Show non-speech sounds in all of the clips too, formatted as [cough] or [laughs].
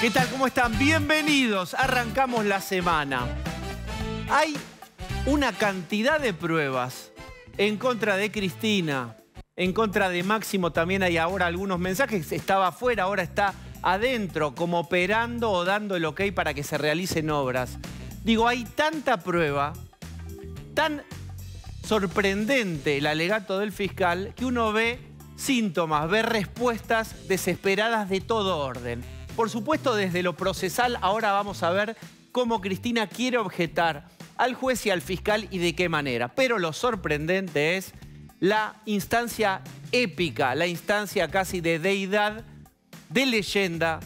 ¿Qué tal? ¿Cómo están? Bienvenidos. Arrancamos la semana. Hay una cantidad de pruebas en contra de Cristina, en contra de Máximo también hay ahora algunos mensajes. Estaba afuera, ahora está adentro, como operando o dando el ok para que se realicen obras. Digo, hay tanta prueba, tan sorprendente el alegato del fiscal, que uno ve síntomas, ve respuestas desesperadas de todo orden. Por supuesto, desde lo procesal ahora vamos a ver cómo Cristina quiere objetar al juez y al fiscal y de qué manera. Pero lo sorprendente es la instancia épica, la instancia casi de deidad, de leyenda,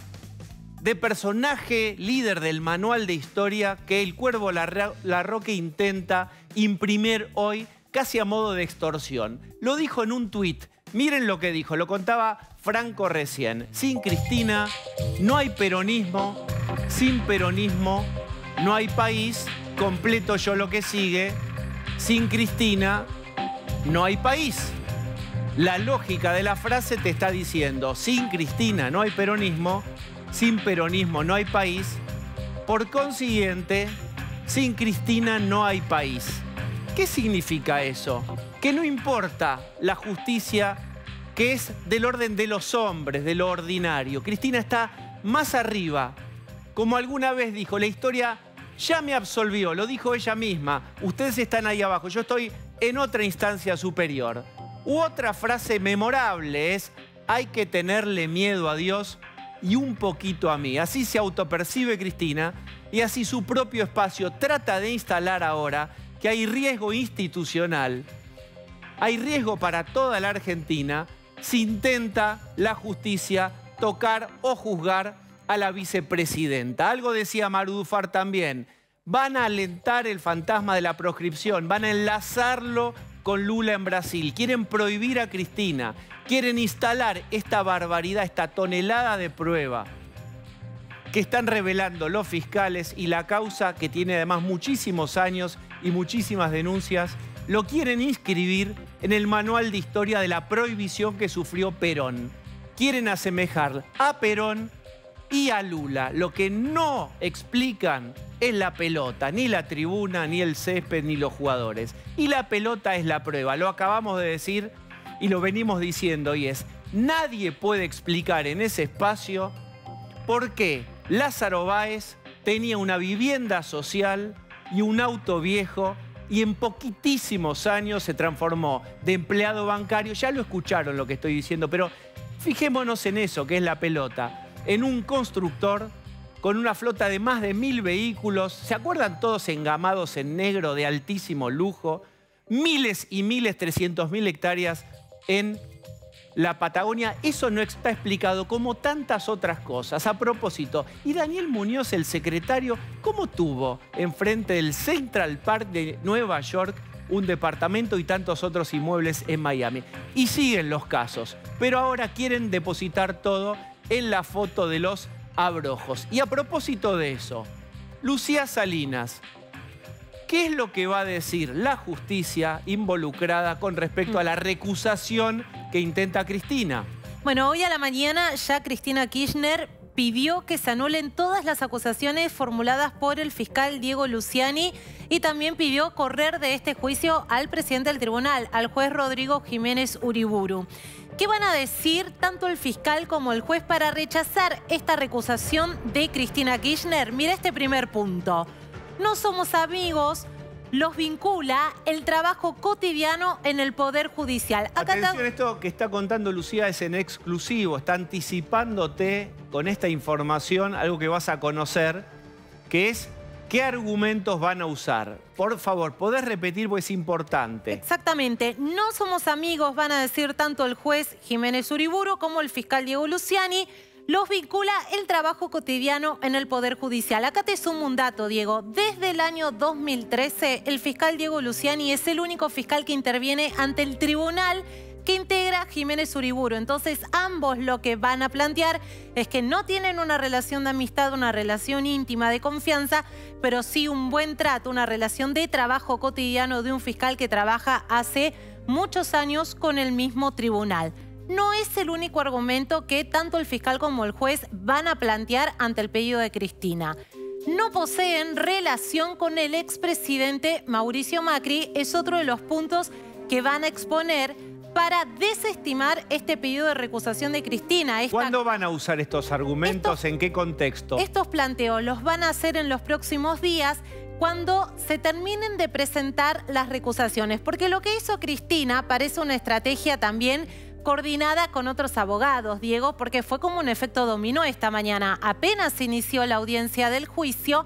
de personaje líder del manual de historia que el Cuervo Larroque intenta imprimir hoy casi a modo de extorsión. Lo dijo en un tuit. Miren lo que dijo, lo contaba Franco recién. Sin Cristina no hay peronismo, sin peronismo no hay país, completo yo lo que sigue, sin Cristina no hay país. La lógica de la frase te está diciendo, sin Cristina no hay peronismo, sin peronismo no hay país, por consiguiente, sin Cristina no hay país. ¿Qué significa eso? Que no importa la justicia que es del orden de los hombres, de lo ordinario. Cristina está más arriba. Como alguna vez dijo, la historia ya me absolvió, lo dijo ella misma. Ustedes están ahí abajo, yo estoy en otra instancia superior. U otra frase memorable es, hay que tenerle miedo a Dios y un poquito a mí. Así se autopercibe Cristina y así su propio espacio trata de instalar ahora que hay riesgo institucional, hay riesgo para toda la Argentina si intenta la justicia tocar o juzgar a la vicepresidenta. Algo decía Marudufar también. Van a alentar el fantasma de la proscripción, van a enlazarlo con Lula en Brasil, quieren prohibir a Cristina, quieren instalar esta barbaridad, esta tonelada de prueba que están revelando los fiscales y la causa que tiene además muchísimos años y muchísimas denuncias, lo quieren inscribir en el manual de historia de la prohibición que sufrió Perón. Quieren asemejar a Perón y a Lula. Lo que no explican es la pelota, ni la tribuna, ni el césped, ni los jugadores. Y la pelota es la prueba. Lo acabamos de decir y lo venimos diciendo y es, nadie puede explicar en ese espacio por qué Lázaro Báez tenía una vivienda social y un auto viejo y en poquitísimos años se transformó de empleado bancario, ya lo escucharon lo que estoy diciendo, pero fijémonos en eso, que es la pelota, en un constructor con una flota de más de mil vehículos, ¿se acuerdan todos engamados en negro de altísimo lujo? Miles y miles, 300 mil hectáreas en la Patagonia, eso no está explicado como tantas otras cosas. A propósito, y Daniel Muñoz, el secretario, ¿cómo tuvo enfrente del Central Park de Nueva York un departamento y tantos otros inmuebles en Miami? Y siguen los casos, pero ahora quieren depositar todo en la foto de los abrojos. Y a propósito de eso, Lucía Salinas, ¿Qué es lo que va a decir la justicia involucrada con respecto a la recusación que intenta Cristina? Bueno, hoy a la mañana ya Cristina Kirchner pidió que se anulen todas las acusaciones formuladas por el fiscal Diego Luciani y también pidió correr de este juicio al presidente del tribunal, al juez Rodrigo Jiménez Uriburu. ¿Qué van a decir tanto el fiscal como el juez para rechazar esta recusación de Cristina Kirchner? Mira este primer punto no somos amigos, los vincula el trabajo cotidiano en el Poder Judicial. Acá Atención, esto que está contando Lucía es en exclusivo, está anticipándote con esta información algo que vas a conocer, que es qué argumentos van a usar. Por favor, podés repetir porque es importante. Exactamente, no somos amigos, van a decir tanto el juez Jiménez Uriburu como el fiscal Diego Luciani, los vincula el trabajo cotidiano en el Poder Judicial. Acá te sumo un dato, Diego. Desde el año 2013, el fiscal Diego Luciani es el único fiscal que interviene ante el tribunal que integra Jiménez Uriburu. Entonces, ambos lo que van a plantear es que no tienen una relación de amistad, una relación íntima de confianza, pero sí un buen trato, una relación de trabajo cotidiano de un fiscal que trabaja hace muchos años con el mismo tribunal no es el único argumento que tanto el fiscal como el juez van a plantear ante el pedido de Cristina. No poseen relación con el expresidente Mauricio Macri, es otro de los puntos que van a exponer para desestimar este pedido de recusación de Cristina. ¿Cuándo van a usar estos argumentos? ¿En qué contexto? Estos planteos los van a hacer en los próximos días cuando se terminen de presentar las recusaciones, porque lo que hizo Cristina parece una estrategia también coordinada con otros abogados, Diego, porque fue como un efecto dominó esta mañana. Apenas inició la audiencia del juicio,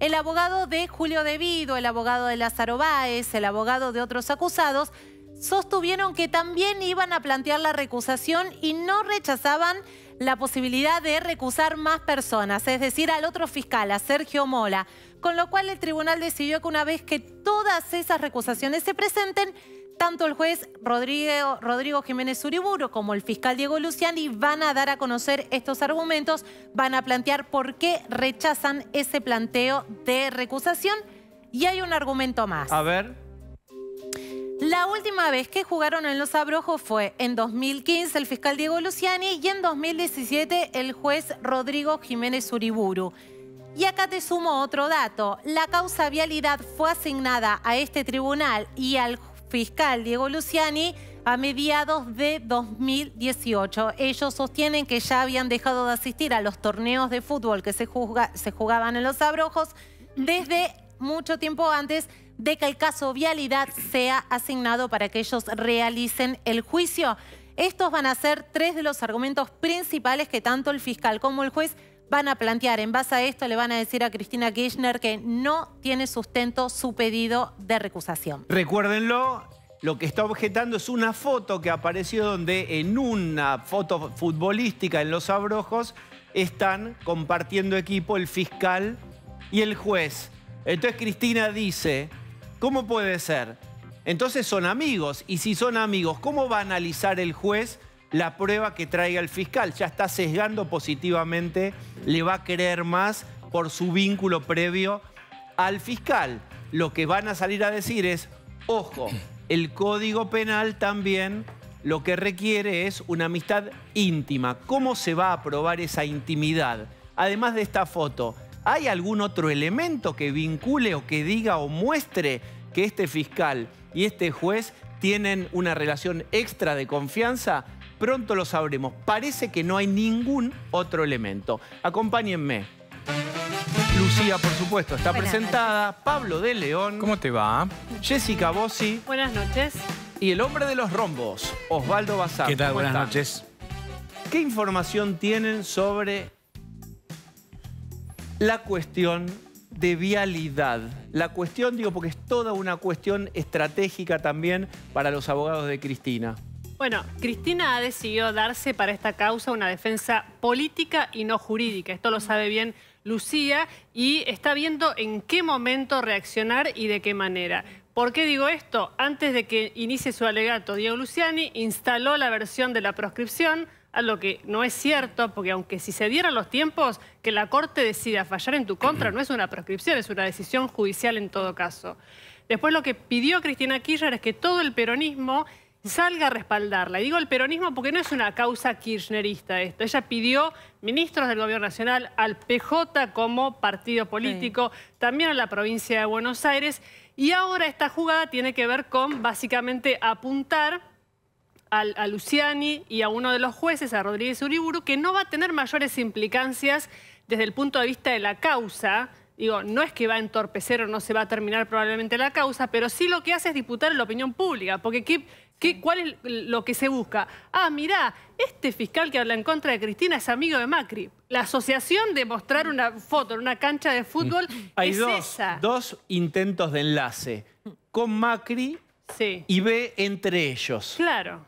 el abogado de Julio Devido, el abogado de Lázaro Báez, el abogado de otros acusados, sostuvieron que también iban a plantear la recusación y no rechazaban la posibilidad de recusar más personas, es decir, al otro fiscal, a Sergio Mola. Con lo cual el tribunal decidió que una vez que todas esas recusaciones se presenten, tanto el juez Rodrigo, Jiménez Uriburo como el fiscal Diego Luciani van a dar a conocer estos argumentos, van a plantear por qué rechazan ese planteo de recusación. Y hay un argumento más. A ver. La última vez que jugaron en los abrojos fue en 2015 el fiscal Diego Luciani y en 2017 el juez Rodrigo Jiménez Uriburu. Y acá te sumo otro dato. La causa vialidad fue asignada a este tribunal y al fiscal Diego Luciani a mediados de 2018. Ellos sostienen que ya habían dejado de asistir a los torneos de fútbol que se, jugaban en los abrojos desde mucho tiempo antes de que el caso Vialidad sea asignado para que ellos realicen el juicio. Estos van a ser tres de los argumentos principales que tanto el fiscal como el juez van a plantear, en base a esto le van a decir a Cristina Kirchner que no tiene sustento su pedido de recusación. Recuérdenlo, lo que está objetando es una foto que apareció donde en una foto futbolística en Los Abrojos están compartiendo equipo el fiscal y el juez. Entonces Cristina dice, ¿cómo puede ser? Entonces son amigos, y si son amigos, ¿cómo va a analizar el juez la prueba que traiga el fiscal. Ya está sesgando positivamente, le va a creer más por su vínculo previo al fiscal. Lo que van a salir a decir es, ojo, el Código Penal también lo que requiere es una amistad íntima. ¿Cómo se va a probar esa intimidad? Además de esta foto, ¿hay algún otro elemento que vincule o que diga o muestre que este fiscal y este juez tienen una relación extra de confianza? Pronto lo sabremos. Parece que no hay ningún otro elemento. Acompáñenme. Lucía, por supuesto, está presentada. Pablo de León. ¿Cómo te va? Jessica Bossi. Buenas noches. Y el hombre de los rombos, Osvaldo Bazar. ¿Qué tal? Buenas noches. ¿Qué información tienen sobre la cuestión de vialidad. La cuestión, digo, porque es toda una cuestión estratégica también para los abogados de Cristina. Bueno, Cristina ha decidido darse para esta causa una defensa política y no jurídica. Esto lo sabe bien Lucía y está viendo en qué momento reaccionar y de qué manera. ¿Por qué digo esto? Antes de que inicie su alegato, Diego Luciani instaló la versión de la proscripción, a lo que no es cierto, porque aunque si se dieran los tiempos, que la Corte decida fallar en tu contra no es una proscripción, es una decisión judicial en todo caso. Después lo que pidió Cristina Kirchner es que todo el peronismo salga a respaldarla. Y digo el peronismo porque no es una causa kirchnerista esto. Ella pidió ministros del Gobierno Nacional al PJ como partido político, también a la provincia de Buenos Aires. Y ahora esta jugada tiene que ver con básicamente apuntar a Luciani y a uno de los jueces, a Rodríguez Uriburu, que no va a tener mayores implicancias desde el punto de vista de la causa, digo, no es que va a entorpecer o no se va a terminar probablemente la causa, pero sí lo que hace es disputar la opinión pública, porque ¿qué, ¿Cuál es lo que se busca? Ah, mirá, este fiscal que habla en contra de Cristina es amigo de Macri. La asociación de mostrar una foto en una cancha de fútbol [laughs] es dos, esa. dos intentos de enlace con Macri y B entre ellos. Claro,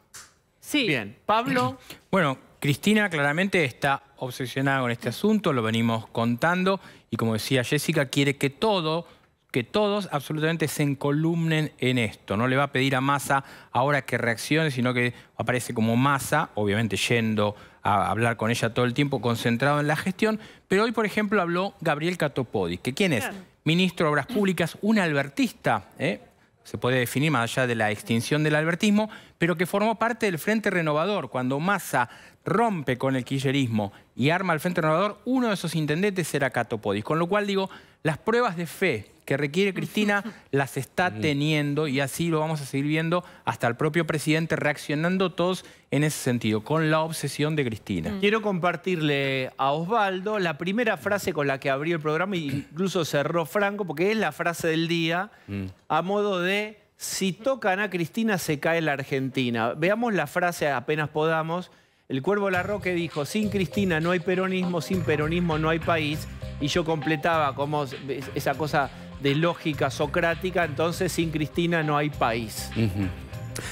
sí. Bien, Pablo. [clears throat] Bueno, Cristina claramente está obsesionada con este asunto, lo venimos contando, y como decía Jessica, quiere que todo que todos absolutamente se encolumnen en esto. No le va a pedir a Massa ahora que reaccione, sino que aparece como Massa, obviamente yendo a hablar con ella todo el tiempo, concentrado en la gestión. Pero hoy, por ejemplo, habló Gabriel Catopodis, que ¿quién es? Ministro de Obras Públicas, un albertista, ¿eh? se puede definir más allá de la extinción del albertismo, pero que formó parte del Frente Renovador. Cuando Massa rompe con el quillerismo y arma al Frente Renovador, uno de esos intendentes era Catopodis. Con lo cual digo, las pruebas de fe que requiere Cristina [laughs] las está teniendo y así lo vamos a seguir viendo hasta el propio presidente reaccionando todos en ese sentido, con la obsesión de Cristina. Mm. Quiero compartirle a Osvaldo la primera frase con la que abrió el programa e incluso cerró Franco, porque es la frase del día, mm. a modo de, si tocan a Cristina se cae la Argentina. Veamos la frase apenas podamos. El Cuervo Larroque dijo, sin Cristina no hay peronismo, sin peronismo no hay país. Y yo completaba como esa cosa de lógica socrática, entonces sin Cristina no hay país.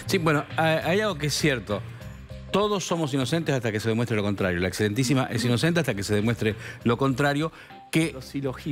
Sí, bueno, hay algo que es cierto. Todos somos inocentes hasta que se demuestre lo contrario. La excelentísima es inocente hasta que se demuestre lo contrario. Que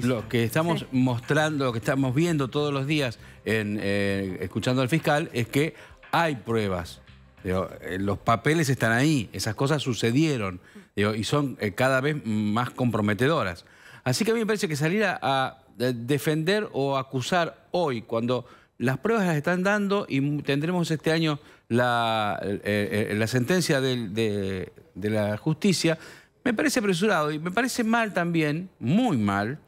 lo que estamos mostrando, lo que estamos viendo todos los días eh, escuchando al fiscal es que hay pruebas. Eh, los papeles están ahí, esas cosas sucedieron y son eh, cada vez más comprometedoras. Así que a mí me parece que salir a defender o acusar hoy cuando las pruebas las están dando y tendremos este año la, eh, eh, sentencia de, la justicia, me parece apresurado y me parece mal también, muy mal,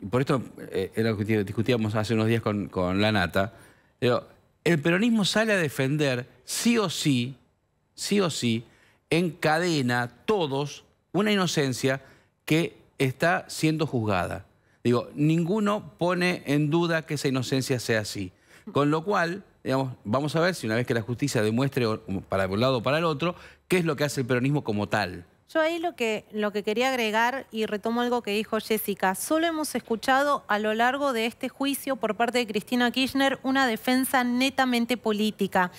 y por esto eh, era lo que discutíamos hace unos días con, la nata, el peronismo sale a defender sí o sí, sí o sí, en cadena, todos, una inocencia que está siendo juzgada. Digo, ninguno pone en duda que esa inocencia sea así. Con lo cual, digamos, vamos a ver si una vez que la justicia demuestre para un lado o para el otro, qué es lo que hace el peronismo como tal. Yo ahí lo que, lo que quería agregar, y retomo algo que dijo Jessica, solo hemos escuchado a lo largo de este juicio por parte de Cristina Kirchner una defensa netamente política.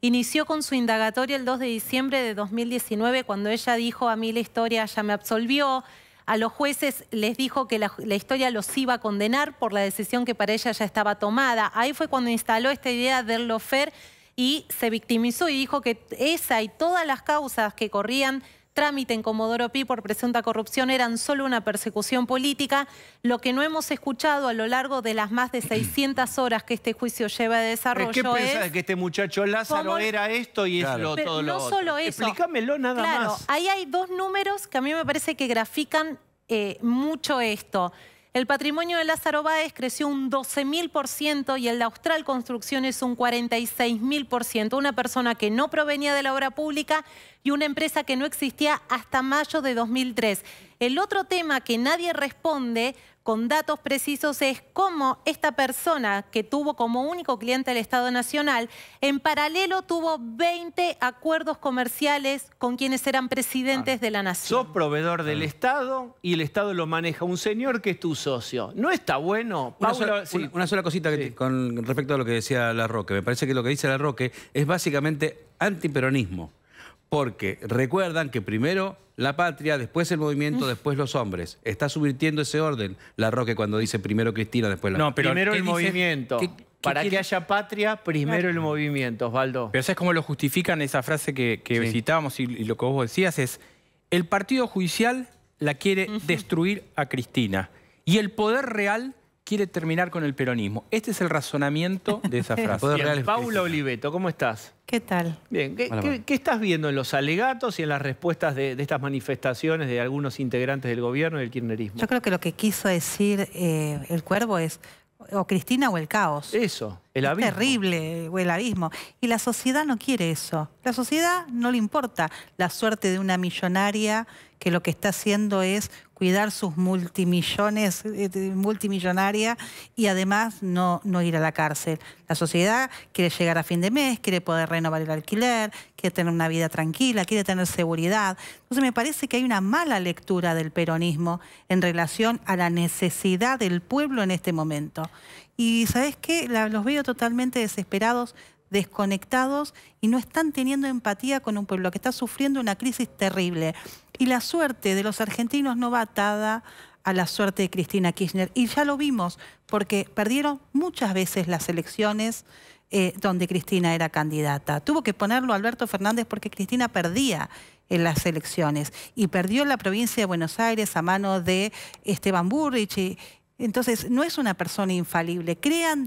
Inició con su indagatoria el 2 de diciembre de 2019 cuando ella dijo a mí la historia ya me absolvió, a los jueces les dijo que la, historia los iba a condenar por la decisión que para ella ya estaba tomada. Ahí fue cuando instaló esta idea del lofer y se victimizó y dijo que esa y todas las causas que corrían trámite en Comodoro Pi por presunta corrupción eran solo una persecución política, lo que no hemos escuchado a lo largo de las más de 600 [clears throat] horas que este juicio lleva de desarrollo ¿Qué pensás de que este muchacho Lázaro era esto y es lo, todo no solo eso. Explícamelo nada más. Claro, ahí hay dos números que a mí me parece que grafican eh, mucho esto. El patrimonio de Lázaro Báez creció un 12.000% y el de Austral Construcciones un 46.000%. Una persona que no provenía de la obra pública y una empresa que no existía hasta mayo de 2003. El otro tema que nadie responde con datos precisos es cómo esta persona que tuvo como único cliente el Estado Nacional, en paralelo tuvo 20 acuerdos comerciales con quienes eran presidentes ah. de la nación. Sos proveedor del ah. Estado y el Estado lo maneja un señor que es tu socio. ¿No está bueno? una, sola, cosita con respecto a lo que decía La Roque. Me parece que lo que dice Larroque es básicamente antiperonismo porque recuerdan que primero la patria, después el movimiento, mm. después los hombres. Está subvirtiendo ese orden la Roque cuando dice primero Cristina, después la No, primero el movimiento. Para que haya patria, primero el movimiento, Osvaldo. Pero ¿sabes cómo lo justifican esa frase que, que citábamos y, lo que vos decías? Es, el partido judicial la quiere destruir a Cristina y el poder real quiere terminar con el peronismo. Este es el razonamiento de esa [laughs] frase. Paula Oliveto, ¿cómo estás? ¿Qué tal? Bien, ¿qué, qué, estás viendo en los alegatos y en las respuestas de, estas manifestaciones de algunos integrantes del gobierno y del kirchnerismo? Yo creo que lo que quiso decir eh, el cuervo es o Cristina o el caos. Eso, el es terrible, o el abismo. Y la sociedad no quiere eso. La sociedad no le importa la suerte de una millonaria que lo que está haciendo es cuidar sus multimillones, eh, multimillonaria y además no, no ir a la cárcel. La sociedad quiere llegar a fin de mes, quiere poder renovar el alquiler, quiere tener una vida tranquila, quiere tener seguridad. Entonces me parece que hay una mala lectura del peronismo en relación a la necesidad del pueblo en este momento. Y sabes qué, los veo totalmente desesperados desconectados y no están teniendo empatía con un pueblo que está sufriendo una crisis terrible. Y la suerte de los argentinos no va atada a la suerte de Cristina Kirchner. Y ya lo vimos, porque perdieron muchas veces las elecciones eh, donde Cristina era candidata. Tuvo que ponerlo Alberto Fernández porque Cristina perdía en las elecciones y perdió la provincia de Buenos Aires a mano de Esteban Burrich y, entonces, no es una persona infalible. Crean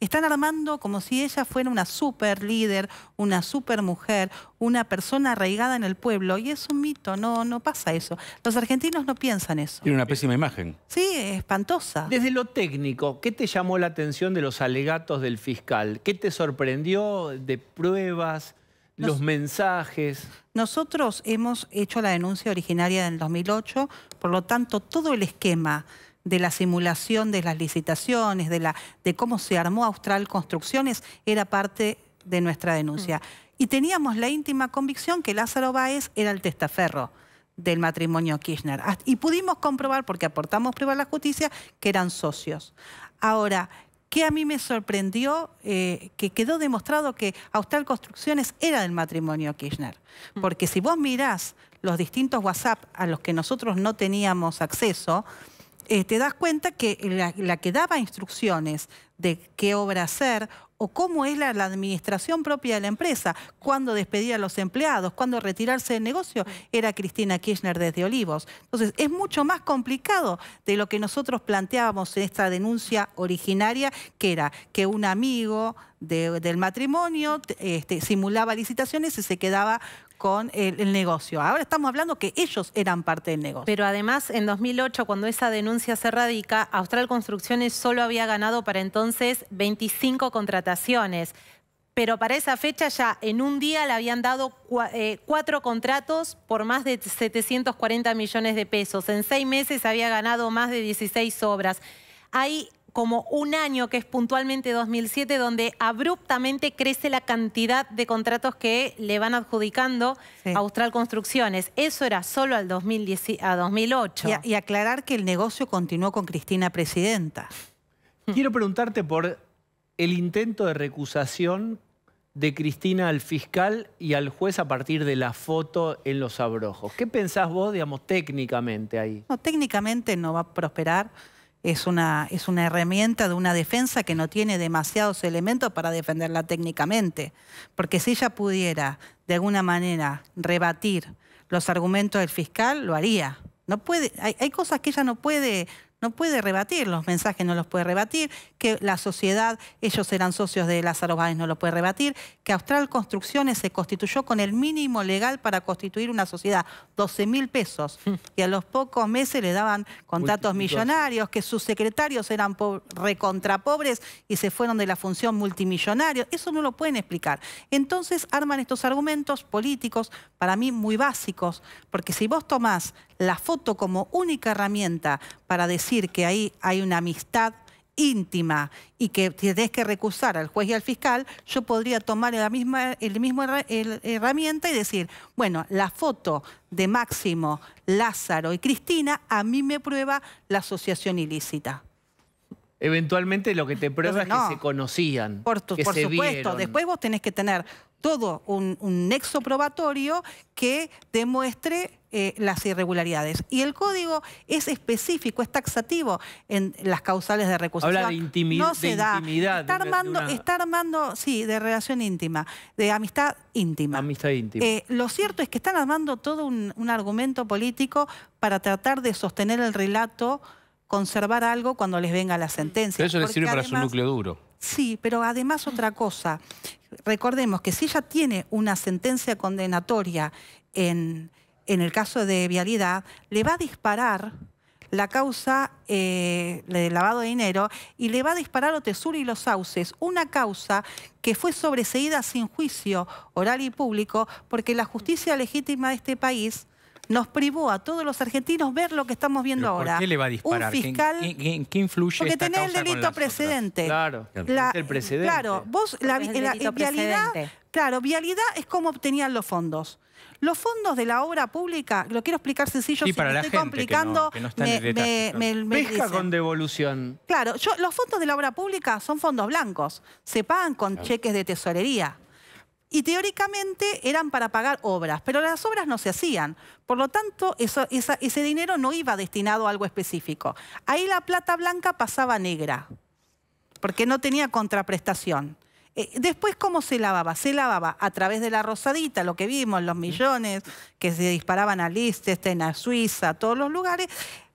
están armando como si ella fuera una super líder, una super mujer, una persona arraigada en el pueblo. Y es un mito, no, no pasa eso. Los argentinos no piensan eso. Tiene una pésima imagen. Sí, espantosa. Desde lo técnico, ¿qué te llamó la atención de los alegatos del fiscal? ¿Qué te sorprendió de pruebas? los mensajes. Nosotros hemos hecho la denuncia originaria del 2008, por lo tanto, todo el esquema de la simulación de las licitaciones, de, la, de cómo se armó Austral Construcciones, era parte de nuestra denuncia. Mm. Y teníamos la íntima convicción que Lázaro Báez era el testaferro del matrimonio Kirchner. Y pudimos comprobar, porque aportamos prueba a la justicia, que eran socios. Ahora, que a mí me sorprendió eh, que quedó demostrado que Austral Construcciones era del matrimonio Kirchner. Mm. Porque si vos mirás los distintos WhatsApp a los que nosotros no teníamos acceso, eh, te das cuenta que la, que daba instrucciones de qué obra hacer o cómo es la, administración propia de la empresa, cuándo despedir a los empleados, cuándo retirarse del negocio, era Cristina Kirchner desde Olivos. Entonces, es mucho más complicado de lo que nosotros planteábamos en esta denuncia originaria, que era que un amigo del matrimonio este, simulaba licitaciones y se quedaba con el, negocio. Ahora estamos hablando que ellos eran parte del negocio. Pero además, en 2008, cuando esa denuncia se radica, Austral Construcciones solo había ganado para entonces 25 contrataciones. Pero para esa fecha ya en un día le habían dado eh, cuatro contratos por más de 740 millones de pesos. En seis meses había ganado más de 16 obras. Hay como un año que es puntualmente 2007, donde abruptamente crece la cantidad de contratos que le van adjudicando a Austral Construcciones. Eso era solo al a 2008. Y, aclarar que el negocio continuó con Cristina Presidenta. Quiero preguntarte por el intento de recusación de Cristina al fiscal y al juez a partir de la foto en los abrojos. ¿Qué pensás vos, digamos, técnicamente ahí? No, técnicamente no va a prosperar es una, es una herramienta de una defensa que no tiene demasiados elementos para defenderla técnicamente. Porque si ella pudiera, de alguna manera, rebatir los argumentos del fiscal, lo haría. No puede, hay, hay cosas que ella no puede no puede rebatir, los mensajes no los puede rebatir, que la sociedad, ellos eran socios de Lázaro Báez, no lo puede rebatir, que Austral Construcciones se constituyó con el mínimo legal para constituir una sociedad, 12 mil pesos, hmm. y a los pocos meses le daban contratos millonarios, que sus secretarios eran recontrapobres y se fueron de la función multimillonario, eso no lo pueden explicar. Entonces arman estos argumentos políticos, para mí muy básicos, porque si vos tomás la foto como única herramienta para decir que ahí hay una amistad íntima y que tienes que recusar al juez y al fiscal, yo podría tomar la misma el mismo herramienta y decir, bueno, la foto de Máximo, Lázaro y Cristina a mí me prueba la asociación ilícita. Eventualmente lo que te prueba es que se conocían. Por, supuesto, después vos tenés que tener todo un, un nexo probatorio que demuestre eh, las irregularidades. Y el código es específico, es taxativo en las causales de recusación. Habla de, no se da. intimidad. Está armando, está armando, sí, de relación íntima, de amistad íntima. Amistad íntima. Eh, lo cierto es que están armando todo un, argumento político para tratar de sostener el relato conservar algo cuando les venga la sentencia. Pero eso les sirve para su núcleo duro. Sí, pero además otra cosa. Recordemos que si ella tiene una sentencia condenatoria en, en el caso de vialidad, le va a disparar la causa eh, del lavado de dinero y le va a disparar Otesur y los sauces, una causa que fue sobreseída sin juicio oral y público porque la justicia legítima de este país nos privó a todos los argentinos ver lo que estamos viendo ahora. qué le va a disparar? Un fiscal, ¿Qué, influye Porque tenés el delito precedente. Claro, el eh, precedente. Claro, vialidad, claro, vialidad es cómo obtenían los fondos. Los fondos de la obra pública, lo quiero explicar sencillo, sí, si estoy complicando, me, con devolución. Claro, yo, los fondos de la obra pública son fondos blancos, se pagan con cheques de tesorería y teóricamente eran para pagar obras, pero las obras no se hacían. Por lo tanto, ese dinero no iba destinado a algo específico. Ahí la plata blanca pasaba negra, porque no tenía contraprestación. Eh, después, ¿cómo se lavaba? Se lavaba a través de la rosadita, lo que vimos, los millones que se disparaban a este, este en a Suiza, a todos los lugares.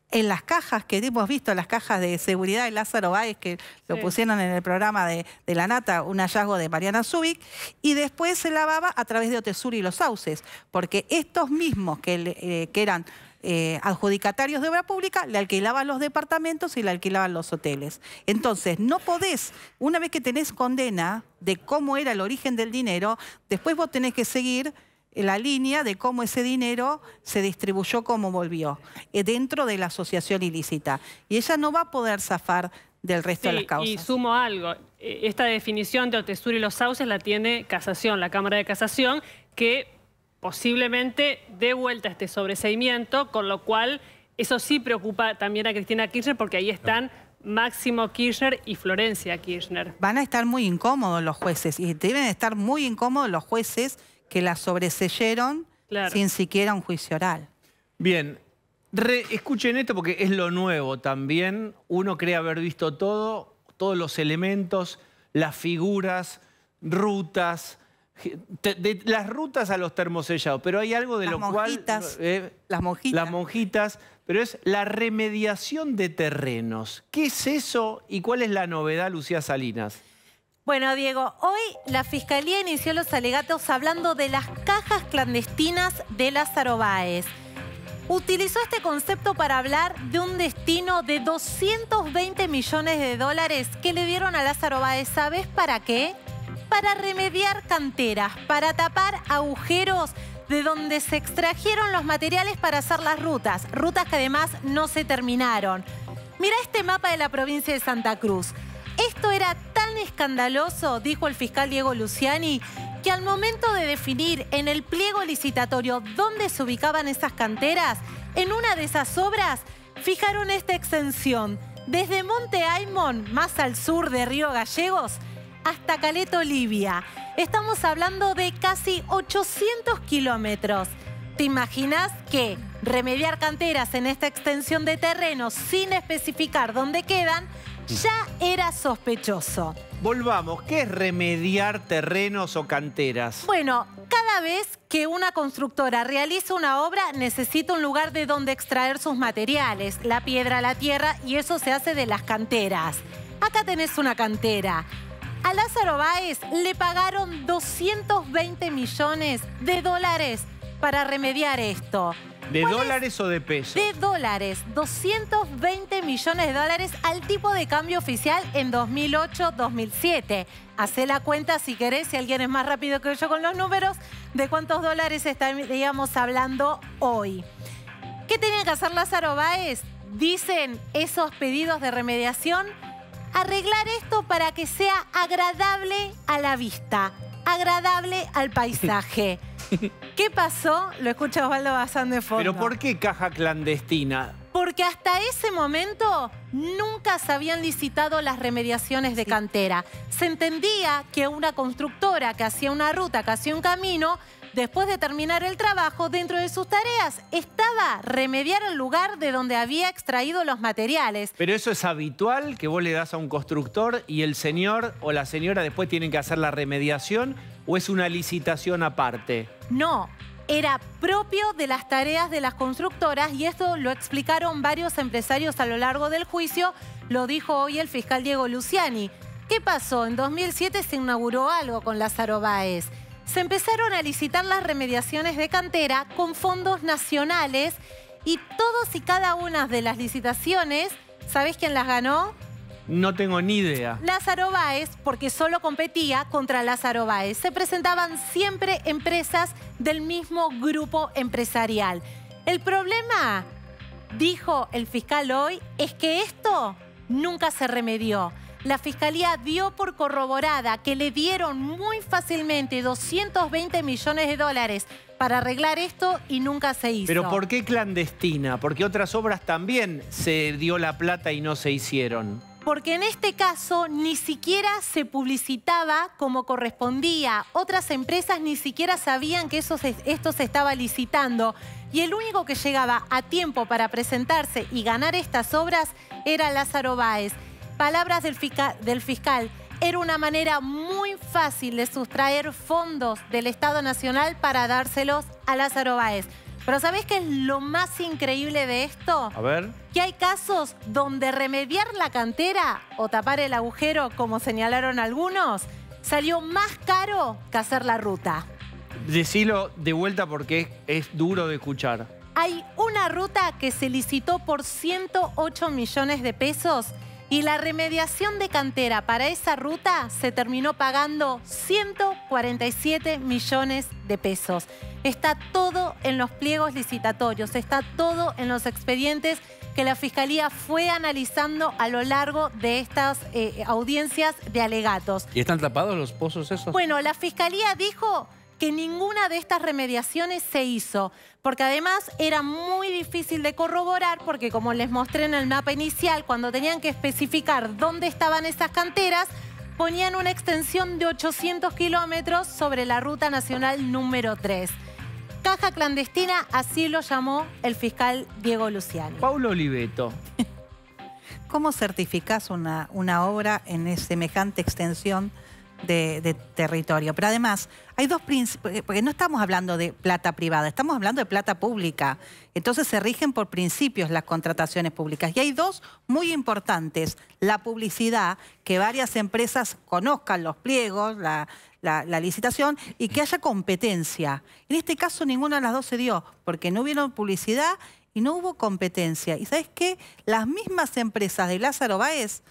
En las cajas que hemos visto, las cajas de seguridad de Lázaro Báez, que lo pusieron en el programa de, La Nata, un hallazgo de Mariana Zubik, y después se lavaba a través de Otesur y los sauces, porque estos mismos que eh, eran eh, adjudicatarios de obra pública le alquilaban los departamentos y le alquilaban los hoteles. Entonces, no podés, una vez que tenés condena de cómo era el origen del dinero, después vos tenés que seguir la línea de cómo ese dinero se distribuyó, cómo volvió, eh, dentro de la asociación ilícita. Y ella no va a poder zafar del resto de las causas. Y sumo algo, eh, esta definición de Otesur y los sauces la tiene Casación, la Cámara de Casación, que posiblemente dé vuelta este sobreseimiento, con lo cual eso sí preocupa también a Cristina Kirchner porque ahí están Máximo Kirchner y Florencia Kirchner. Van a estar muy incómodos los jueces y deben estar muy incómodos los jueces que la sobreseyeron sin siquiera un juicio oral. Bien, Re, escuchen esto porque es lo nuevo también. Uno cree haber visto todo, todos los elementos, las figuras, rutas, de, las rutas a los termosellados, pero hay algo de lo cual... Eh, las monjitas. Las monjitas, pero es la remediación de terrenos. ¿Qué es eso y cuál es la novedad, Lucía Salinas? Bueno, Diego, hoy la Fiscalía inició los alegatos hablando de las cajas clandestinas de Lázaro Báez. Utilizó este concepto para hablar de un destino de 220 millones de dólares que le dieron a Lázaro Báez. ¿Sabes para qué? para remediar canteras, para tapar agujeros de donde se extrajeron los materiales para hacer las rutas, rutas que además no se terminaron. Mira este mapa de la provincia de Santa Cruz. Esto era tan escandaloso, dijo el fiscal Diego Luciani, que al momento de definir en el pliego licitatorio dónde se ubicaban esas canteras, en una de esas obras fijaron esta extensión. Desde Monte Aymon, más al sur de Río Gallegos, hasta Caleto, Olivia. Estamos hablando de casi 800 kilómetros. ¿Te imaginas que remediar canteras en esta extensión de terreno sin especificar dónde quedan ya era sospechoso? Volvamos, ¿qué es remediar terrenos o canteras? Bueno, cada vez que una constructora realiza una obra necesita un lugar de donde extraer sus materiales, la piedra, la tierra, y eso se hace de las canteras. Acá tenés una cantera. A Lázaro Báez le pagaron 220 millones de dólares para remediar esto. ¿De dólares o de pesos? De dólares, 220 millones de dólares al tipo de cambio oficial en 2008-2007. Hacé la cuenta si querés, si alguien es más rápido que yo con los números, de cuántos dólares estaríamos hablando hoy. ¿Qué tenía que hacer Lázaro Báez? Dicen esos pedidos de remediación arreglar esto para que sea agradable a la vista, agradable al paisaje. [laughs] ¿Qué pasó? Lo escucha Osvaldo Bazán de fondo. ¿Pero por qué caja clandestina? Porque hasta ese momento nunca se habían licitado las remediaciones de cantera. Se entendía que una constructora que hacía una ruta, que hacía un camino, Después de terminar el trabajo, dentro de sus tareas estaba remediar el lugar de donde había extraído los materiales. Pero eso es habitual, que vos le das a un constructor y el señor o la señora después tienen que hacer la remediación o es una licitación aparte. No, era propio de las tareas de las constructoras y esto lo explicaron varios empresarios a lo largo del juicio, lo dijo hoy el fiscal Diego Luciani. ¿Qué pasó? En 2007 se inauguró algo con las Báez se empezaron a licitar las remediaciones de cantera con fondos nacionales y todos y cada una de las licitaciones, ¿sabés quién las ganó? No tengo ni idea. Lázaro Báez, porque solo competía contra Lázaro Báez. Se presentaban siempre empresas del mismo grupo empresarial. El problema, dijo el fiscal hoy, es que esto nunca se remedió. La Fiscalía dio por corroborada que le dieron muy fácilmente 220 millones de dólares para arreglar esto y nunca se hizo. ¿Pero por qué clandestina? Porque otras obras también se dio la plata y no se hicieron porque en este caso ni siquiera se publicitaba como correspondía. Otras empresas ni siquiera sabían que esto se estaba licitando. Y el único que llegaba a tiempo para presentarse y ganar estas obras era Lázaro Báez. Palabras del, fiscal, era una manera muy fácil de sustraer fondos del Estado Nacional para dárselos a Lázaro Báez. Pero ¿sabés qué es lo más increíble de esto? A ver. Que hay casos donde remediar la cantera o tapar el agujero, como señalaron algunos, salió más caro que hacer la ruta. Decilo de vuelta porque es, es duro de escuchar. Hay una ruta que se licitó por 108 millones de pesos y la remediación de cantera para esa ruta se terminó pagando 147 millones de pesos. Está todo en los pliegos licitatorios, está todo en los expedientes que la Fiscalía fue analizando a lo largo de estas eh, audiencias de alegatos. ¿Y están tapados los pozos esos? Bueno, la Fiscalía dijo que ninguna de estas remediaciones se hizo, porque además era muy difícil de corroborar, porque como les mostré en el mapa inicial, cuando tenían que especificar dónde estaban esas canteras, ponían una extensión de 800 kilómetros sobre la ruta nacional número 3. Caja clandestina, así lo llamó el fiscal Diego Luciano. Paulo Oliveto. [laughs] ¿Cómo certificás una, una obra en semejante extensión? de, territorio. Pero además, hay dos principios, porque no estamos hablando de plata privada, estamos hablando de plata pública. Entonces se rigen por principios las contrataciones públicas. Y hay dos muy importantes. La publicidad, que varias empresas conozcan los pliegos, la, licitación, y que haya competencia. En este caso ninguna de las dos se dio, porque no hubo publicidad y no hubo competencia. ¿Y sabes qué? Las mismas empresas de Lázaro Báez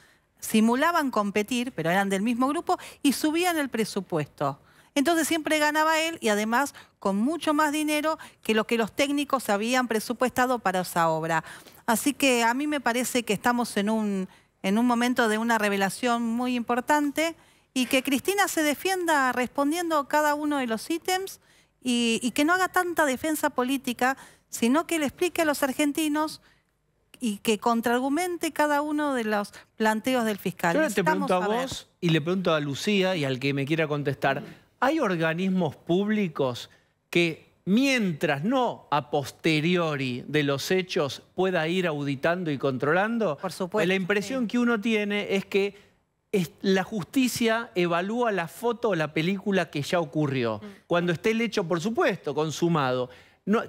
simulaban competir, pero eran del mismo grupo, y subían el presupuesto. Entonces siempre ganaba él y además con mucho más dinero que lo que los técnicos habían presupuestado para esa obra. Así que a mí me parece que estamos en un, momento de una revelación muy importante y que Cristina se defienda respondiendo cada uno de los ítems y que no haga tanta defensa política, sino que le explique a los argentinos y que contraargumente cada uno de los planteos del fiscal. Yo te pregunto a, vos y le pregunto a Lucía y al que me quiera contestar. ¿Hay organismos públicos que mientras no a posteriori de los hechos pueda ir auditando y controlando? Por supuesto. La impresión que uno tiene es que la justicia evalúa la foto o la película que ya ocurrió, mm. cuando esté el hecho, por supuesto, consumado.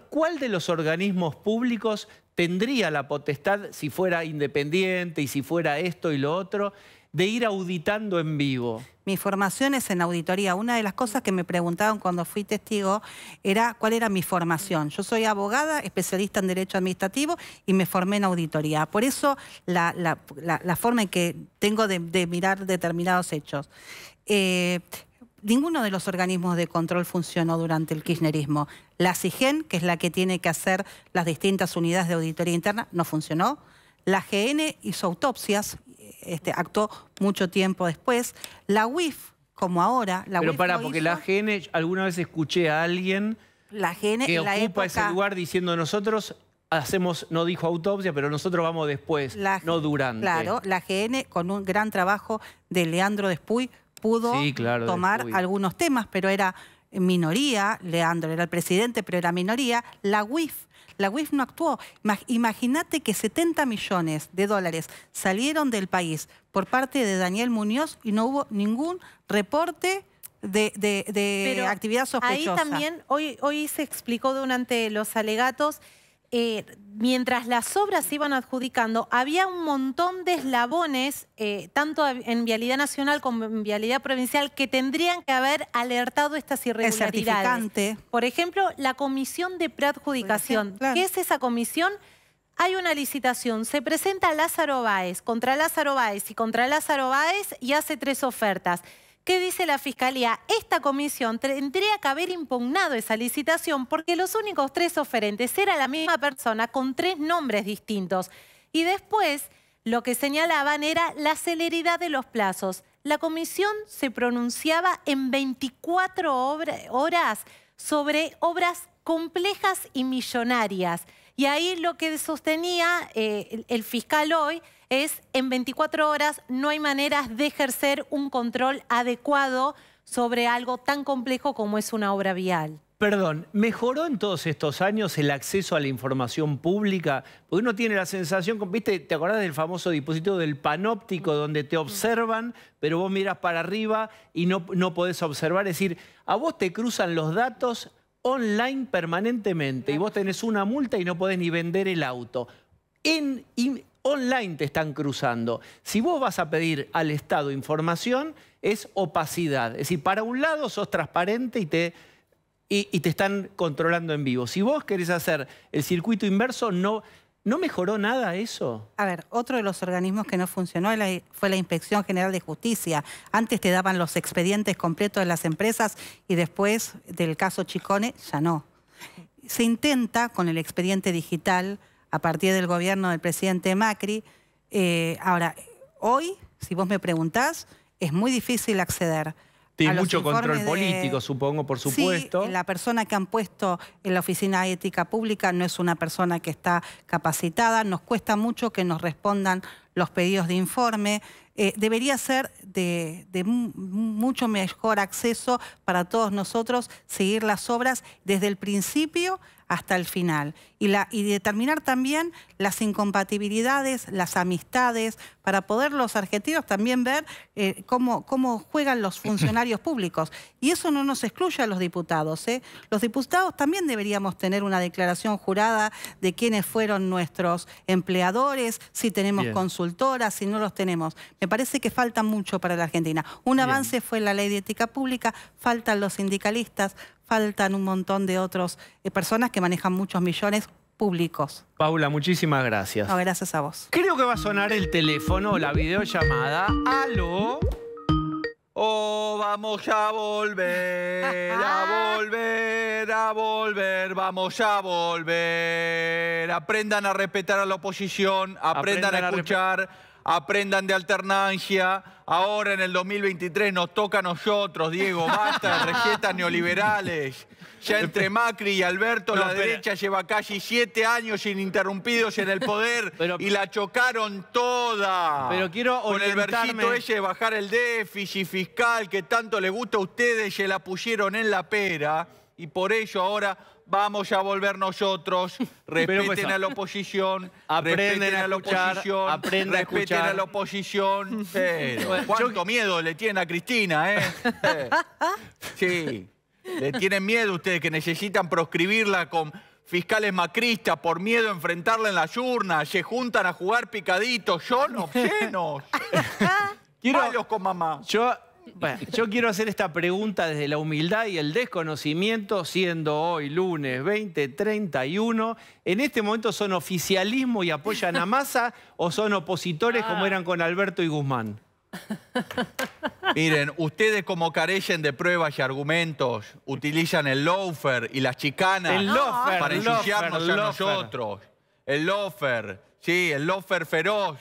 ¿Cuál de los organismos públicos tendría la potestad, si fuera independiente y si fuera esto y lo otro, de ir auditando en vivo. Mi formación es en auditoría. Una de las cosas que me preguntaron cuando fui testigo era cuál era mi formación. Yo soy abogada, especialista en derecho administrativo y me formé en auditoría. Por eso la, forma en que tengo de, mirar determinados hechos. Eh, ninguno de los organismos de control funcionó durante el kirchnerismo. La CIGEN, que es la que tiene que hacer las distintas unidades de auditoría interna, no funcionó. La GN hizo autopsias, este, actuó mucho tiempo después. La UIF, como ahora, la Pero para, porque la GN, alguna vez escuché a alguien la que ocupa ese lugar diciendo nosotros hacemos, no dijo autopsia, pero nosotros vamos después, no durante. Claro, la GN con un gran trabajo de Leandro Despuy pudo tomar algunos temas, pero era minoría, Leandro era el presidente, pero era minoría, la UIF. La UIF no actuó. Imagínate que 70 millones de dólares salieron del país por parte de Daniel Muñoz y no hubo ningún reporte de, actividad sospechosa. Ahí también, hoy, hoy se explicó durante los alegatos eh, mientras las obras se iban adjudicando, había un montón de eslabones, eh, tanto en Vialidad Nacional como en Vialidad Provincial, que tendrían que haber alertado estas irregularidades. Por ejemplo, la comisión de preadjudicación. ¿Qué es esa comisión? Hay una licitación, se presenta Lázaro Báez, contra Lázaro Báez y contra Lázaro Báez y hace tres ofertas. ¿Qué dice la Fiscalía? Esta comisión tendría que haber impugnado esa licitación porque los únicos tres oferentes era la misma persona con tres nombres distintos. Y después lo que señalaban era la celeridad de los plazos. La comisión se pronunciaba en 24 horas sobre obras complejas y millonarias. Y ahí lo que sostenía eh, el fiscal hoy es en 24 horas no hay maneras de ejercer un control adecuado sobre algo tan complejo como es una obra vial. Perdón, ¿mejoró en todos estos años el acceso a la información pública? Porque uno tiene la sensación, ¿viste? ¿Te acordás del famoso dispositivo del panóptico donde te observan, pero vos miras para arriba y no, no podés observar? Es decir, a vos te cruzan los datos online permanentemente y vos tenés una multa y no podés ni vender el auto. En, online te están cruzando. Si vos vas a pedir al Estado información, es opacidad. Es decir, para un lado sos transparente y te, y, te están controlando en vivo. Si vos querés hacer el circuito inverso, no... ¿No mejoró nada eso? A ver, otro de los organismos que no funcionó fue la Inspección General de Justicia. Antes te daban los expedientes completos de las empresas y después del caso Chicone ya no. Se intenta con el expediente digital a partir del gobierno del presidente Macri. Eh, ahora, hoy, si vos me preguntás, es muy difícil acceder. Tiene mucho control político, supongo, por supuesto. Sí, la persona que han puesto en la Oficina Ética Pública no es una persona que está capacitada. Nos cuesta mucho que nos respondan los pedidos de informe. Eh, debería ser de, mucho mejor acceso para todos nosotros seguir las obras desde el principio hasta el final y, determinar también las incompatibilidades, las amistades, para poder los argentinos también ver eh, cómo, juegan los [clears throat] funcionarios públicos. Y eso no nos excluye a los diputados. ¿eh? Los diputados también deberíamos tener una declaración jurada de quiénes fueron nuestros empleadores, si tenemos consultoras, si no los tenemos. Me parece que falta mucho para la Argentina. Un avance fue la ley de ética pública, faltan los sindicalistas, faltan un montón de otras eh, personas que manejan muchos millones públicos. Paula, muchísimas gracias. gracias a vos. Creo que va a sonar el teléfono, o la videollamada. ¡Aló! Oh, vamos a volver, a [laughs] volver, a volver, vamos a volver. Aprendan a respetar a la oposición, aprendan, a escuchar aprendan de alternancia. Ahora en el 2023 nos toca a nosotros, Diego, basta de recetas neoliberales. Ya entre Macri y Alberto la derecha lleva casi siete años ininterrumpidos en el poder [laughs] y la chocaron toda. Pero quiero Con el versito ese de bajar el déficit fiscal que tanto le gusta a ustedes, se la pusieron en la pera y por ello ahora vamos a volver nosotros, [laughs] pues, respeten a la oposición, aprenden a, escuchar, la a a la oposición. ¿Cuánto miedo le tienen a Cristina, eh? [laughs] Sí, le tienen miedo ustedes que necesitan proscribirla con fiscales macristas por miedo a enfrentarla en las urnas, se juntan a jugar picaditos, son obscenos. Quiero... [laughs] Malos con mamá. Yo bueno, yo quiero hacer esta pregunta desde la humildad y el desconocimiento, siendo hoy lunes 2031. ¿En este momento son oficialismo y apoyan a Massa o son opositores como ah. eran con Alberto y Guzmán? Miren, ustedes como carecen de pruebas y argumentos, utilizan el loafer y las chicanas para ensuciarnos a nosotros. El loafer, sí, el loafer feroz.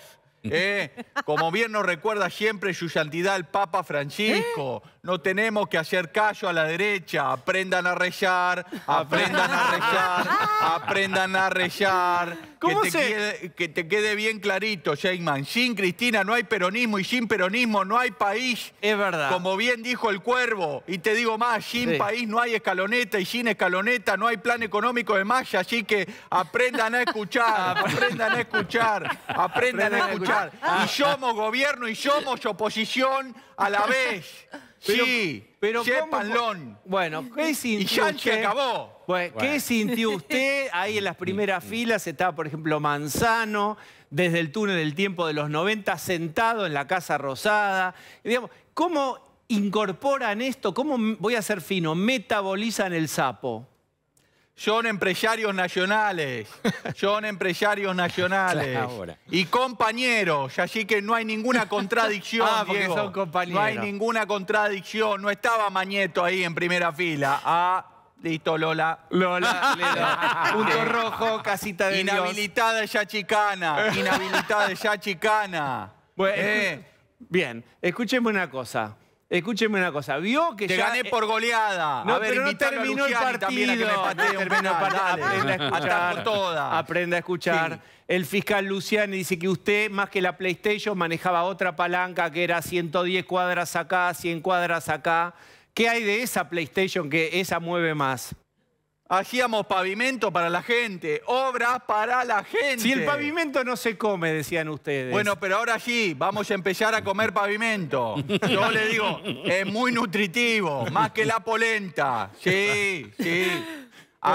Eh, como bien nos recuerda siempre su santidad el Papa Francisco. ¿Eh? no tenemos que hacer callo a la derecha. Aprendan a rellar, aprendan a rellar, aprendan a rellar. que, te quede, que te quede bien clarito, Sheinman. Sin Cristina no hay peronismo y sin peronismo no hay país. Es verdad. Como bien dijo el cuervo. Y te digo más, sin país no hay escaloneta y sin escaloneta no hay plan económico de más. Así que aprendan a escuchar, [laughs] aprendan a escuchar, aprendan a escuchar. Y somos gobierno y somos oposición a la vez. Sí, pero, Bueno, ¿qué sintió Y ya se acabó. Bueno, ¿qué sintió usted ahí en las primeras mm, mm. filas? Estaba, por ejemplo, Manzano, desde el túnel del tiempo de los 90, sentado en la Casa Rosada. Digamos, ¿Cómo incorporan esto? ¿Cómo, voy a ser fino, metabolizan el sapo? son empresarios nacionales, [laughs] son empresarios nacionales y compañeros, así que no hay ninguna [laughs] contradicción. Ah, no hay ninguna contradicción, no estaba Mañeto ahí en primera fila. Ah, listo, Lola. Lola, [laughs] punto rojo, casita de Inhabilitada ya chicana, inhabilitada ya chicana. Eh. bien, escúcheme una cosa. Escúcheme una cosa, vio que Te gané eh, por goleada. No, pero no terminó el partido. Aprende a Aprenda a escuchar. a escuchar. El fiscal Luciani dice que usted, más que la PlayStation, manejaba otra palanca que era 110 cuadras acá, 100 cuadras acá. ¿Qué hay de esa PlayStation que esa mueve más? Hacíamos pavimento para la gente, obras para la gente. Si el pavimento no se come, decían ustedes. Bueno, pero ahora sí, vamos a empezar a comer pavimento. Yo le digo, es muy nutritivo, más que la polenta. Sí, sí.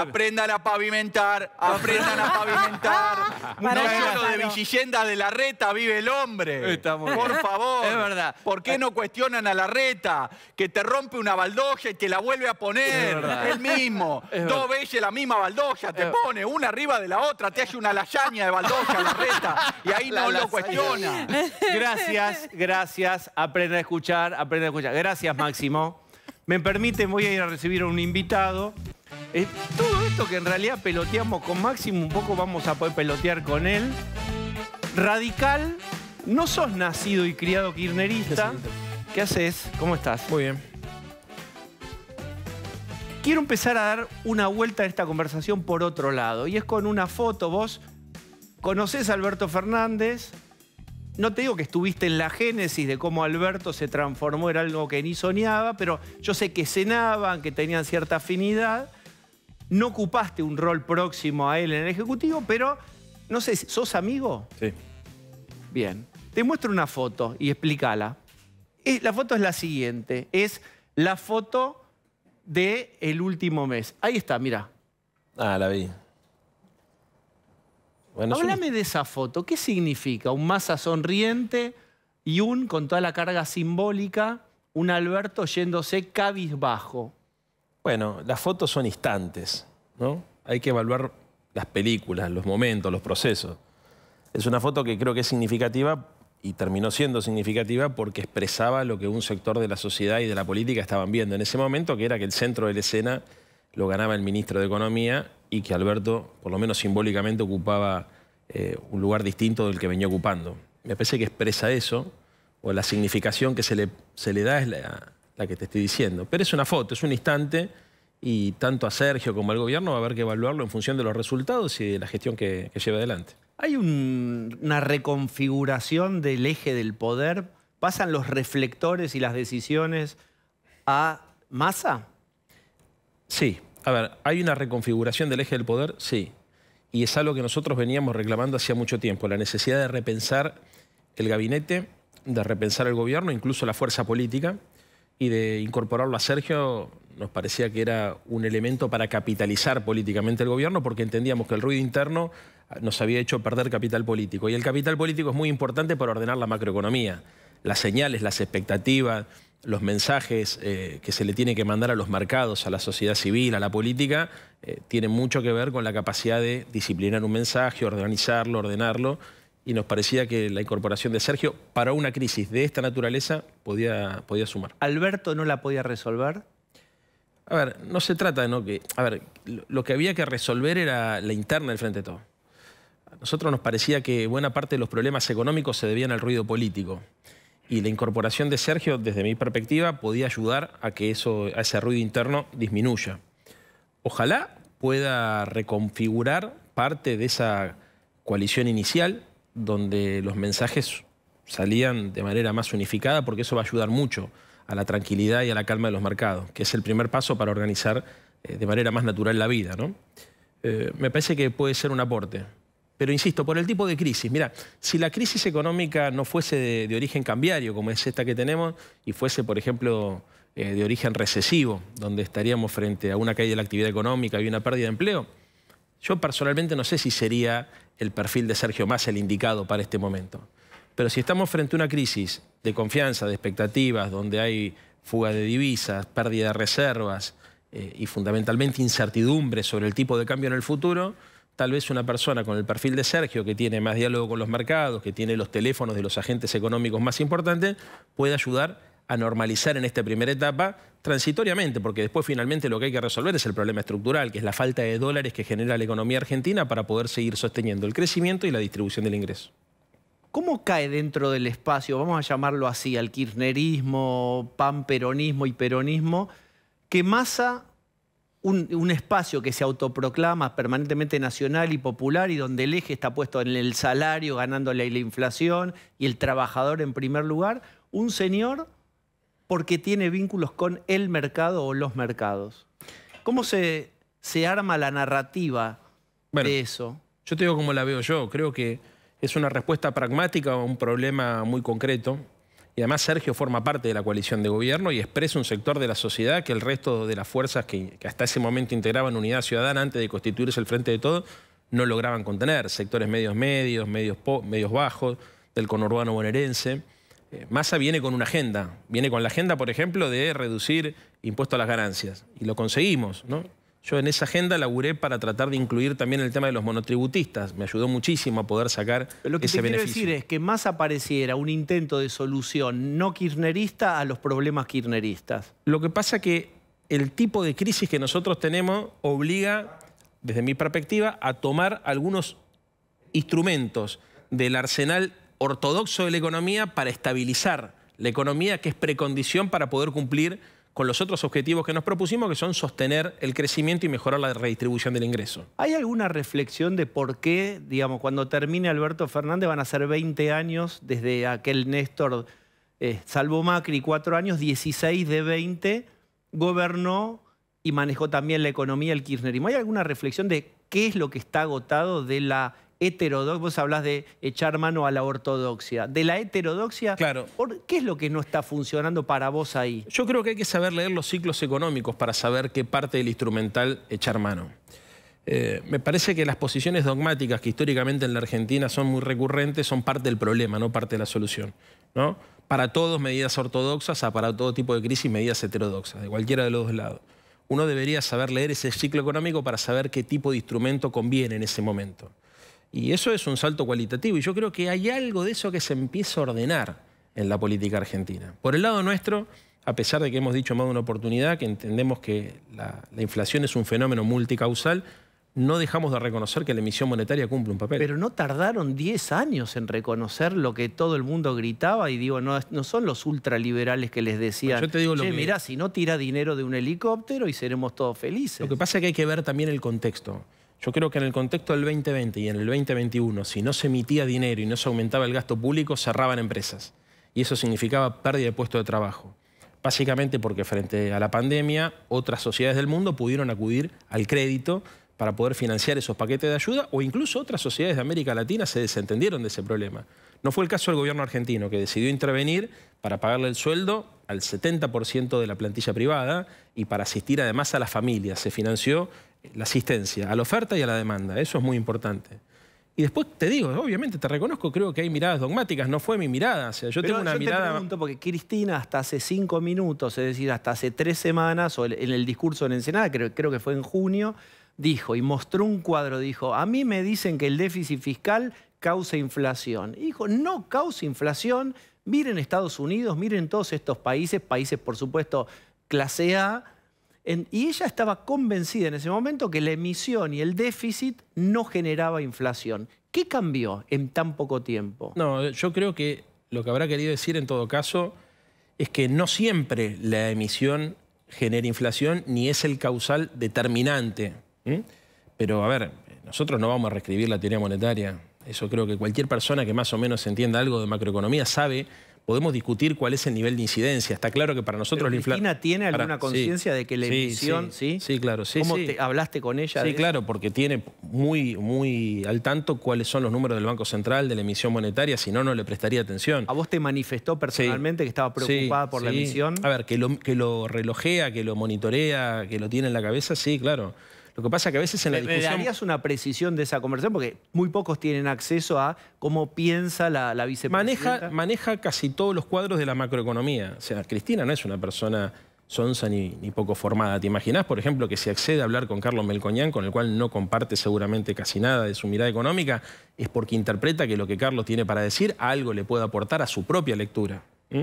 Aprendan a pavimentar, aprendan a pavimentar. [laughs] no solo de Villillenda de la reta vive el hombre. Por favor. ¿Por qué no cuestionan a la reta? Que te rompe una baldoja y te la vuelve a poner. El mismo. Dos veces la misma baldoja te pone, una arriba de la otra, te hace una lasaña de baldoja a la reta. Y ahí no lo cuestiona. Gracias, gracias. Aprende a escuchar, aprende a escuchar. Gracias, Máximo. Me permiten, voy a ir a recibir a un invitado. Eh, todo esto que en realidad peloteamos con Máximo, un poco vamos a poder pelotear con él. Radical, no sos nacido y criado kirnerista. ¿Qué haces? ¿Cómo estás? Muy bien. Quiero empezar a dar una vuelta a esta conversación por otro lado. Y es con una foto. Vos conocés a Alberto Fernández. No te digo que estuviste en la génesis de cómo Alberto se transformó Era algo que ni soñaba, pero yo sé que cenaban, que tenían cierta afinidad no ocupaste un rol próximo a él en el Ejecutivo, pero no sé, ¿sos amigo? Sí. Bien. Te muestro una foto y explícala. Eh, la foto es la siguiente. Es la foto del el último mes. Ahí está, mira. Ah, la vi. Bueno, Háblame de esa foto. ¿Qué significa? Un masa sonriente y un, con toda la carga simbólica, un Alberto yéndose cabizbajo. Bueno, las fotos son instantes, ¿no? Hay que evaluar las películas, los momentos, los procesos. Es una foto que creo que es significativa y terminó siendo significativa porque expresaba lo que un sector de la sociedad y de la política estaban viendo en ese momento, que era que el centro de la escena lo ganaba el ministro de Economía y que Alberto, por lo menos simbólicamente, ocupaba eh, un lugar distinto del que venía ocupando. Me parece que expresa eso, o la significación que se le, se le da es la, la que te estoy diciendo. Pero es una foto, es un instante y tanto a Sergio como al gobierno va a haber que evaluarlo en función de los resultados y de la gestión que, lleva adelante. Hay una reconfiguración del eje del poder. ¿Pasan los reflectores y las decisiones a masa? Sí. A ver, ¿hay una reconfiguración del eje del poder? Sí. Y es algo que nosotros veníamos reclamando hacía mucho tiempo, la necesidad de repensar el gabinete, de repensar el gobierno, incluso la fuerza política y de incorporarlo a Sergio nos parecía que era un elemento para capitalizar políticamente el gobierno porque entendíamos que el ruido interno nos había hecho perder capital político. Y el capital político es muy importante para ordenar la macroeconomía. Las señales, las expectativas, los mensajes eh, que se le tiene que mandar a los mercados, a la sociedad civil, a la política, eh, tienen mucho que ver con la capacidad de disciplinar un mensaje, organizarlo, ordenarlo y nos parecía que la incorporación de Sergio para una crisis de esta naturaleza podía, podía sumar. ¿Alberto no la podía resolver? A ver, no se trata, de ¿no? Que, a ver, lo que había que resolver era la interna del Frente Todo. A nosotros nos parecía que buena parte de los problemas económicos se debían al ruido político. Y la incorporación de Sergio, desde mi perspectiva, podía ayudar a que eso, a ese ruido interno disminuya. Ojalá pueda reconfigurar parte de esa coalición inicial donde los mensajes salían de manera más unificada, porque eso va a ayudar mucho a la tranquilidad y a la calma de los mercados, que es el primer paso para organizar eh, de manera más natural la vida. Eh, me parece que puede ser un aporte. Pero insisto, por el tipo de crisis. Mira, si la crisis económica no fuese de, origen cambiario, como es esta que tenemos, y fuese, por ejemplo, eh, de origen recesivo, donde estaríamos frente a una caída de la actividad económica y una pérdida de empleo, yo personalmente no sé si sería el perfil de Sergio más el indicado para este momento. Pero si estamos frente a una crisis de confianza, de expectativas, donde hay fuga de divisas, pérdida de reservas eh, y fundamentalmente incertidumbre sobre el tipo de cambio en el futuro, tal vez una persona con el perfil de Sergio, que tiene más diálogo con los mercados, que tiene los teléfonos de los agentes económicos más importantes, puede ayudar a normalizar en esta primera etapa, transitoriamente, porque después finalmente lo que hay que resolver es el problema estructural, que es la falta de dólares que genera la economía argentina para poder seguir sosteniendo el crecimiento y la distribución del ingreso. ¿Cómo cae dentro del espacio, vamos a llamarlo así, al kirchnerismo, panperonismo y peronismo, que masa un, un espacio que se autoproclama permanentemente nacional y popular y donde el eje está puesto en el salario, ganándole la inflación y el trabajador en primer lugar? Un señor porque tiene vínculos con el mercado o los mercados. ¿Cómo se, se arma la narrativa de eso? Yo te digo cómo la veo yo. Creo que es una respuesta pragmática a un problema muy concreto. Y además Sergio forma parte de la coalición de gobierno y expresa un sector de la sociedad que el resto de las fuerzas que, hasta ese momento integraban Unidad Ciudadana antes de constituirse el Frente de todo, no lograban contener. Sectores medios medios, medios, medios bajos, del conurbano bonaerense. Eh, Massa viene con una agenda. Viene con la agenda, por ejemplo, de reducir impuestos a las ganancias. Y lo conseguimos, ¿no? Yo en esa agenda laburé para tratar de incluir también el tema de los monotributistas. Me ayudó muchísimo a poder sacar ese beneficio. Lo que te quiero decir es que más apareciera un intento de solución no kirchnerista a los problemas kirchneristas. Lo que pasa que el tipo de crisis que nosotros tenemos obliga, desde mi perspectiva, a tomar algunos instrumentos del arsenal ortodoxo de la economía para estabilizar la economía, que es precondición para poder cumplir con los otros objetivos que nos propusimos, que son sostener el crecimiento y mejorar la redistribución del ingreso. ¿Hay alguna reflexión de por qué, digamos, cuando termine Alberto Fernández van a ser 20 años desde aquel Néstor, eh, salvo Macri, 4 años, 16 de 20, gobernó y manejó también la economía el kirchnerismo? ¿Hay alguna reflexión de qué es lo que está agotado de la vos hablas de echar mano a la ortodoxia. De la heterodoxia, claro. ¿qué es lo que no está funcionando para vos ahí? Yo creo que hay que saber leer los ciclos económicos para saber qué parte del instrumental echar mano. Eh, me parece que las posiciones dogmáticas que históricamente en la Argentina son muy recurrentes son parte del problema, no parte de la solución. ¿no? Para todos medidas ortodoxas, para todo tipo de crisis medidas heterodoxas, de cualquiera de los dos lados. Uno debería saber leer ese ciclo económico para saber qué tipo de instrumento conviene en ese momento. Y eso es un salto cualitativo. Y yo creo que hay algo de eso que se empieza a ordenar en la política argentina. Por el lado nuestro, a pesar de que hemos dicho más de una oportunidad, que entendemos que la, inflación es un fenómeno multicausal, no dejamos de reconocer que la emisión monetaria cumple un papel. Pero no tardaron 10 años en reconocer lo que todo el mundo gritaba y digo, no, no son los ultraliberales que les decían, yo te digo mirá, si no tira dinero de un helicóptero y seremos todos felices. Lo que pasa es que hay que ver también el contexto. Yo creo que en el contexto del 2020 y en el 2021, si no se emitía dinero y no se aumentaba el gasto público, cerraban empresas. Y eso significaba pérdida de puestos de trabajo. Básicamente porque frente a la pandemia, otras sociedades del mundo pudieron acudir al crédito para poder financiar esos paquetes de ayuda o incluso otras sociedades de América Latina se desentendieron de ese problema. No fue el caso del gobierno argentino, que decidió intervenir para pagarle el sueldo al 70% de la plantilla privada y para asistir además a las familias. Se financió la asistencia, a la oferta y a la demanda. Eso es muy importante. Y después te digo, obviamente te reconozco, creo que hay miradas dogmáticas, no fue mi mirada. O sea, yo tengo una yo mirada. Te pregunto porque Cristina, hasta hace cinco minutos, es decir, hasta hace tres semanas, o en el discurso en Ensenada, creo, creo que fue en junio, dijo y mostró un cuadro, dijo: A mí me dicen que el déficit fiscal causa inflación. Y dijo: No causa inflación. Miren Estados Unidos, miren todos estos países, países por supuesto clase A, y ella estaba convencida en ese momento que la emisión y el déficit no generaba inflación. ¿Qué cambió en tan poco tiempo? No, yo creo que lo que habrá querido decir en todo caso es que no siempre la emisión genera inflación ni es el causal determinante. Pero a ver, nosotros no vamos a reescribir la teoría monetaria. Eso creo que cualquier persona que más o menos entienda algo de macroeconomía sabe podemos discutir cuál es el nivel de incidencia. Está claro que para nosotros la inflación... ¿Cristina tiene alguna conciencia de que la emisión...? Sí, sí, claro. Sí, ¿Cómo hablaste con ella? Sí, claro, porque tiene muy, muy al tanto cuáles son los números del Banco Central, de la emisión monetaria, si no, no le prestaría atención. ¿A vos te manifestó personalmente que estaba preocupada por la emisión? A ver, que que lo relojea, que lo monitorea, que lo tiene en la cabeza, sí, claro. Lo que pasa es que a veces en la discusión... ¿Me darías una precisión de esa conversación? Porque muy pocos tienen acceso a cómo piensa la, vicepresidenta. Maneja, casi todos los cuadros de la macroeconomía. O sea, Cristina no es una persona sonsa ni, poco formada. ¿Te imaginas, por ejemplo, que si accede a hablar con Carlos Melcoñán, con el cual no comparte seguramente casi nada de su mirada económica, es porque interpreta que lo que Carlos tiene para decir algo le puede aportar a su propia lectura? ¿Mm?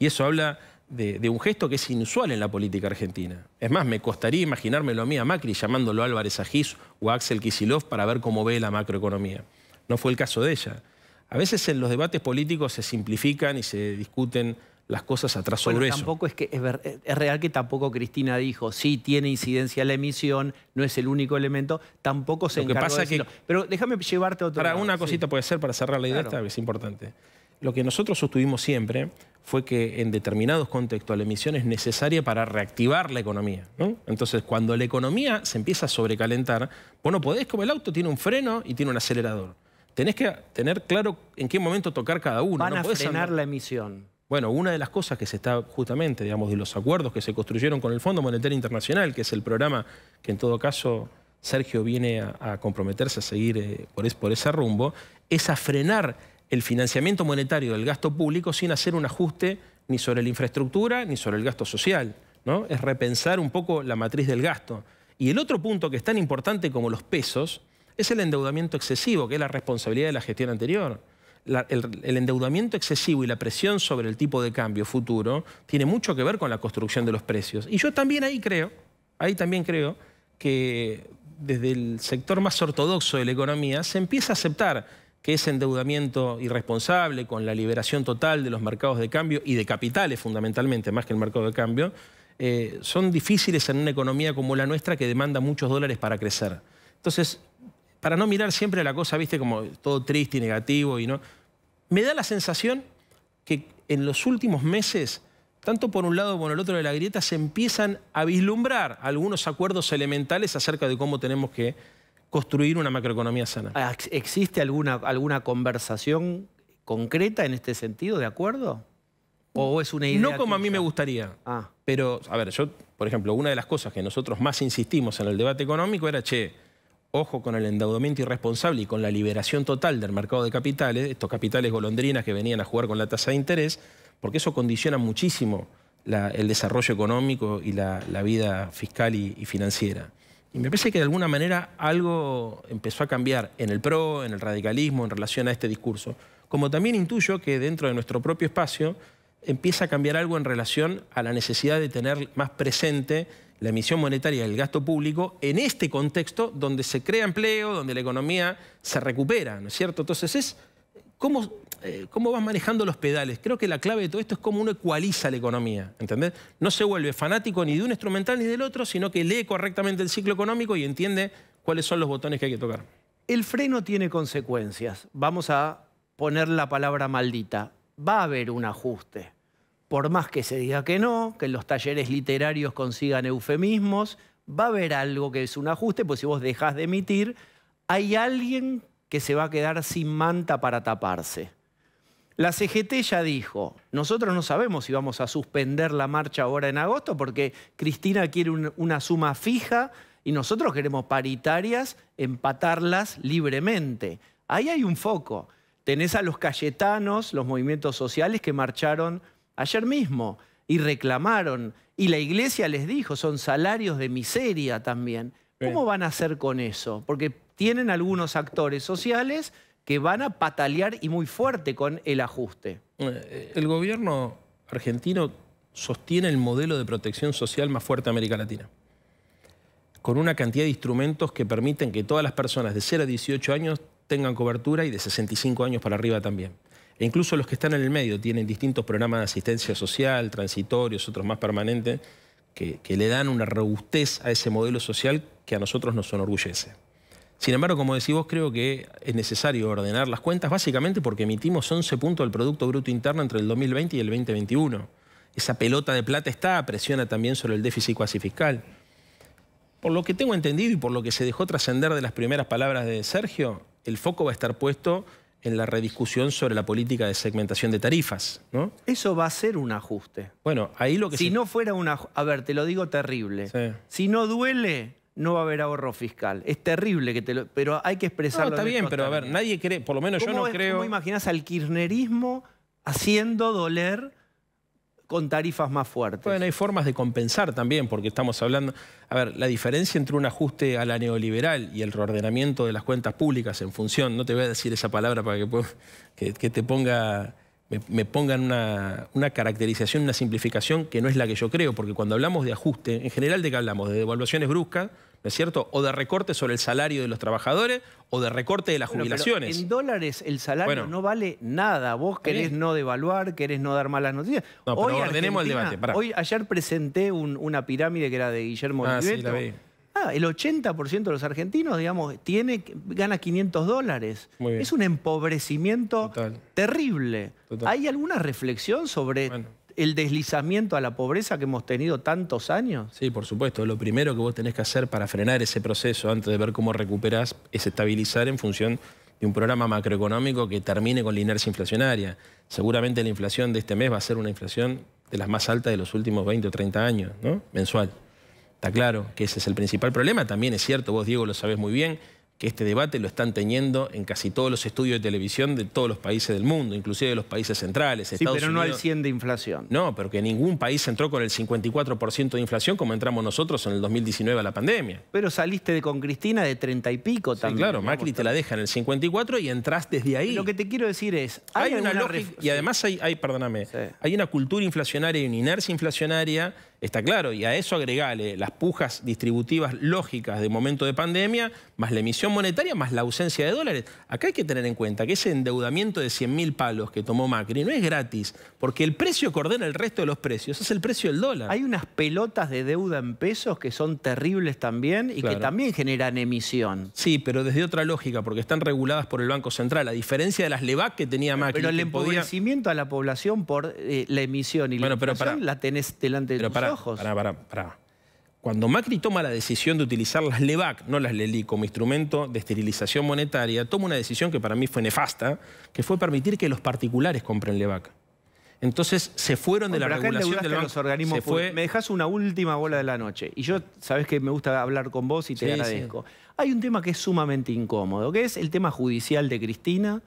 Y eso habla de, un gesto que es inusual en la política argentina. Es más, me costaría imaginármelo a mí a Macri llamándolo Álvarez Agis o a Axel Kisilov para ver cómo ve la macroeconomía. No fue el caso de ella. A veces en los debates políticos se simplifican y se discuten las cosas atrás sobre tampoco eso. Es, que es, real que tampoco Cristina dijo, sí tiene incidencia la emisión, no es el único elemento, tampoco se Lo que Pero déjame llevarte a otro Para una cosita puede ser, para cerrar la idea, esta, es importante. Lo que nosotros sostuvimos siempre fue que en determinados contextos la emisión es necesaria para reactivar la economía. Entonces, cuando la economía se empieza a sobrecalentar, bueno, no podés, como el auto tiene un freno y tiene un acelerador. Tenés que tener claro en qué momento tocar cada uno. Van a frenar la emisión. Bueno, una de las cosas que se está justamente, digamos, de los acuerdos que se construyeron con el Fondo Monetario Internacional, que es el programa que en todo caso Sergio viene a, comprometerse a seguir eh, por, por ese rumbo, es a frenar el financiamiento monetario del gasto público sin hacer un ajuste ni sobre la infraestructura ni sobre el gasto social. ¿no? Es repensar un poco la matriz del gasto. Y el otro punto que es tan importante como los pesos es el endeudamiento excesivo, que es la responsabilidad de la gestión anterior. el, el, endeudamiento excesivo y la presión sobre el tipo de cambio futuro tiene mucho que ver con la construcción de los precios. Y yo también ahí creo, ahí también creo que desde el sector más ortodoxo de la economía se empieza a aceptar que ese endeudamiento irresponsable con la liberación total de los mercados de cambio y de capitales fundamentalmente, más que el mercado de cambio, eh, son difíciles en una economía como la nuestra que demanda muchos dólares para crecer. Entonces, para no mirar siempre la cosa, viste, como todo triste y negativo y no, me da la sensación que en los últimos meses, tanto por un lado como por el otro de la grieta, se empiezan a vislumbrar algunos acuerdos elementales acerca de cómo tenemos que construir una macroeconomía sana. Ah, ¿Existe alguna, alguna conversación concreta en este sentido, de acuerdo? ¿O es una idea? No como a mí me gustaría. Ah. Pero, a ver, yo, por ejemplo, una de las cosas que nosotros más insistimos en el debate económico era, che, ojo con el endeudamiento irresponsable y con la liberación total del mercado de capitales, estos capitales golondrinas que venían a jugar con la tasa de interés, porque eso condiciona muchísimo el desarrollo económico y la, vida fiscal y financiera. Y me parece que de alguna manera algo empezó a cambiar en el PRO, en el radicalismo, en relación a este discurso. Como también intuyo que dentro de nuestro propio espacio empieza a cambiar algo en relación a la necesidad de tener más presente la emisión monetaria el gasto público en este contexto donde se crea empleo, donde la economía se recupera, ¿no es cierto? Entonces es ¿Cómo, eh, ¿Cómo vas manejando los pedales? Creo que la clave de todo esto es cómo uno ecualiza la economía, ¿entendés? No se vuelve fanático ni de un instrumental ni del otro, sino que lee correctamente el ciclo económico y entiende cuáles son los botones que hay que tocar. El freno tiene consecuencias. Vamos a poner la palabra maldita. Va a haber un ajuste. Por más que se diga que no, que los talleres literarios consigan eufemismos, va a haber algo que es un ajuste, porque si vos dejás de emitir, hay alguien que se va a quedar sin manta para taparse. La CGT ya dijo, nosotros no sabemos si vamos a suspender la marcha ahora en agosto porque Cristina quiere una suma fija y nosotros queremos paritarias, empatarlas libremente. Ahí hay un foco. Tenés a los cayetanos, los movimientos sociales que marcharon ayer mismo y reclamaron. Y la iglesia les dijo, son salarios de miseria también. ¿Cómo van a hacer con eso? Porque tienen algunos actores sociales que van a patalear y muy fuerte con el ajuste. Eh, el gobierno argentino sostiene el modelo de protección social más fuerte de América Latina, con una cantidad de instrumentos que permiten que todas las personas de 0 a 18 años tengan cobertura y de 65 años para arriba también. E incluso los que están en el medio tienen distintos programas de asistencia social, transitorios, otros más permanentes, que, que le dan una robustez a ese modelo social que a nosotros nos enorgullece. Sin embargo, como decís vos, creo que es necesario ordenar las cuentas básicamente porque emitimos 11 puntos del Producto Bruto Interno entre el 2020 y el 2021. Esa pelota de plata está, presiona también sobre el déficit cuasi fiscal. Por lo que tengo entendido y por lo que se dejó trascender de las primeras palabras de Sergio, el foco va a estar puesto en la rediscusión sobre la política de segmentación de tarifas, ¿no? Eso va a ser un ajuste. Bueno, ahí lo que... Si no fuera un ajuste... A ver, te lo digo terrible. Si no duele, no va a haber ahorro fiscal. Es terrible que te lo... Pero hay que expresarlo. No, está bien, pero a ver, nadie cree, por lo menos yo no creo... ¿Cómo imaginas al kirchnerismo haciendo doler con tarifas más fuertes? Bueno, hay formas de compensar también, porque estamos hablando... A ver, la diferencia entre un ajuste a la neoliberal y el reordenamiento de las cuentas públicas en función... No te voy a decir esa palabra para que, que, te ponga... Me, pongan una, una caracterización, una simplificación que no es la que yo creo, porque cuando hablamos de ajuste, en general de qué hablamos, de devaluaciones bruscas, es cierto? O de recorte sobre el salario de los trabajadores o de recorte de las jubilaciones. en dólares el salario no vale nada. Vos querés no devaluar, querés no dar malas noticias. No, pero hoy ordenemos el debate. Hoy, ayer presenté una pirámide que era de Guillermo ah, sí, la ah, el 80% de los argentinos, digamos, tiene, gana 500 dólares. Es un empobrecimiento terrible. ¿Hay alguna reflexión sobre el deslizamiento a la pobreza que hemos tenido tantos años? Sí, por supuesto. Lo primero que vos tenés que hacer para frenar ese proceso antes de ver cómo recuperás es estabilizar en función de un programa macroeconómico que termine con la inercia inflacionaria. Seguramente la inflación de este mes va a ser una inflación de las más altas de los últimos 20 o 30 años, ¿no? Mensual. Está claro que ese es el principal problema. También es cierto, vos Diego lo sabés muy bien, que este debate lo están teniendo en casi todos los estudios de televisión de todos los países del mundo, inclusive de los países centrales. Sí, pero no al 100 de inflación. No, pero que ningún país entró con el 54% de inflación como entramos nosotros en el 2019 a la pandemia. Pero saliste con Cristina de 30 y pico también. Sí, claro, Macri te la deja en el 54 y entras desde ahí. Lo que te quiero decir es... Hay, una y además hay, perdóname, hay una cultura inflacionaria y una inercia inflacionaria está claro. Y a eso agregale las pujas distributivas lógicas de momento de pandemia, más la emisión monetaria, más la ausencia de dólares. Acá hay que tener en cuenta que ese endeudamiento de 100.000 palos que tomó Macri no es gratis, porque el precio coordena el resto de los precios es el precio del dólar. Hay unas pelotas de deuda en pesos que son terribles también y que también generan emisión. Sí, pero desde otra lógica, porque están reguladas por el Banco Central, a diferencia de las LEVAC que tenía Macri. Pero el empobrecimiento a la población por eh, la emisión y la pero para... la tenés delante de Pará, Cuando Macri toma la decisión de utilizar las LEVAC, no las LELI, como instrumento de esterilización monetaria, toma una decisión que para mí fue nefasta, que fue permitir que los particulares compren LEVAC. Entonces se fueron de la regulación de Los organismos fue... Me dejas una última bola de la noche. Y yo, sabes que me gusta hablar con vos y te agradezco. Hay un tema que es sumamente incómodo, que es el tema judicial de Cristina.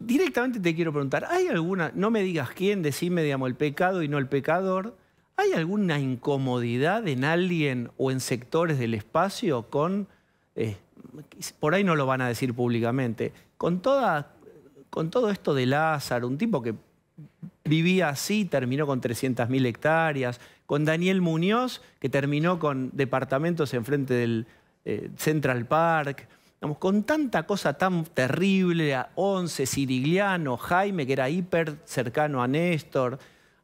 Directamente te quiero preguntar, ¿hay alguna, no me digas quién, decime, digamos, el pecado y no el pecador? ¿Hay alguna incomodidad en alguien o en sectores del espacio con, eh, por ahí no lo van a decir públicamente, con, toda, con todo esto de Lázaro, un tipo que vivía así, terminó con 300.000 hectáreas, con Daniel Muñoz, que terminó con departamentos enfrente del eh, Central Park, con tanta cosa tan terrible, a Once, Sirigliano, Jaime, que era hiper cercano a Néstor,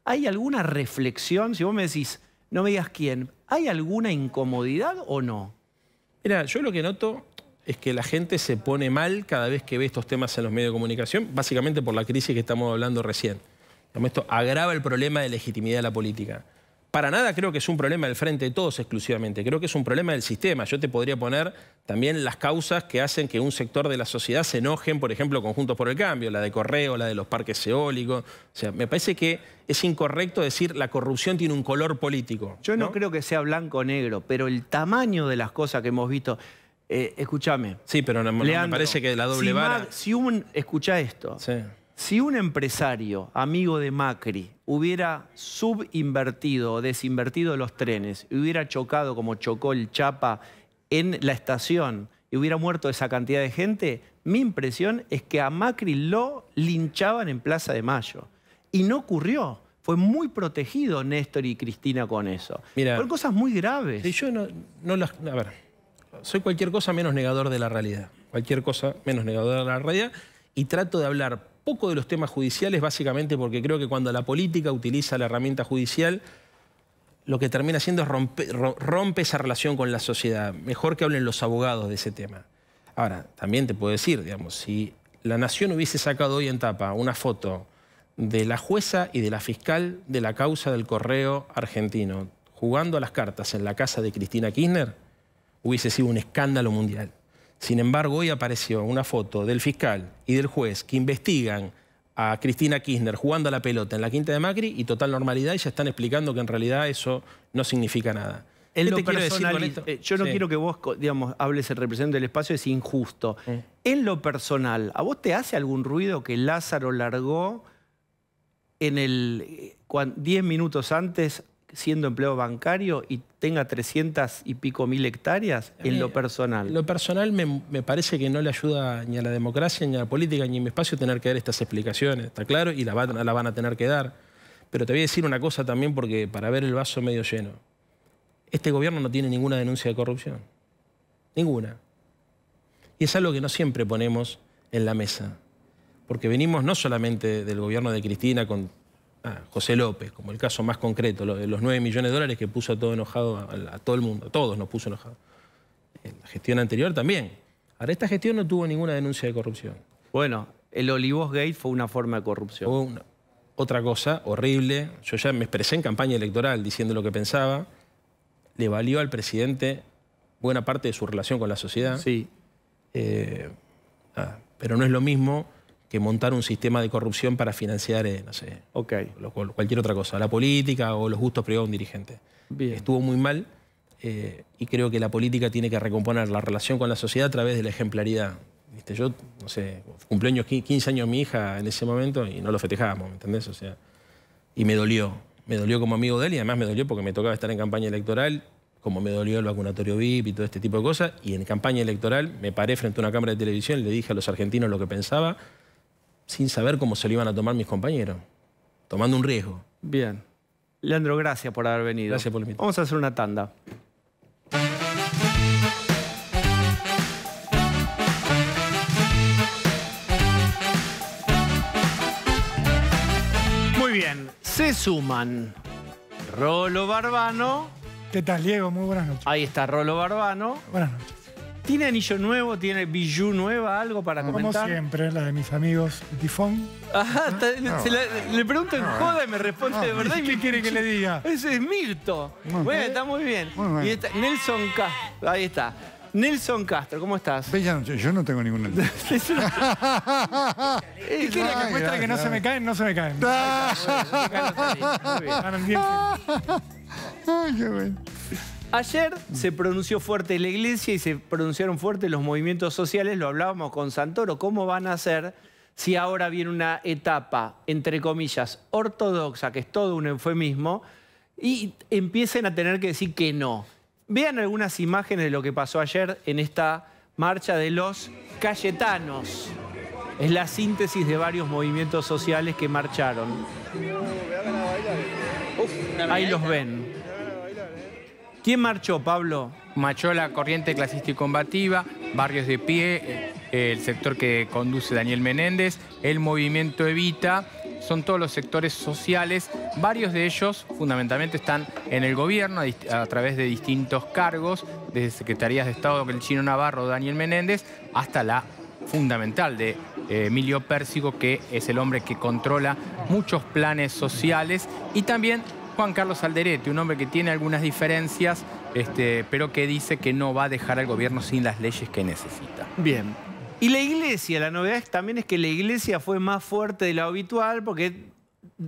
¿Hay alguna reflexión? Si vos me decís, no me digas quién, ¿hay alguna incomodidad o no? Mira, yo lo que noto es que la gente se pone mal cada vez que ve estos temas en los medios de comunicación, básicamente por la crisis que estamos hablando recién. Esto agrava el problema de legitimidad de la política para nada creo que es un problema del frente de todos exclusivamente, creo que es un problema del sistema. Yo te podría poner también las causas que hacen que un sector de la sociedad se enojen, por ejemplo, conjuntos por el cambio, la de correo, la de los parques eólicos. O sea, me parece que es incorrecto decir la corrupción tiene un color político. Yo no, creo que sea blanco o negro, pero el tamaño de las cosas que hemos visto. Eh, escúchame. Sí, pero me parece que la doble vara. Si un. Escucha esto. Si un empresario, amigo de Macri, hubiera subinvertido o desinvertido los trenes, y hubiera chocado como chocó el Chapa en la estación y hubiera muerto esa cantidad de gente, mi impresión es que a Macri lo linchaban en Plaza de Mayo. Y no ocurrió. Fue muy protegido Néstor y Cristina con eso. Mira, Fueron cosas muy graves. yo no, no las... A ver, soy cualquier cosa menos negador de la realidad. Cualquier cosa menos negador de la realidad. Y trato de hablar poco de los temas judiciales, básicamente porque creo que cuando la política utiliza la herramienta judicial, lo que termina haciendo es romper rompe esa relación con la sociedad. Mejor que hablen los abogados de ese tema. Ahora, también te puedo decir, digamos, si la Nación hubiese sacado hoy en tapa una foto de la jueza y de la fiscal de la causa del correo argentino jugando a las cartas en la casa de Cristina Kirchner, hubiese sido un escándalo mundial. Sin embargo, hoy apareció una foto del fiscal y del juez que investigan a Cristina Kirchner jugando a la pelota en la quinta de Macri y total normalidad y ya están explicando que en realidad eso no significa nada. Eh, yo no quiero que vos, digamos, hables el representante del espacio, es injusto. Mm. En lo personal, ¿a vos te hace algún ruido que Lázaro largó en el 10 eh, minutos antes siendo empleo bancario y tenga 300 y pico mil hectáreas en lo eh, personal? Lo personal me, parece que no le ayuda ni a la democracia, ni a la política, ni a mi espacio tener que dar estas explicaciones, está claro, y la, la van a tener que dar. Pero te voy a decir una cosa también porque para ver el vaso medio lleno. Este gobierno no tiene ninguna denuncia de corrupción. Ninguna. Y es algo que no siempre ponemos en la mesa. Porque venimos no solamente del gobierno de Cristina con José López, como el caso más concreto, de los 9 millones de dólares que puso a todo enojado, a, todo el mundo, a todos nos puso enojado. En la gestión anterior también. Ahora, esta gestión no tuvo ninguna denuncia de corrupción. Bueno, el Olivos Gate fue una forma de corrupción. Una, otra cosa horrible, yo ya me expresé en campaña electoral diciendo lo que pensaba, le valió al presidente buena parte de su relación con la sociedad. Sí. Eh, ah, pero no es lo mismo que montar un sistema de corrupción para financiar, eh, no sé, cualquier otra cosa, la política o los gustos privados de un dirigente. Estuvo muy mal eh, y creo que la política tiene que recomponer la relación con la sociedad a través de la ejemplaridad. ¿Viste? Yo, no sé, cumpleaños 15 años mi hija en ese momento y no lo festejábamos, entendés? O sea, y me dolió. Me dolió como amigo de él y además me dolió porque me tocaba estar en campaña electoral, como me dolió el vacunatorio VIP y todo este tipo de cosas. Y en campaña electoral me paré frente a una cámara de televisión, y le dije a los argentinos lo que pensaba sin saber cómo se lo iban a tomar mis compañeros, tomando un riesgo. Bien. Leandro, gracias por haber venido. Gracias por venir. Vamos a hacer una tanda. Muy bien, se suman Rolo Barbano. ¿Qué tal, Diego? Muy buenas noches. Ahí está Rolo Barbano. Buenas noches. ¿Tiene anillo nuevo? ¿Tiene Bijou nueva? ¿Algo para comentar? Como siempre, la de mis amigos, tifón. Ajá, le pregunto en joda y me responde de verdad. ¿Qué y quiere que le diga? Ese es Mirto. bueno, está muy bien. Muy bien. Nelson Castro, ahí está. Nelson Castro, ¿cómo estás? Bella noche, yo no tengo ningún anillo. [laughs] es que la [laughs] que muestra que no se me caen, no se me caen. [laughs] Ay, qué bueno. Ayer se pronunció fuerte la iglesia y se pronunciaron fuerte los movimientos sociales, lo hablábamos con Santoro, ¿cómo van a hacer si ahora viene una etapa, entre comillas, ortodoxa, que es todo un enfemismo, y empiecen a tener que decir que no? Vean algunas imágenes de lo que pasó ayer en esta marcha de los Cayetanos. Es la síntesis de varios movimientos sociales que marcharon. Ahí los ven. ¿Quién marchó, Pablo? Machola, la corriente clasista y combativa, barrios de pie, eh, el sector que conduce Daniel Menéndez, el movimiento Evita, son todos los sectores sociales. Varios de ellos fundamentalmente están en el gobierno a, través de distintos cargos, desde Secretarías de Estado del Chino Navarro, Daniel Menéndez, hasta la fundamental de eh, Emilio Pérsico, que es el hombre que controla muchos planes sociales y también Juan Carlos Alderete, un hombre que tiene algunas diferencias, este, pero que dice que no va a dejar al gobierno sin las leyes que necesita. Bien. Y la iglesia, la novedad también es que la iglesia fue más fuerte de lo habitual, porque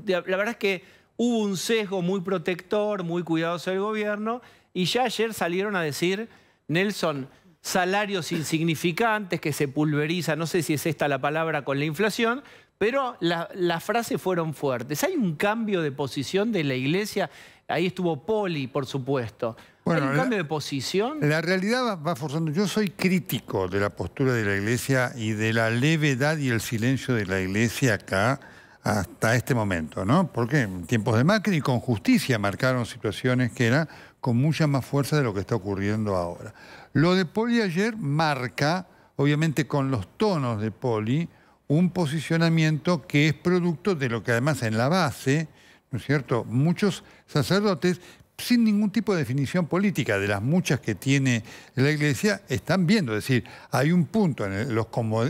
la verdad es que hubo un sesgo muy protector, muy cuidadoso del gobierno, y ya ayer salieron a decir, Nelson, salarios insignificantes que se pulveriza, no sé si es esta la palabra con la inflación, pero las frases fueron fuertes. Hay un cambio de posición de la iglesia, ahí estuvo Poli, por supuesto. Bueno, ¿Hay un cambio de posición? La realidad va, forzando. Yo soy crítico de la postura de la iglesia y de la levedad y el silencio de la iglesia acá hasta este momento, ¿no? Porque en tiempos de Macri y con justicia marcaron situaciones que eran con mucha más fuerza de lo que está ocurriendo ahora. Lo de Poli ayer marca, obviamente con los tonos de Poli, un posicionamiento que es producto de lo que además en la base, ¿no es cierto?, muchos sacerdotes, sin ningún tipo de definición política de las muchas que tiene la Iglesia, están viendo. Es decir, hay un punto en los,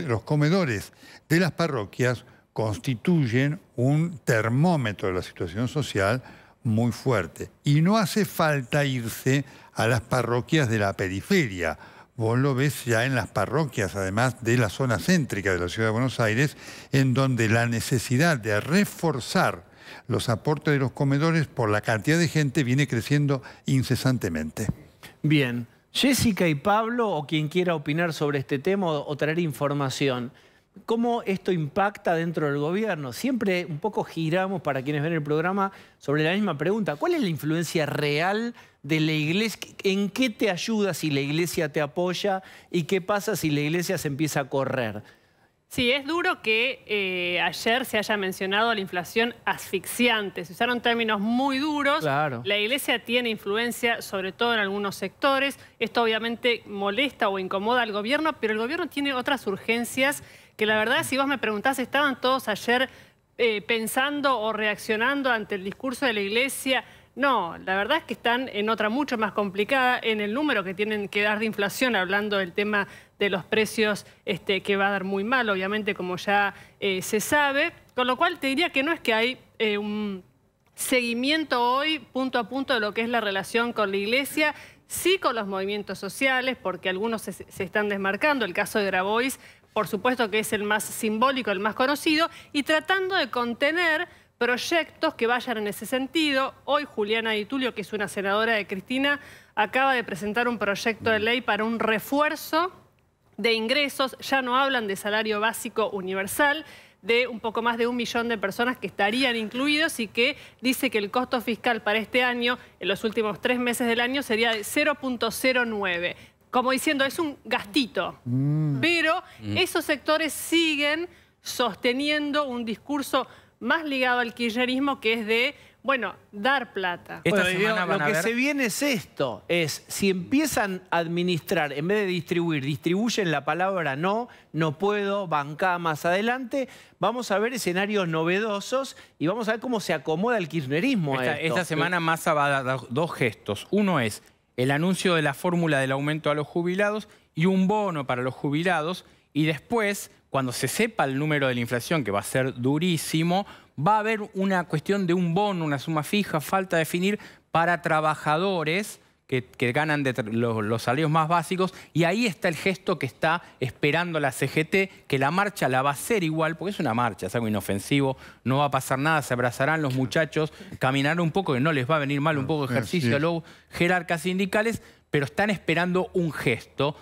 los comedores de las parroquias constituyen un termómetro de la situación social muy fuerte. Y no hace falta irse a las parroquias de la periferia Vos lo ves ya en las parroquias, además de la zona céntrica de la ciudad de Buenos Aires, en donde la necesidad de reforzar los aportes de los comedores por la cantidad de gente viene creciendo incesantemente. Bien. Jessica y Pablo, o quien quiera opinar sobre este tema o, traer información, ¿cómo esto impacta dentro del gobierno? Siempre un poco giramos, para quienes ven el programa, sobre la misma pregunta. ¿Cuál es la influencia real de la iglesia, en qué te ayuda si la iglesia te apoya y qué pasa si la iglesia se empieza a correr. Sí, es duro que eh, ayer se haya mencionado la inflación asfixiante. Se usaron términos muy duros. La iglesia tiene influencia, sobre todo en algunos sectores. Esto obviamente molesta o incomoda al gobierno, pero el gobierno tiene otras urgencias que la verdad, si vos me preguntás, estaban todos ayer eh, pensando o reaccionando ante el discurso de la iglesia no, la verdad es que están en otra mucho más complicada, en el número que tienen que dar de inflación, hablando del tema de los precios, este, que va a dar muy mal, obviamente, como ya eh, se sabe. Con lo cual te diría que no es que hay eh, un seguimiento hoy, punto a punto, de lo que es la relación con la Iglesia, sí con los movimientos sociales, porque algunos se están desmarcando, el caso de Grabois, por supuesto que es el más simbólico, el más conocido, y tratando de contener proyectos que vayan en ese sentido. Hoy Juliana Di Tulio, que es una senadora de Cristina, acaba de presentar un proyecto de mm. ley para un refuerzo de ingresos. Ya no hablan de salario básico universal de un poco más de un millón de personas que estarían incluidos y que dice que el costo fiscal para este año, en los últimos tres meses del año, sería de 0.09. Como diciendo, es un gastito. Mm. Pero mm. esos sectores siguen sosteniendo un discurso más ligado al kirchnerismo que es de, bueno, dar plata. lo que se viene es esto, es si empiezan a administrar, en vez de distribuir, distribuyen la palabra no, no puedo, bancá más adelante, vamos a ver escenarios novedosos y vamos a ver cómo se acomoda el kirchnerismo a esto. esta semana Massa va a dar dos gestos. Uno es el anuncio de la fórmula del aumento a los jubilados y un bono para los jubilados y después cuando se sepa el número de la inflación, que va a ser durísimo, va a haber una cuestión de un bono, una suma fija, falta definir, para trabajadores que, ganan los, salarios más básicos y ahí está el gesto que está esperando la CGT, que la marcha la va a hacer igual, porque es una marcha, es algo inofensivo, no va a pasar nada, se abrazarán los muchachos, caminar un poco, que no les va a venir mal un poco de ah, ejercicio luego jerarcas sindicales, pero están esperando un gesto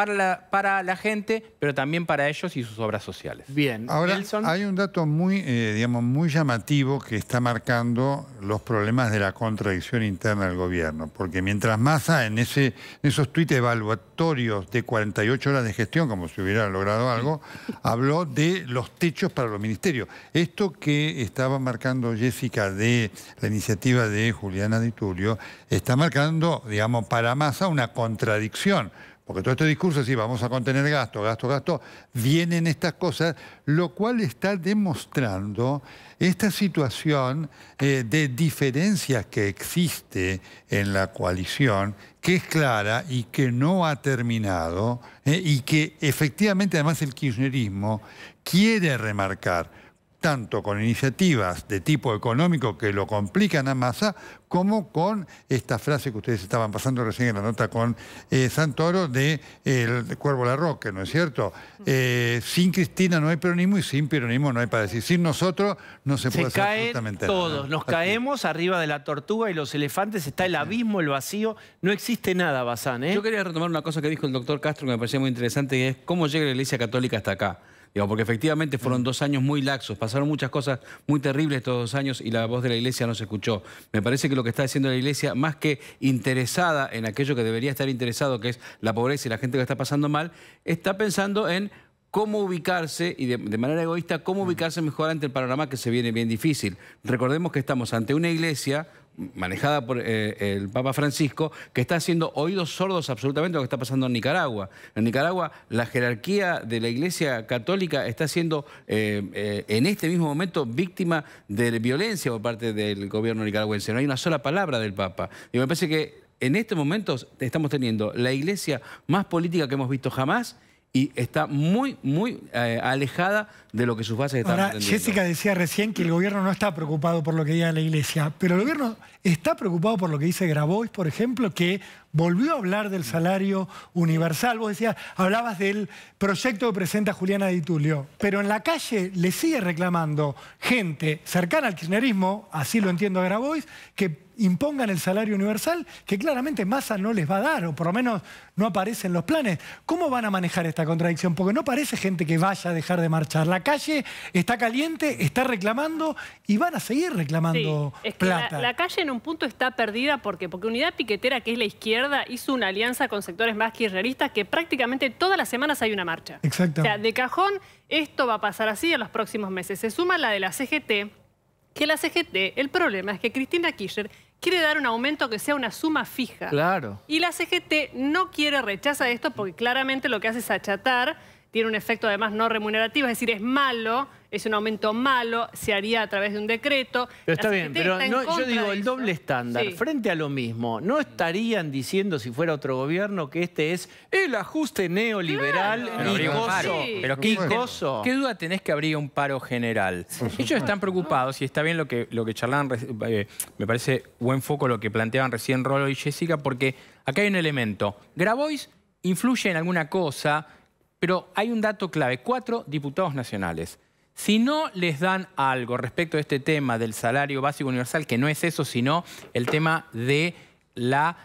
para la, para la gente, pero también para ellos y sus obras sociales. Bien. Ahora, hay un dato muy, eh, digamos, muy llamativo que está marcando los problemas de la contradicción interna del gobierno, porque mientras Massa en, ese, en esos tuits evaluatorios de 48 horas de gestión, como si hubiera logrado algo, [laughs] habló de los techos para los ministerios. Esto que estaba marcando Jessica de la iniciativa de Juliana Di Tulio, está marcando, digamos, para Massa una contradicción porque todo este discurso, si vamos a contener gasto, gasto, gasto, vienen estas cosas, lo cual está demostrando esta situación eh, de diferencias que existe en la coalición, que es clara y que no ha terminado, eh, y que efectivamente además el kirchnerismo quiere remarcar tanto con iniciativas de tipo económico que lo complican a masa, como con esta frase que ustedes estaban pasando recién en la nota con eh, Santoro de el Cuervo Larroque, ¿no es cierto? Eh, sin Cristina no hay peronismo y sin peronismo no hay para decir. Sin nosotros no se, puede hacer absolutamente todos. Nos caemos arriba de la tortuga y los elefantes, está el abismo, el vacío, no existe nada, Bazán. ¿eh? Yo quería retomar una cosa que dijo el doctor Castro que me parecía muy interesante y es cómo llega la Iglesia Católica hasta acá porque efectivamente fueron mm. dos años muy laxos, pasaron muchas cosas muy terribles estos dos años y la voz de la iglesia no se escuchó. Me parece que lo que está haciendo la iglesia, más que interesada en aquello que debería estar interesado, que es la pobreza y la gente que está pasando mal, está pensando en cómo ubicarse, y de, manera egoísta, cómo ubicarse mejor ante el panorama que se viene bien difícil. Recordemos que estamos ante una iglesia manejada por eh, el Papa Francisco, que está haciendo oídos sordos absolutamente lo que está pasando en Nicaragua. En Nicaragua la jerarquía de la Iglesia Católica está siendo eh, eh, en este mismo momento víctima de violencia por parte del gobierno nicaragüense. No hay una sola palabra del Papa. Y me parece que en este momento estamos teniendo la Iglesia más política que hemos visto jamás y está muy, muy eh, alejada de lo que sus bases están Ahora, Jessica decía recién que el gobierno no está preocupado por lo que diga la iglesia, pero el gobierno está preocupado por lo que dice Grabois, por ejemplo, que volvió a hablar del salario universal. Vos decías, hablabas del proyecto que presenta Juliana Di Tulio, pero en la calle le sigue reclamando gente cercana al kirchnerismo, así lo entiendo a Grabois, que impongan el salario universal, que claramente Massa no les va a dar, o por lo menos no aparece en los planes. ¿Cómo van a manejar esta contradicción? Porque no parece gente que vaya a dejar de marchar. La calle está caliente, está reclamando y van a seguir reclamando plata. La, calle en un punto está perdida porque, porque Unidad Piquetera, que es la izquierda, hizo una alianza con sectores más kirchneristas que prácticamente todas las semanas hay una marcha. Exacto. O sea, de cajón, esto va a pasar así en los próximos meses. Se suma la de la CGT, que la CGT, el problema es que Cristina Kirchner quiere dar un aumento que sea una suma fija. Claro. Y la CGT no quiere, rechaza esto porque claramente lo que hace es achatar, tiene un efecto además no remunerativo, es decir, es malo es un aumento malo, se haría a través de un decreto. Pero está bien, pero yo digo el doble estándar, frente a lo mismo, ¿no estarían diciendo si fuera otro gobierno que este es el ajuste neoliberal Pero ¿qué, ¿qué, duda tenés que habría un paro general? Ellos están preocupados y está bien lo que, lo que charlaban, eh, me parece buen foco lo que planteaban recién Rolo y Jessica, porque acá hay un elemento. Grabois influye en alguna cosa, pero hay un dato clave, cuatro diputados nacionales. Si no les dan algo respecto a este tema del salario básico universal, que no es eso, sino el tema de la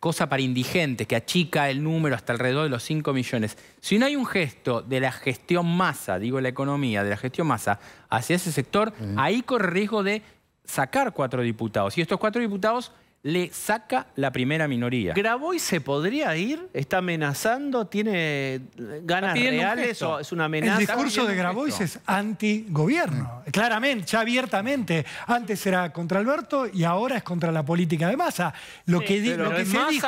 cosa para indigentes, que achica el número hasta alrededor de los 5 millones. Si no hay un gesto de la gestión masa, digo la economía, de la gestión masa, hacia ese sector, ahí corre riesgo de sacar cuatro diputados. Y estos cuatro diputados le saca la primera minoría. ¿Grabois se podría ir? ¿Está amenazando? ¿Tiene ganas reales o es una amenaza? El discurso de Grabois es antigobierno, claramente, ya abiertamente. Antes era contra Alberto y ahora es contra la política de Masa. Lo que, lo que se dijo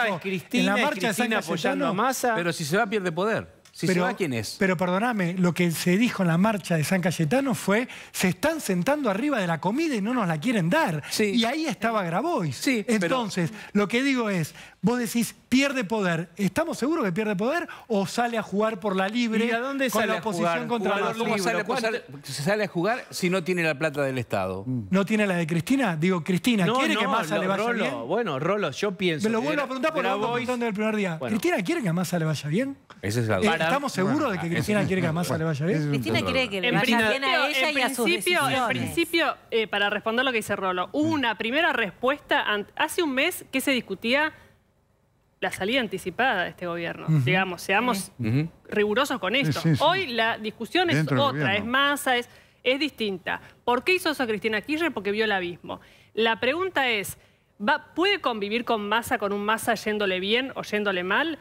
en la marcha de apoyando a Massa. Pero si se va pierde poder. Si pero, se va, ¿quién es? Pero perdóname, lo que se dijo en la marcha de San Cayetano fue se están sentando arriba de la comida y no nos la quieren dar. Y ahí estaba Grabois. Entonces, lo que digo es, vos decís, pierde poder. ¿Estamos seguros que pierde poder o sale a jugar por la libre ¿Y a dónde sale la oposición a contra sale, sale a jugar si no tiene la plata del Estado? Mm. ¿No tiene la de Cristina? Digo, Cristina, ¿quiere que Massa le vaya bien? Bueno, Rolo, yo pienso... Me lo vuelvo a preguntar por el preguntando del primer día. ¿Cristina quiere que a Massa le vaya bien? Esa es la eh, duda. ¿Estamos seguros de que Cristina quiere que a Massa le vaya bien? Cristina quiere que le vaya bien a ella y a sus decisiones. En principio, eh, para responder lo que dice Rolo, hubo mm. una primera respuesta hace un mes que se discutía la salida anticipada de este gobierno. Digamos, seamos rigurosos con esto. Hoy la discusión es otra, es masa, es, es distinta. ¿Por qué hizo eso Cristina Kirchner? Porque vio el abismo. La pregunta es, ¿puede convivir con masa, con un masa yéndole bien o yéndole mal?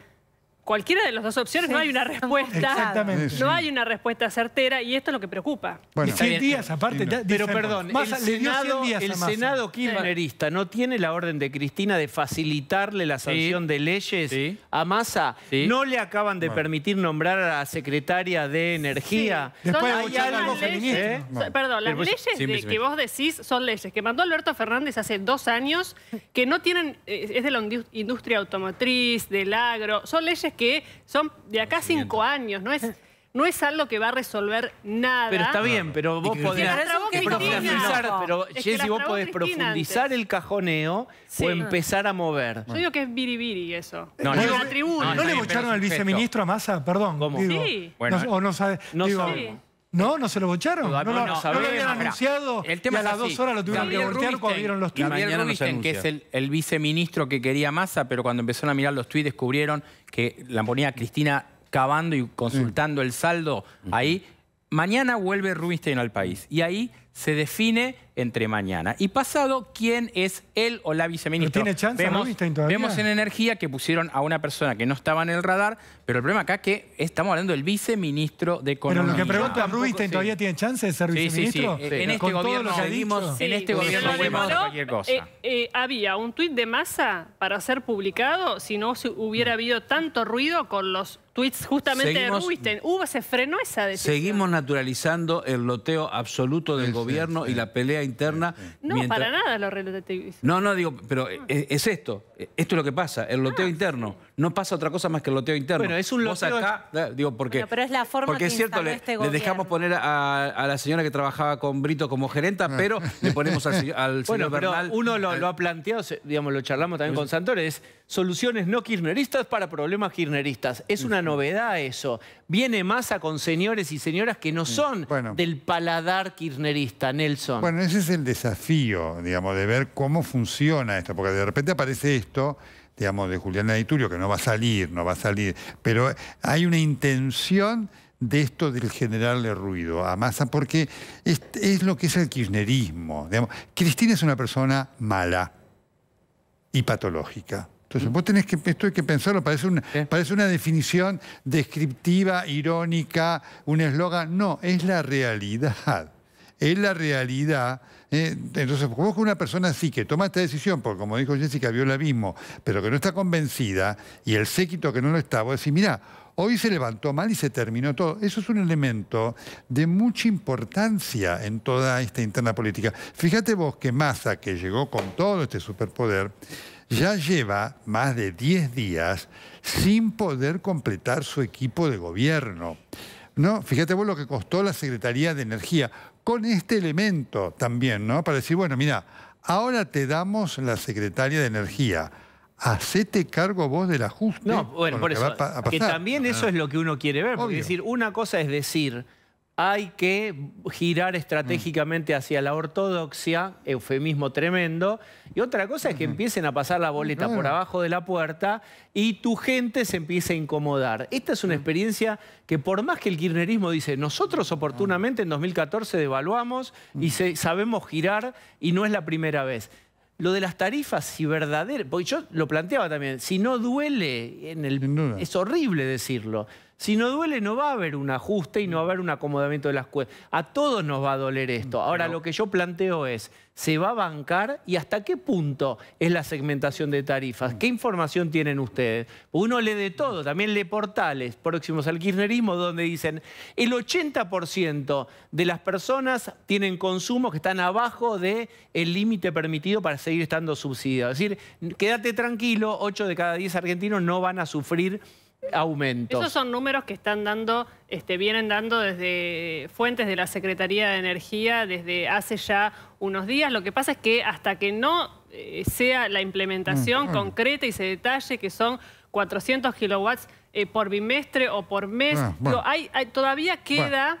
cualquiera de las dos opciones no hay una respuesta. No hay una respuesta certera y esto es lo que preocupa. Bueno, días aparte. Pero perdón, el Senado, el kirchnerista no tiene la orden de Cristina de facilitarle la sanción de leyes a Massa. No le acaban de permitir nombrar a la secretaria de Energía. Después hay algo feminista. ¿eh? Perdón, las pues, leyes que vos decís son leyes que mandó Alberto Fernández hace dos años que no tienen, eh, es de la industria automotriz, del agro, son leyes que son de acá cinco años, no es no es algo que va a resolver nada. Pero está bien, pero vos podés profundizar, pero vos podés profundizar el cajoneo o empezar a mover. Yo digo que es biribiri eso. Eh, no, no, le escucharon al viceministro a Massa, perdón. ¿Cómo? sí. Bueno, o no sabe, no, no se lo bocharon. No, no, no, habían anunciado. El tema y a las dos horas lo tuvieron que voltear cuando vieron los tweets. Gabriel Rubinstein, que es el, viceministro que quería masa, pero cuando empezaron a mirar los tweets descubrieron que la ponía Cristina cavando y consultando el saldo ahí Mañana vuelve Rubinstein al país y ahí se define entre mañana y pasado quién es él o la viceministra. ¿Tiene chance vemos, Rubinstein todavía? Vemos en energía que pusieron a una persona que no estaba en el radar, pero el problema acá es que estamos hablando del viceministro de Economía. Pero lo que pregunta, ¿Rubinstein todavía tiene chance de ser viceministro? Sí, sí, sí. En, este gobierno, todo en este gobierno cualquier cosa. Eh, eh, había un tuit de masa para ser publicado si no hubiera habido tanto ruido con los tweets justamente de Hubo, se frenó esa Seguimos naturalizando el loteo absoluto del gobierno y la pelea interna. No, para nada lo televisión. No, no, digo, pero ah. e, es, esto. E, esto es lo que pasa, el loteo ah, interno. No pasa otra cosa más que el loteo interno. Bueno, es un loteo... Eh, digo, porque... pero es la forma que cierto, le, este dejamos poner a, la señora que trabajaba con Brito como gerenta, ah. pero le ponemos al, [laughs] señor Bernal... uno lo, lo, ha planteado, digamos, lo charlamos también con Santores, soluciones no kirchneristas para problemas kirchneristas. Es una novedad eso. Viene masa con señores y señoras que no son del paladar kirchnerista, Nelson. Bueno, ese es el desafío, digamos, de ver cómo funciona esto, porque de repente aparece esto digamos, de Julián Naditurio, que no va a salir, no va a salir, pero hay una intención de esto del generarle ruido a Massa, porque es, lo que es el kirchnerismo. Cristina es una persona mala y patológica. Entonces, vos tenés que, esto hay que pensarlo, parece una, parece una definición descriptiva, irónica, un eslogan. No, es la realidad. Es la realidad. ¿eh? Entonces, vos con una persona así que toma esta decisión, porque como dijo Jessica, vio el abismo, pero que no está convencida, y el séquito que no lo está, vos decís, mirá, hoy se levantó mal y se terminó todo. Eso es un elemento de mucha importancia en toda esta interna política. Fíjate vos que Massa, que llegó con todo este superpoder, ya lleva más de 10 días sin poder completar su equipo de gobierno. ¿No? Fíjate vos lo que costó la Secretaría de Energía con este elemento también, ¿no? Para decir, bueno, mira, ahora te damos la Secretaría de Energía. Hacete cargo vos del ajuste. No, bueno, por eso. Que también eso ah. es lo que uno quiere ver. Porque decir, una cosa es decir, hay que girar estratégicamente mm. hacia la ortodoxia, eufemismo tremendo, y otra cosa es que empiecen a pasar la boleta por abajo de la puerta y tu gente se empiece a incomodar. Esta es una mm. experiencia que por más que el kirchnerismo dice, nosotros oportunamente en 2014 devaluamos y mm. sabemos girar y no es la primera vez. Lo de las tarifas, si verdadero, porque yo lo planteaba también, si no duele, en el, es horrible decirlo. Si no duele, no va a haber un ajuste y no va a haber un acomodamiento de las cuentas. A todos nos va a doler esto. Ahora, lo que yo planteo es, ¿se va a bancar y hasta qué punto es la segmentación de tarifas? Mm. ¿Qué información tienen ustedes? Uno lee de todo, también lee portales próximos al kirchnerismo donde dicen el 80% de las personas tienen consumo que están abajo del límite permitido para seguir estando subsidiados. Es decir, quédate tranquilo, 8 de cada 10 argentinos no van a sufrir esos son números que están dando, este, vienen dando desde fuentes de la Secretaría de Energía desde hace ya unos días. Lo que pasa es que hasta que no eh, sea la implementación mm. concreta y se detalle que son 400 kilowatts eh, por bimestre o por mes, ah, todavía queda...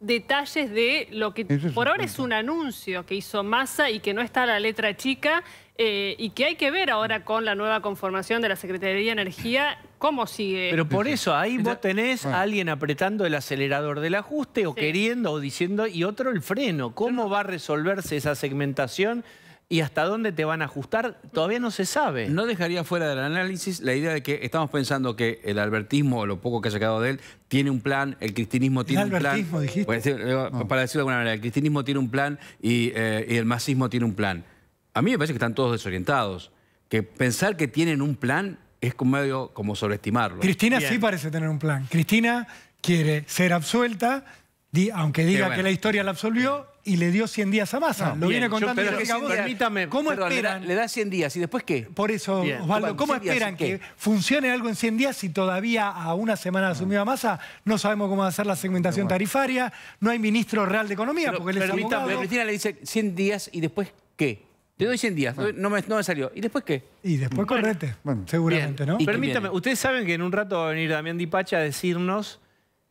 detalles de lo que por ahora es un anuncio que hizo Massa y que no está la letra chica eh, y que hay que ver ahora con la nueva conformación de la Secretaría de Energía ¿Cómo sigue? Pero por eso, ahí vos tenés a alguien apretando el acelerador del ajuste o queriendo o diciendo, y otro el freno. ¿Cómo va a resolverse esa segmentación? ¿Y hasta dónde te van a ajustar? Todavía no se sabe. No dejaría fuera del análisis la idea de que estamos pensando que el albertismo, o lo poco que ha sacado de él, tiene un plan, el cristinismo tiene un plan. Dijiste. Eh, para decirlo de alguna manera, el cristinismo tiene un plan y, eh, y el masismo tiene un plan. A mí me parece que están todos desorientados. Que pensar que tienen un plan es medio como sobreestimarlo. Cristina sí parece tener un plan. Cristina quiere ser absuelta, aunque diga que la historia la absolvió, y le dio 100 días a Massa. lo viene contando yo, Permítame, ¿cómo esperan? Le da, 100 días, ¿y después qué? Por eso, Osvaldo, ¿cómo esperan que funcione algo en 100 días si todavía a una semana de asumida masa Massa no sabemos cómo va a ser la segmentación tarifaria, no hay ministro real de Economía pero, porque Cristina le dice 100 días y después qué? Te doy 100 días, no me, salió. ¿Y después qué? Y después correte, bueno, seguramente, ¿no? Permítame, ustedes saben que en un rato va a venir Damián Dipacha a decirnos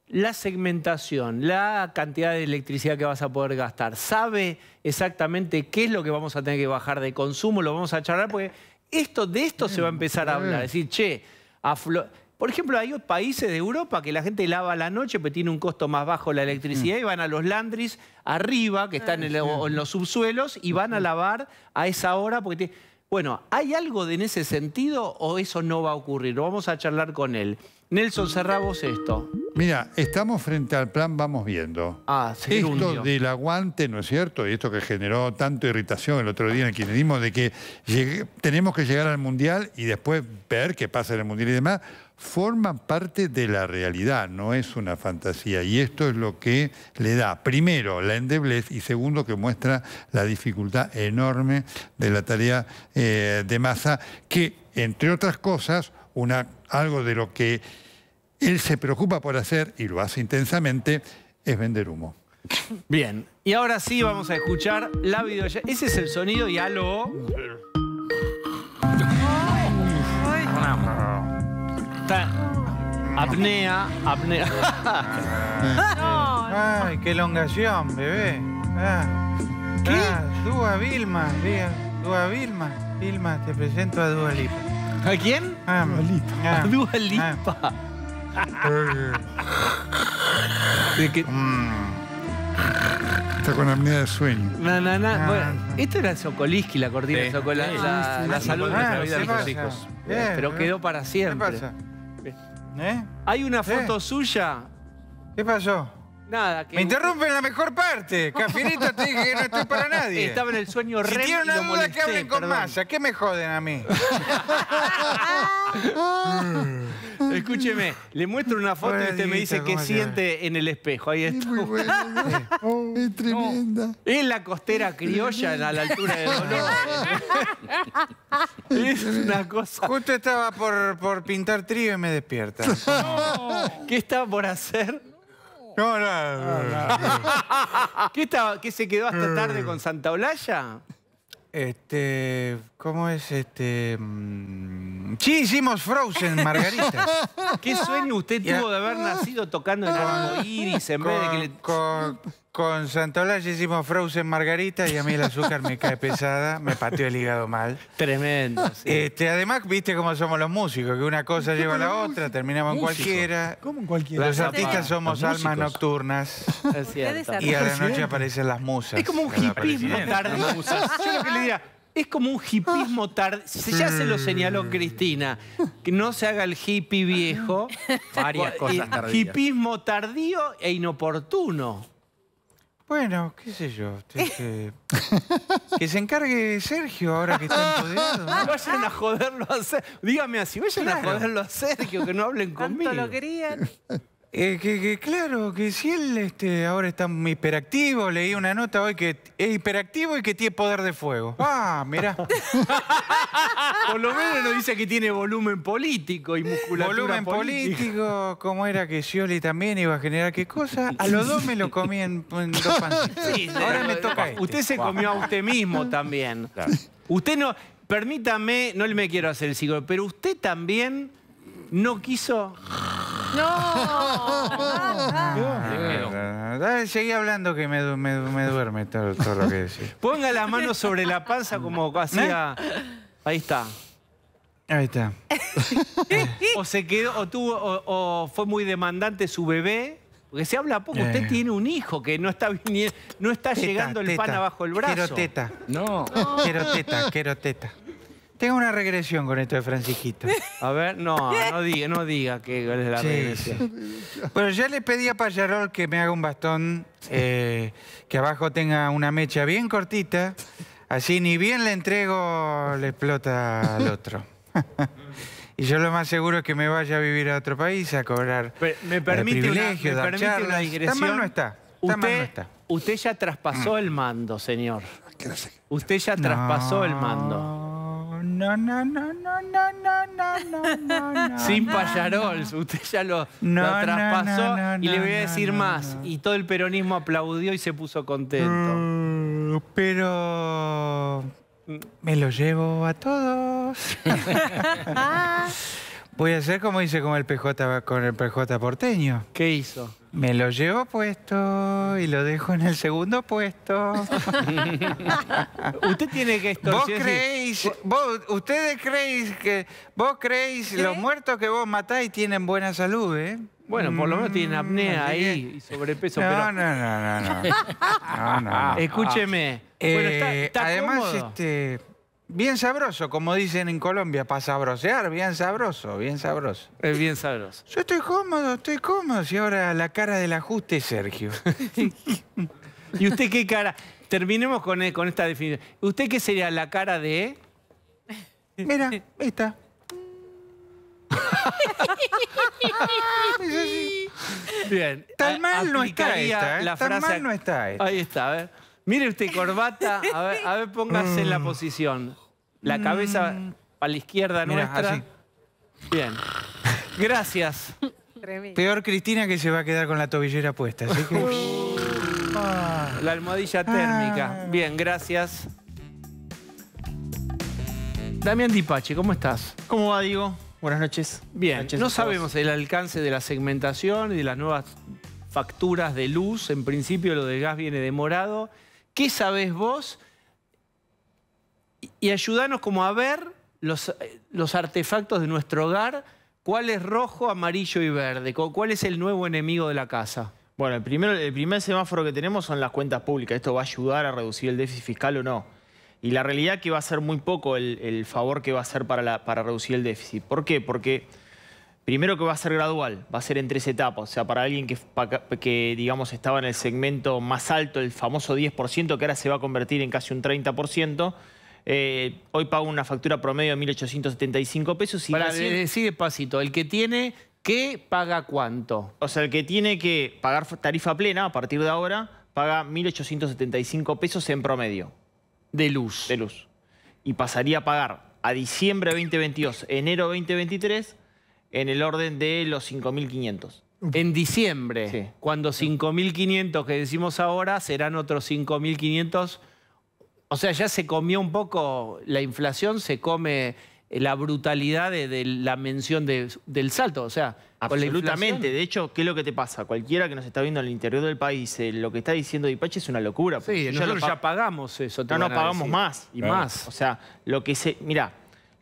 la segmentación, la cantidad de electricidad que vas a poder gastar. ¿Sabe exactamente qué es lo que vamos a tener que bajar de consumo? Lo vamos a charlar porque esto, de esto se va a empezar a hablar. decir, che, aflo por ejemplo, hay países de Europa que la gente lava a la noche, pero tiene un costo más bajo la electricidad, y van a los landris arriba, que están en, los subsuelos, y van a lavar a esa hora porque... Bueno, ¿hay algo de en ese sentido o eso no va a ocurrir? Vamos a charlar con él. Nelson, cerramos esto. Mira, estamos frente al plan Vamos Viendo. Ah, sí. Esto del aguante, ¿no es cierto? Y esto que generó tanta irritación el otro día en el dimos de que tenemos que llegar al Mundial y después ver qué pasa en el Mundial y demás forman parte de la realidad, no es una fantasía. Y esto es lo que le da, primero, la endeblez y segundo, que muestra la dificultad enorme de la tarea eh, de masa, que, entre otras cosas, una, algo de lo que él se preocupa por hacer, y lo hace intensamente, es vender humo. Bien, y ahora sí vamos a escuchar la video... Ese es el sonido y lo. apnea, apnea. [laughs] Ay, qué elongación, bebé. Ah. ¿Qué? Ah, Dúa Vilma, Dúa Vilma. Vilma, te presento a Dúa Lipa. ¿A quién? Ah. A Dúa Lipa. [laughs] Mm. Está con apnea de sueño. bueno, esto era Socoliski la cortina de La, salud de la vida de los hijos. Pero ¿eh? quedó para siempre. ¿Eh? Hay una ¿Eh? foto suya. ¿Qué pasó? Me interrumpen la mejor parte. Cafirito, te dije que no estoy para nadie. [laughs] Estaba en el sueño Si tienen una que hablen con masa. ¿Qué me joden a mí? [laughs] Escúcheme, le muestro una foto y usted me dice qué siente en el espejo. Ahí está. Muy bueno. [laughs] es tremenda. Es la costera criolla a la altura de Dolores. es una cosa. Justo estaba por, por pintar trío y me despierta. ¿Qué estaba por hacer? Ah, [laughs] ¿Qué, estaba, ¿Qué se quedó hasta mm. tarde con Santa Olalla? Este, ¿cómo es este? Mm, sí, hicimos Frozen, Margarita. [laughs] ¿Qué sueño usted tuvo de haber nacido tocando el ah. arco iris en vez de que le... Con, con Santolaya hicimos Frozen Margarita y a mí el azúcar me cae pesada, me pateó el hígado mal. Tremendo. Este, además, viste cómo somos los músicos, que una cosa lleva a la otra, terminamos en cualquiera. ¿Cómo en cualquiera? Los artistas somos almas nocturnas. Es Y a la noche aparecen las musas. Es como un hipismo tardío. Yo lo que le diría, es como un hipismo tarde. Ya se lo señaló Cristina. Que no se haga el hippie viejo. Varias cosas tardías. Hipismo tardío e inoportuno. Bueno, qué sé yo. que, este, [laughs] este, que se encargue Sergio ahora que está empoderado. No vayan a joderlo a Sergio. Dígame así, vayan a joderlo a Sergio, que no hablen Tanto ¿Cuánto lo querían. Eh, que, claro, que si él este, ahora está muy hiperactivo, leí una nota hoy que es hiperactivo y que tiene poder de fuego. ¡Ah, mirá! [laughs] Por lo menos nos dice que tiene volumen político y musculatura Volumen político, ¿cómo era que Scioli también iba a generar qué cosa. A los dos me lo comí en, dos Sí, ahora me toca este. Usted se comió a usted mismo [laughs] también. Usted no... Permítame, no me quiero hacer el psicólogo, pero usted también no quiso... ¡No! [laughs] Ah, ah. Ah, seguí hablando que me, duerme todo, lo que decía. [laughs] Ponga la mano sobre la panza como hacía... ¿Eh? Ahí está. Ahí está. [laughs] o se quedó, o tuvo, o, fue muy demandante su bebé. Porque se habla poco. Usted eh. tiene un hijo que no está, no está llegando el pan abajo el brazo. Quiero teta. No. no. Quiero teta, quiero teta. Tengo una regresión con esto de Francisquito. A ver, no, no diga, no diga que es la regresión. Bueno, ya le pedí a Payarol que me haga un bastón eh, que abajo tenga una mecha bien cortita. Así ni bien le entrego, le explota al otro. [laughs] y yo lo más seguro es que me vaya a vivir a otro país a cobrar me eh, permite privilegio, una, charlas. Está no usted, no está. Usted ya traspasó mm. el mando, señor. Usted ya traspasó el mando no, no, no, no, no, no, no, no, Sin payarols, usted ya lo, traspasó y le voy a decir más. Y todo el peronismo aplaudió y se puso contento. pero me lo llevo a todos. Voy a hacer como hice con el PJ, con el PJ porteño. ¿Qué hizo? Me lo llevo puesto y lo dejo en el segundo puesto. [laughs] usted tiene que ¿Vos creéis, ustedes creéis que vos creéis los muertos que vos matáis tienen buena salud, ¿eh? Bueno, por lo menos mm, tienen apnea ahí y sobrepeso. No, no, no, no, [laughs] no, no, Escúcheme. Eh, bueno, está, está además, este. Bien sabroso, como dicen en Colombia, para sabrosear, bien sabroso, bien sabroso. Es bien sabroso. Yo estoy cómodo, estoy cómodo. Y ahora la cara del ajuste Sergio. [laughs] ¿Y usted qué cara? Terminemos con, eh, con esta definición. ¿Usted qué sería la cara de...? Mira, ahí está. [laughs] Bien. Tan mal no está ¿eh? la mal no está Ahí está, a ver. Mire usted, corbata. A ver, a ver póngase en la mm. posición. La cabeza mm. para a la izquierda nuestra. Bien. Gracias. Peor Cristina que se va a quedar con la tobillera puesta. [laughs] La almohadilla ah. térmica. Bien, gracias. Damián Dipache, ¿cómo estás? ¿Cómo va, Diego? Buenas noches. Bien, no sabemos el alcance de la segmentación y de las nuevas facturas de luz. En principio lo del gas viene demorado. ¿Qué sabes vos? y ayudanos como a ver los, eh, los, artefactos de nuestro hogar, cuál es rojo, amarillo y verde, cuál es el nuevo enemigo de la casa. Bueno, el, primero, el primer semáforo que tenemos son las cuentas públicas. ¿Esto va a ayudar a reducir el déficit fiscal o no? Y la realidad es que va a ser muy poco el, favor que va a hacer para, para reducir el déficit. ¿Por qué? Porque primero que va a ser gradual, va a ser en tres etapas. O sea, para alguien que, que digamos, estaba en el segmento más alto, el famoso 10%, que ahora se va a convertir en casi un 30%, eh, hoy pago una factura promedio de 1.875 pesos. Y Para, decir eh, despacito, el que tiene, que paga cuánto? O sea, el que tiene que pagar tarifa plena a partir de ahora, paga 1.875 pesos en promedio. De luz. De luz. Y pasaría a pagar a diciembre 2022, enero 2023, en el orden de los 5.500. En diciembre, cuando 5.500 que decimos ahora serán otros 5.500 o sea, ya se comió un poco la inflación, se come eh, la brutalidad de, la mención del salto. O sea, Absolutamente. De hecho, ¿qué es lo que te pasa? Cualquiera que nos está viendo en el interior del país, eh, lo que está diciendo Dipache es una locura. Sí, nosotros ya, pagamos eso. No, no, pagamos más y más. O sea, lo que se... mira,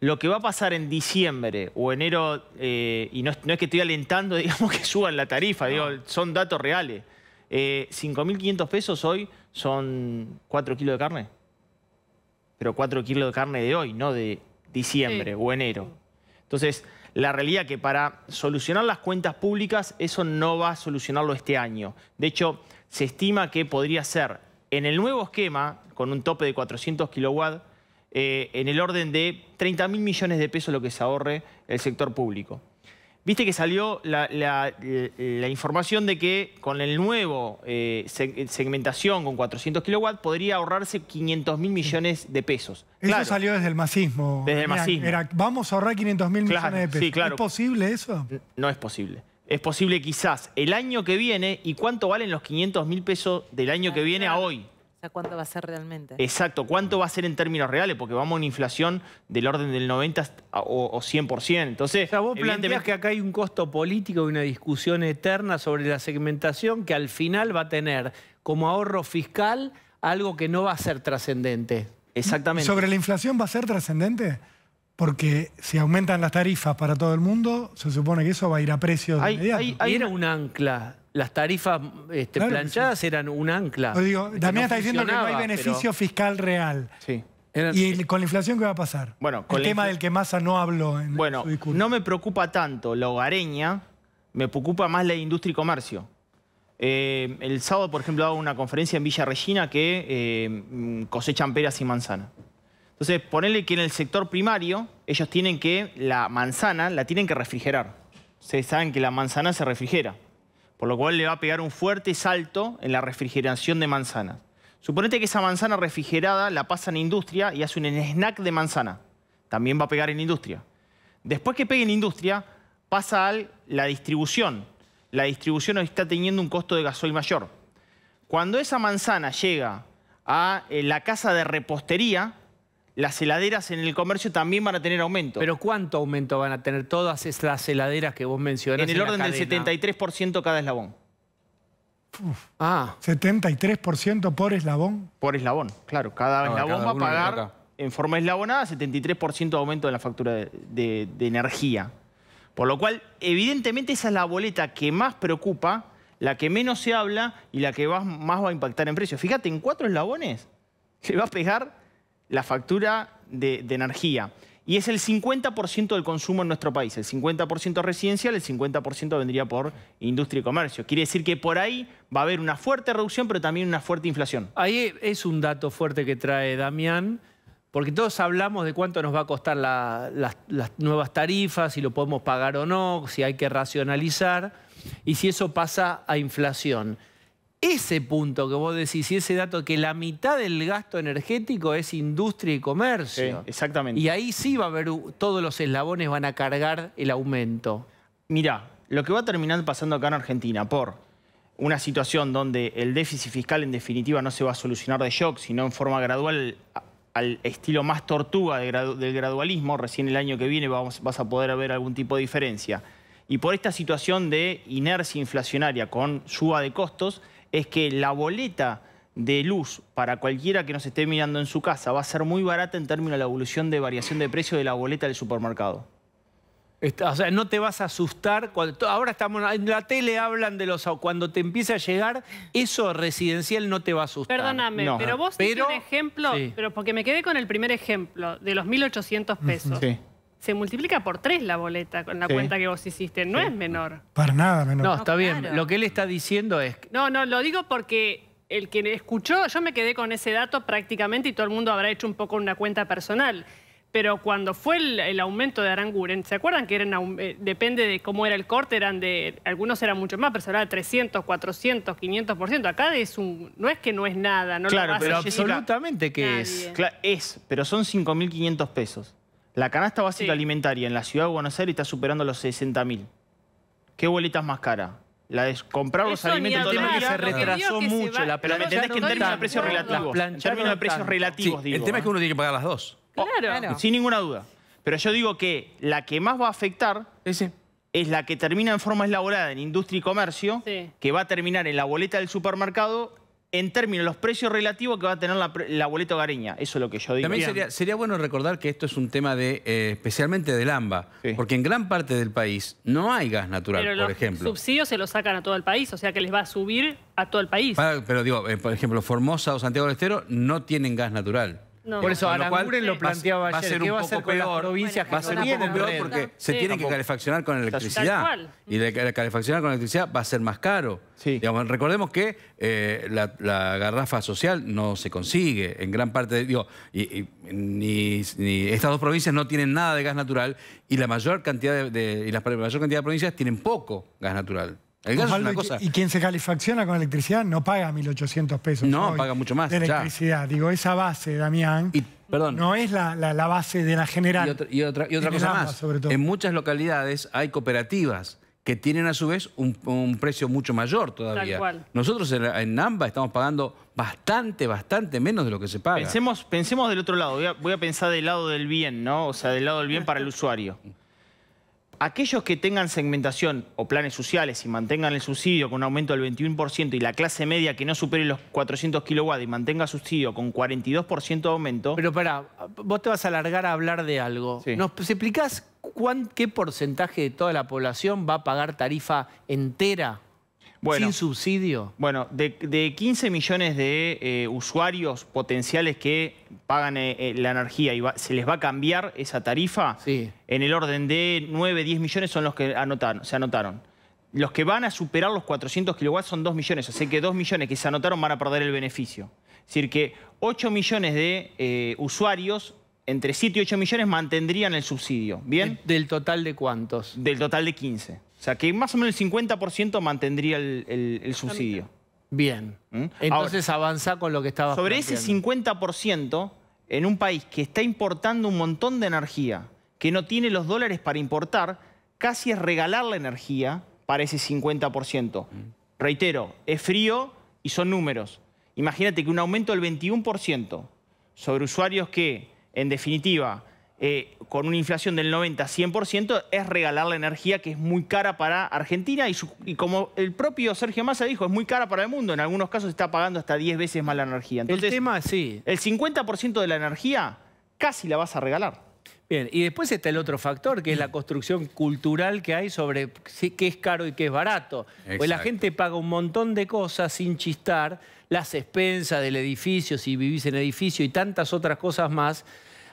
lo que va a pasar en diciembre o enero, eh, y no, es que estoy alentando, [laughs] digamos, que suban la tarifa, digo, son datos reales. 5.500 pesos hoy son 4 kilos de carne pero 4 kilos de carne de hoy, no de diciembre o enero. Entonces, la realidad que para solucionar las cuentas públicas, eso no va a solucionarlo este año. De hecho, se estima que podría ser en el nuevo esquema, con un tope de 400 kilowatt, eh, en el orden de 30 mil millones de pesos lo que se ahorre el sector público. Viste que salió eh, la, información de que con el nuevo eh, eh, segmentación con 400 kilowatts podría ahorrarse 500 mil millones de pesos. Eso salió desde el masismo. Desde el masismo. vamos a ahorrar 500 mil millones de pesos. ¿Es posible eso? No es posible. Es posible quizás el año que viene y cuánto valen los 500 mil pesos del año que viene a hoy. ¿cuánto va a ser realmente? Exacto, ¿cuánto va a ser en términos reales? Porque vamos a una inflación del orden del 90 o, 100%. Entonces, vos planteás que acá hay un costo político y una discusión eterna sobre la segmentación que al final va a tener como ahorro fiscal algo que no va a ser trascendente. Exactamente. ¿Sobre la inflación va a ser trascendente? Porque si aumentan las tarifas para todo el mundo, se supone que eso va a ir a precios de inmediatos. era un ancla las tarifas este, planchadas eran un ancla. también está diciendo que no hay beneficio fiscal real. Sí. ¿Y con la inflación qué va a pasar? con el tema del que Massa no habló en bueno, su No me preocupa tanto la hogareña, me preocupa más la industria y comercio. Eh, el sábado, por ejemplo, hago una conferencia en Villa Regina que eh, cosechan peras y manzana Entonces, ponerle que en el sector primario ellos tienen que, la manzana la tienen que refrigerar. Ustedes saben que la manzana se refrigera por lo cual le va a pegar un fuerte salto en la refrigeración de manzanas. Suponete que esa manzana refrigerada la pasa en industria y hace un snack de manzana. También va a pegar en industria. Después que pegue en industria, pasa a la distribución. La distribución está teniendo un costo de gasoil mayor. Cuando esa manzana llega a eh, la casa de repostería, las heladeras en el comercio también van a tener aumento. ¿Pero cuánto aumento van a tener todas esas heladeras que vos mencionaste? En el orden del 73% cada eslabón. ah. 73% por eslabón. Por eslabón, claro. Cada eslabón va a pagar en forma eslabonada 73% de aumento de la factura de, energía. Por lo cual, evidentemente esa es la boleta que más preocupa, la que menos se habla y la que más va a impactar en precios. Fíjate, en cuatro eslabones se [laughs] va a pegar la factura de, energía. Y es el 50% del consumo en nuestro país. El 50% residencial, el 50% vendría por industria y comercio. Quiere decir que por ahí va a haber una fuerte reducción, pero también una fuerte inflación. Ahí es un dato fuerte que trae Damián, porque todos hablamos de cuánto nos va a costar las nuevas tarifas, si lo podemos pagar o no, si hay que racionalizar, y si eso pasa a inflación ese punto que vos decís y ese dato que la mitad del gasto energético es industria y comercio. exactamente. Y ahí sí va a haber, todos los eslabones van a cargar el aumento. Mirá, lo que va a terminar pasando acá en Argentina por una situación donde el déficit fiscal en definitiva no se va a solucionar de shock, sino en forma gradual al estilo más tortuga del gradualismo, recién el año que viene vamos, vas a poder ver algún tipo de diferencia. Y por esta situación de inercia inflacionaria con suba de costos, es que la boleta de luz para cualquiera que nos esté mirando en su casa va a ser muy barata en términos de la evolución de variación de precio de la boleta del supermercado. o sea, no te vas a asustar. Cuando, ahora estamos en la tele hablan de los cuando te empieza a llegar eso residencial no te va a asustar. Perdóname, pero vos un ejemplo, pero porque me quedé con el primer ejemplo de los 1800 pesos. Sí se multiplica por tres la boleta con la cuenta que vos hiciste. No es menor. Para nada menor. No, está bien. Lo que él está diciendo es... No, no, lo digo porque el que escuchó, yo me quedé con ese dato prácticamente y todo el mundo habrá hecho un poco una cuenta personal. Pero cuando fue el, aumento de Aranguren, ¿se acuerdan que eran, eh, depende de cómo era el corte, eran de, algunos eran mucho más, pero se de 300, 400, 500%. Acá es un, no es que no es nada. No claro, pero absolutamente que es. es, pero son 5.500 pesos. La canasta básica alimentaria en la ciudad de Buenos Aires está superando los 60.000. ¿Qué boleta es más cara? La de comprar los alimentos... alimentos todo se retrasó mucho. pero me entendés que en términos de precios relativos. En El tema es que ¿eh? uno tiene que pagar las dos. claro. Sin ninguna duda. Pero yo digo que la que más va a afectar es la que termina en forma elaborada en industria y comercio, que va a terminar en la boleta del supermercado en términos los precios relativos que va a tener la, la boleta hogareña. Eso es lo que yo digo. También sería, bueno recordar que esto es un tema de eh, especialmente del AMBA, porque en gran parte del país no hay gas natural, por ejemplo. Los subsidios se los sacan a todo el país, o sea que les va a subir a todo el país. Ah, pero digo, eh, por ejemplo, Formosa o Santiago del Estero no tienen gas natural. Por eso, a lo lo planteaba ayer. Va va a ser con peor, las provincias que Va a peor porque se tiene que calefaccionar con electricidad. Y la calefaccionar con electricidad va a ser más caro. recordemos que eh, la, garrafa social no se consigue en gran parte. digo, y, ni, estas dos provincias no tienen nada de gas natural y la mayor cantidad de, y la mayor cantidad de provincias tienen poco gas natural y, cosa... quien se calefacciona con electricidad no paga 1.800 pesos. No, paga mucho más. De electricidad. Digo, esa base, Damián, perdón, no es la, base de la general. Y, otra, cosa más. Sobre todo. En muchas localidades hay cooperativas que tienen a su vez un, precio mucho mayor todavía. Nosotros en, en, estamos pagando bastante, bastante menos de lo que se paga. Pensemos, pensemos del otro lado. voy a pensar del lado del bien, ¿no? O sea, del lado del bien para el usuario aquellos que tengan segmentación o planes sociales y mantengan el subsidio con un aumento del 21% y la clase media que no supere los 400 kilowatts y mantenga subsidio con 42% de aumento... Pero para vos te vas a alargar a hablar de algo. ¿Nos explicás qué porcentaje de toda la población va a pagar tarifa entera? sin subsidio. Bueno, de, 15 millones de eh, usuarios potenciales que pagan eh, eh, la energía y se les va a cambiar esa tarifa, en el orden de 9, 10 millones son los que anotaron, se anotaron. Los que van a superar los 400 kilowatts son 2 millones, Así que 2 millones que se anotaron van a perder el beneficio. Es decir, que 8 millones de usuarios entre 7 y 8 millones mantendrían el subsidio, ¿bien? ¿Del total de cuántos? Del total de 15. O sea, que más o menos el 50% mantendría el, subsidio. Bien. ¿Mm? Entonces avanza con lo que estaba Sobre ese 50%, en un país que está importando un montón de energía, que no tiene los dólares para importar, casi es regalar la energía para ese 50%. Mm. Reitero, es frío y son números. Imagínate que un aumento del 21% sobre usuarios que, en definitiva, eh, con una inflación del 90-100% es regalar la energía que es muy cara para Argentina y, como el propio Sergio Massa dijo, es muy cara para el mundo. En algunos casos está pagando hasta 10 veces más la energía. Entonces, el tema, sí. El 50% de la energía casi la vas a regalar. Bien, y después está el otro factor, que es la construcción cultural que hay sobre qué es caro y qué es barato. Pues la gente paga un montón de cosas sin chistar, las expensas del edificio, si vivís en edificio y tantas otras cosas más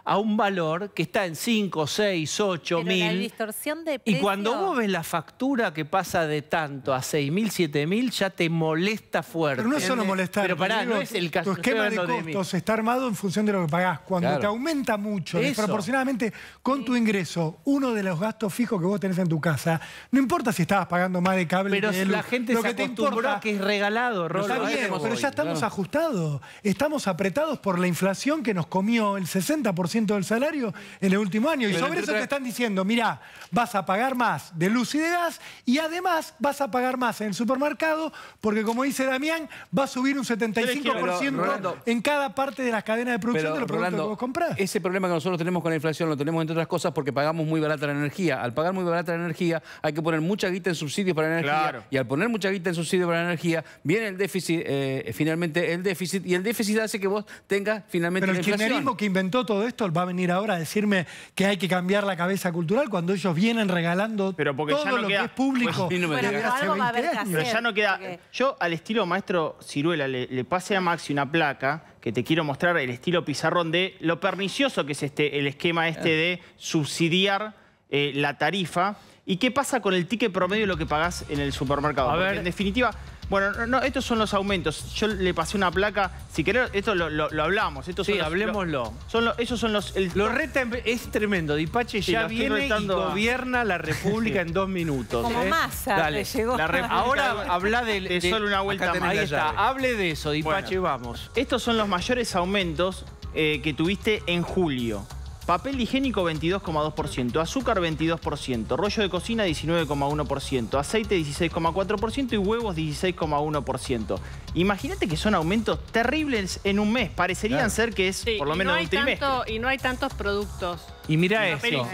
a un valor que está en 5, 6, 8 mil. La distorsión de Y cuando vos ves la factura que pasa de tanto a 6 mil, 7 mil, ya te molesta fuerte. Pero no es solo molestar. Pero no es el caso. Tu esquema de costos está armado en función de lo que pagás. Cuando te aumenta mucho, desproporcionadamente con tu ingreso, uno de los gastos fijos que vos tenés en tu casa, no importa si estabas pagando más de cable pero la gente lo se que te importa, que es regalado, Rolo. Está bien, pero ya estamos ajustados. Estamos apretados por la inflación que nos comió el 60% del salario en el último año. Y sobre eso te están diciendo, mira, vas a pagar más de luz y de gas y además vas a pagar más en el supermercado porque, como dice Damián, va a subir un 75% en cada parte de las cadenas de producción de los productos que vos comprás. Ese problema que nosotros tenemos con la inflación lo tenemos, entre otras cosas, porque pagamos muy barata la energía. Al pagar muy barata la energía, hay que poner mucha guita en subsidios para la energía. Y al poner mucha guita en subsidios para la energía, viene el déficit, eh, finalmente el déficit, y el déficit hace que vos tengas finalmente Pero el kirchnerismo que inventó todo esto va a venir ahora a decirme que hay que cambiar la cabeza cultural cuando ellos vienen regalando pero porque ya no lo que es público. pero, ya no queda... Yo al estilo maestro Ciruela le, le pasé a Maxi una placa que te quiero mostrar el estilo pizarrón de lo pernicioso que es este, el esquema este de subsidiar eh, la tarifa. ¿Y qué pasa con el ticket promedio de lo que pagás en el supermercado? A en definitiva, bueno, no, estos son los aumentos. Yo le pasé una placa. Si querés, esto lo, hablamos. Estos sí, hablemoslo. esos son los... Lo es tremendo. Dipache ya viene y gobierna la República en dos minutos. Como ¿eh? masa Dale. llegó. Ahora habla de, solo una vuelta más. Hable de eso, Dipache, vamos. Estos son los mayores aumentos eh, que tuviste en julio. Papel higiénico 22,2%, azúcar 22%, rollo de cocina 19,1%, aceite 16,4% y huevos 16,1%. Imagínate que son aumentos terribles en un mes, parecerían ser que es por lo menos un trimestre. y no hay tantos productos. Y mira esto.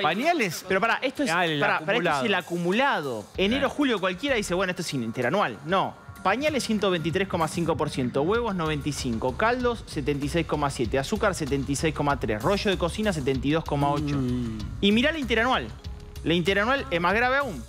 Pañales. Pero para esto es, esto es el acumulado. Enero, julio, cualquiera dice, bueno, esto es interanual. No. Pañales 123,5%, huevos 95, caldos 76,7, azúcar 76,3, rollo de cocina 72,8. Mm. Y mirá la interanual. La interanual es más grave aún.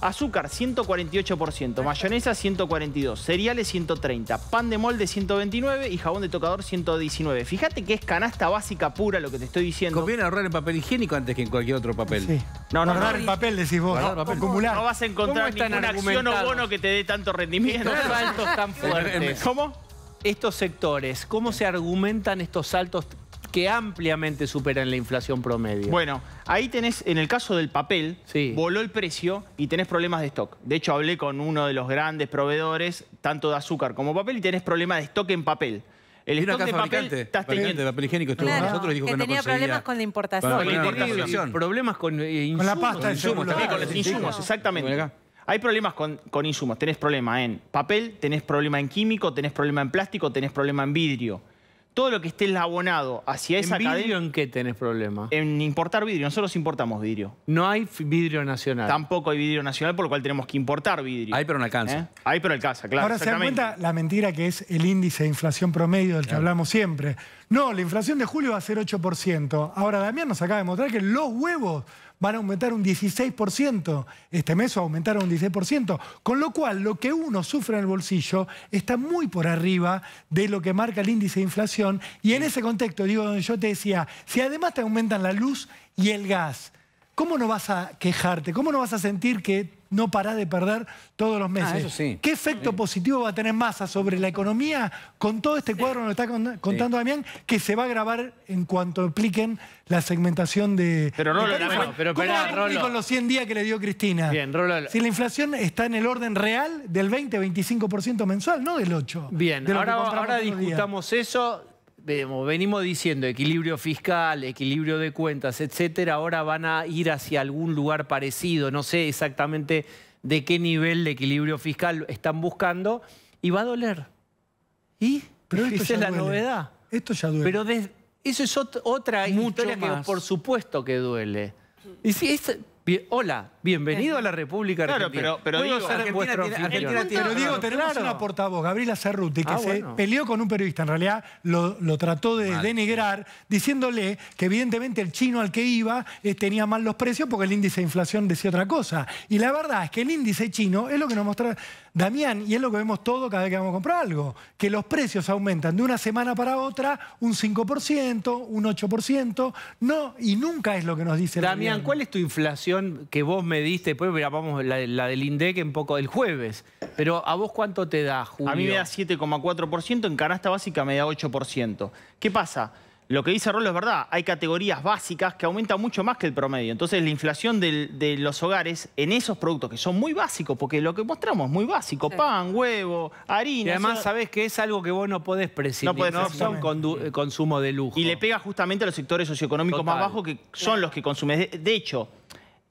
Azúcar 148%, mayonesa 142, cereales 130, pan de molde 129 y jabón de tocador 119. Fíjate que es canasta básica pura lo que te estoy diciendo. Conviene ahorrar en papel higiénico antes que en cualquier otro papel. Sí. No, ahorrar en papel decís vos, papel. acumular. No vas a encontrar ninguna acción o bono que te dé tanto rendimiento. Estos saltos tan fuertes. ¿Cómo? Estos sectores, ¿cómo se argumentan estos saltos que ampliamente superan la inflación promedio. Bueno, ahí tenés, en el caso del papel, voló el precio y tenés problemas de stock. De hecho, hablé con uno de los grandes proveedores, tanto de azúcar como papel, y tenés problemas de stock en papel. El stock de papel estás teniendo. de papel higiénico estuvo con nosotros y dijo que, no no tenía problemas con la importación. con la importación. Problemas con eh, insumos. la pasta, con insumos, también con los insumos, exactamente. Hay problemas con, con, insumos. Tenés problema en papel, tenés problema en químico, tenés problema en plástico, tenés problema en vidrio todo lo que esté labonado hacia esa ¿En vidrio en qué tenés problema? En importar vidrio. Nosotros importamos vidrio. No hay vidrio nacional. Tampoco hay vidrio nacional, por lo cual tenemos que importar vidrio. Ahí pero no alcanza. ¿Eh? Ahí pero alcanza, claro. Ahora se dan cuenta la mentira que es el índice de inflación promedio del que hablamos siempre. No, la inflación de julio va a ser 8%. Ahora Damián nos acaba de mostrar que los huevos van a aumentar un 16%, este mes aumentaron un 16%, con lo cual lo que uno sufre en el bolsillo está muy por arriba de lo que marca el índice de inflación y en ese contexto, digo, donde yo te decía, si además te aumentan la luz y el gas, ¿cómo no vas a quejarte? ¿Cómo no vas a sentir que no pará de perder todos los ah, meses. ¿Qué efecto positivo va a tener Masa sobre la economía con todo este cuadro que nos está contando Damián, que se va a grabar en cuanto apliquen la segmentación de... Pero Rolo, pero con los 100 días que le dio Cristina? Bien, rollo. Si la inflación está en el orden real del 20-25% mensual, no del 8. Bien, ahora, discutamos eso venimos diciendo equilibrio fiscal, equilibrio de cuentas, etcétera, ahora van a ir hacia algún lugar parecido, no sé exactamente de qué nivel de equilibrio fiscal están buscando, y va a doler. ¿Y? Pero esa es la novedad. Esto ya duele. Pero eso es otra historia que por supuesto que duele. Y si es, hola, bienvenido a la República Argentina. pero, pero digo, tenemos una portavoz, Gabriela Cerruti, que ah, se peleó con un periodista, en realidad lo, trató de denigrar, diciéndole que evidentemente el chino al que iba eh, tenía mal los precios porque el índice de inflación decía otra cosa. Y la verdad es que el índice chino es lo que nos muestra Damián y es lo que vemos todo cada vez que vamos a comprar algo, que los precios aumentan de una semana para otra un 5%, un 8%, no, y nunca es lo que nos dice Damián, ¿cuál es tu inflación? que vos me diste, después vamos la, la del INDEC en poco del jueves. Pero ¿a vos cuánto te da, A mí me da 7,4%, en canasta básica me da 8%. ¿Qué pasa? Lo que dice Rolo es verdad, hay categorías básicas que aumentan mucho más que el promedio. Entonces la inflación de los hogares en esos productos que son muy básicos, porque lo que mostramos es muy básico, pan, huevo, harina. Y además sabes sabés que es algo que vos no podés prescindir, no, podés no son eh, consumo de lujo. Y le pega justamente a los sectores socioeconómicos más bajos que son los que consumen. de hecho,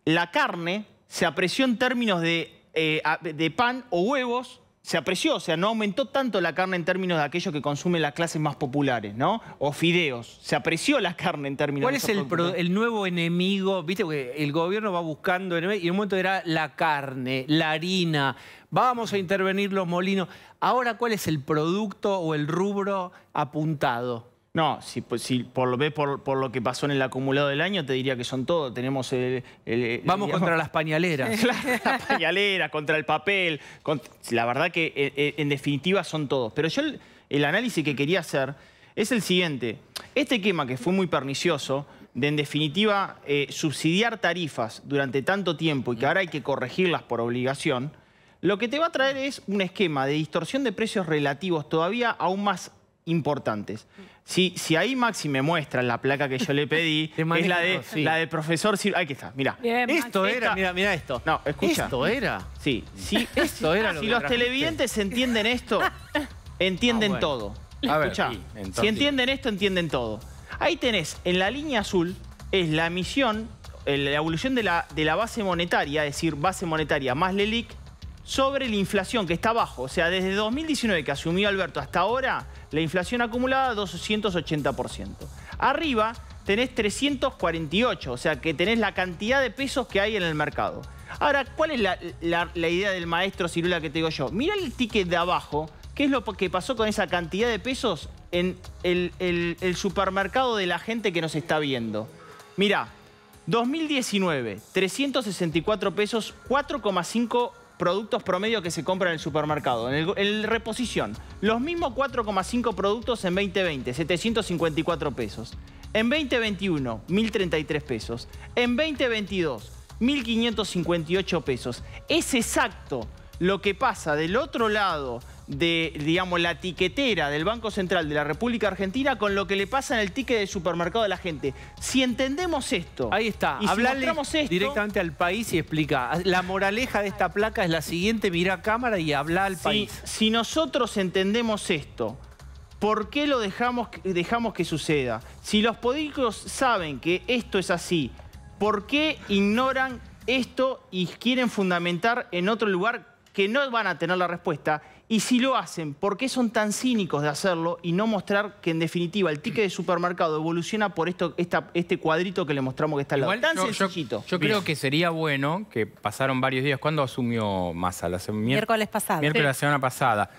la carne se apreció en términos eh, de, pan o huevos, se apreció, o sea, no aumentó tanto la carne en términos de aquello que consumen las clases más populares, ¿no? O fideos. Se apreció la carne en términos ¿Cuál es el, el, nuevo enemigo? Viste, porque el gobierno va buscando, y en un momento era la carne, la harina, vamos a intervenir los molinos. Ahora, ¿cuál es el producto o el rubro apuntado? No, pues, si, por, lo, por lo que pasó en el acumulado del año, te diría que son todos. Tenemos el, Vamos contra las pañaleras. las [laughs] pañaleras, contra el papel. la verdad que eh, eh, en definitiva son todos. Pero yo el, análisis que quería hacer es el siguiente. Este esquema que fue muy pernicioso, de en definitiva eh, subsidiar tarifas durante tanto tiempo y que ahora hay que corregirlas por obligación, lo que te va a traer es un esquema de distorsión de precios relativos todavía aún más importantes. Si, si ahí Maxi me muestra la placa que yo le pedí, [laughs] es la de, la del profesor está, mira. Esto era, mira, esto. No, escucha. Esto era. Sí, sí [laughs] esto [laughs] era. si los televidentes entienden esto, entienden ah, todo. si entienden esto, entienden todo. Ahí tenés, en la línea azul, es la emisión, la evolución de la, de la base monetaria, es decir, base monetaria más LELIC, sobre la inflación, que está abajo, O sea, desde 2019 que asumió Alberto hasta ahora, la inflación acumulada 280%. Arriba tenés 348, o sea que tenés la cantidad de pesos que hay en el mercado. Ahora, ¿cuál es la, idea del maestro Cirula que te digo yo? Mira el ticket de abajo, ¿qué es lo que pasó con esa cantidad de pesos en el, el supermercado de la gente que nos está viendo? Mira, 2019, 364 pesos, 4,5 productos promedio que se compran en el supermercado. En, el, en reposición, los mismos 4,5 productos en 2020, 754 pesos. En 2021, 1.033 pesos. En 2022, 1.558 pesos. Es exacto lo que pasa del otro lado de, digamos, la tiquetera del Banco Central de la República Argentina con lo que le pasa en el ticket de supermercado a la gente. Si entendemos esto... Ahí está. Y directamente al país y explica. La moraleja de esta placa es la siguiente, mira a cámara y habla al país. Si nosotros entendemos esto, ¿por qué lo dejamos, dejamos que suceda? Si los políticos saben que esto es así, ¿por qué ignoran esto y quieren fundamentar en otro lugar que no van a tener la respuesta y si lo hacen, ¿por qué son tan cínicos de hacerlo y no mostrar que en definitiva el ticket de supermercado evoluciona por esto, este cuadrito que le mostramos que está al lado? tan yo, sencillito. Yo, creo que sería bueno que pasaron varios días. ¿Cuándo asumió Massa? La miércoles pasado. Miércoles la semana pasada.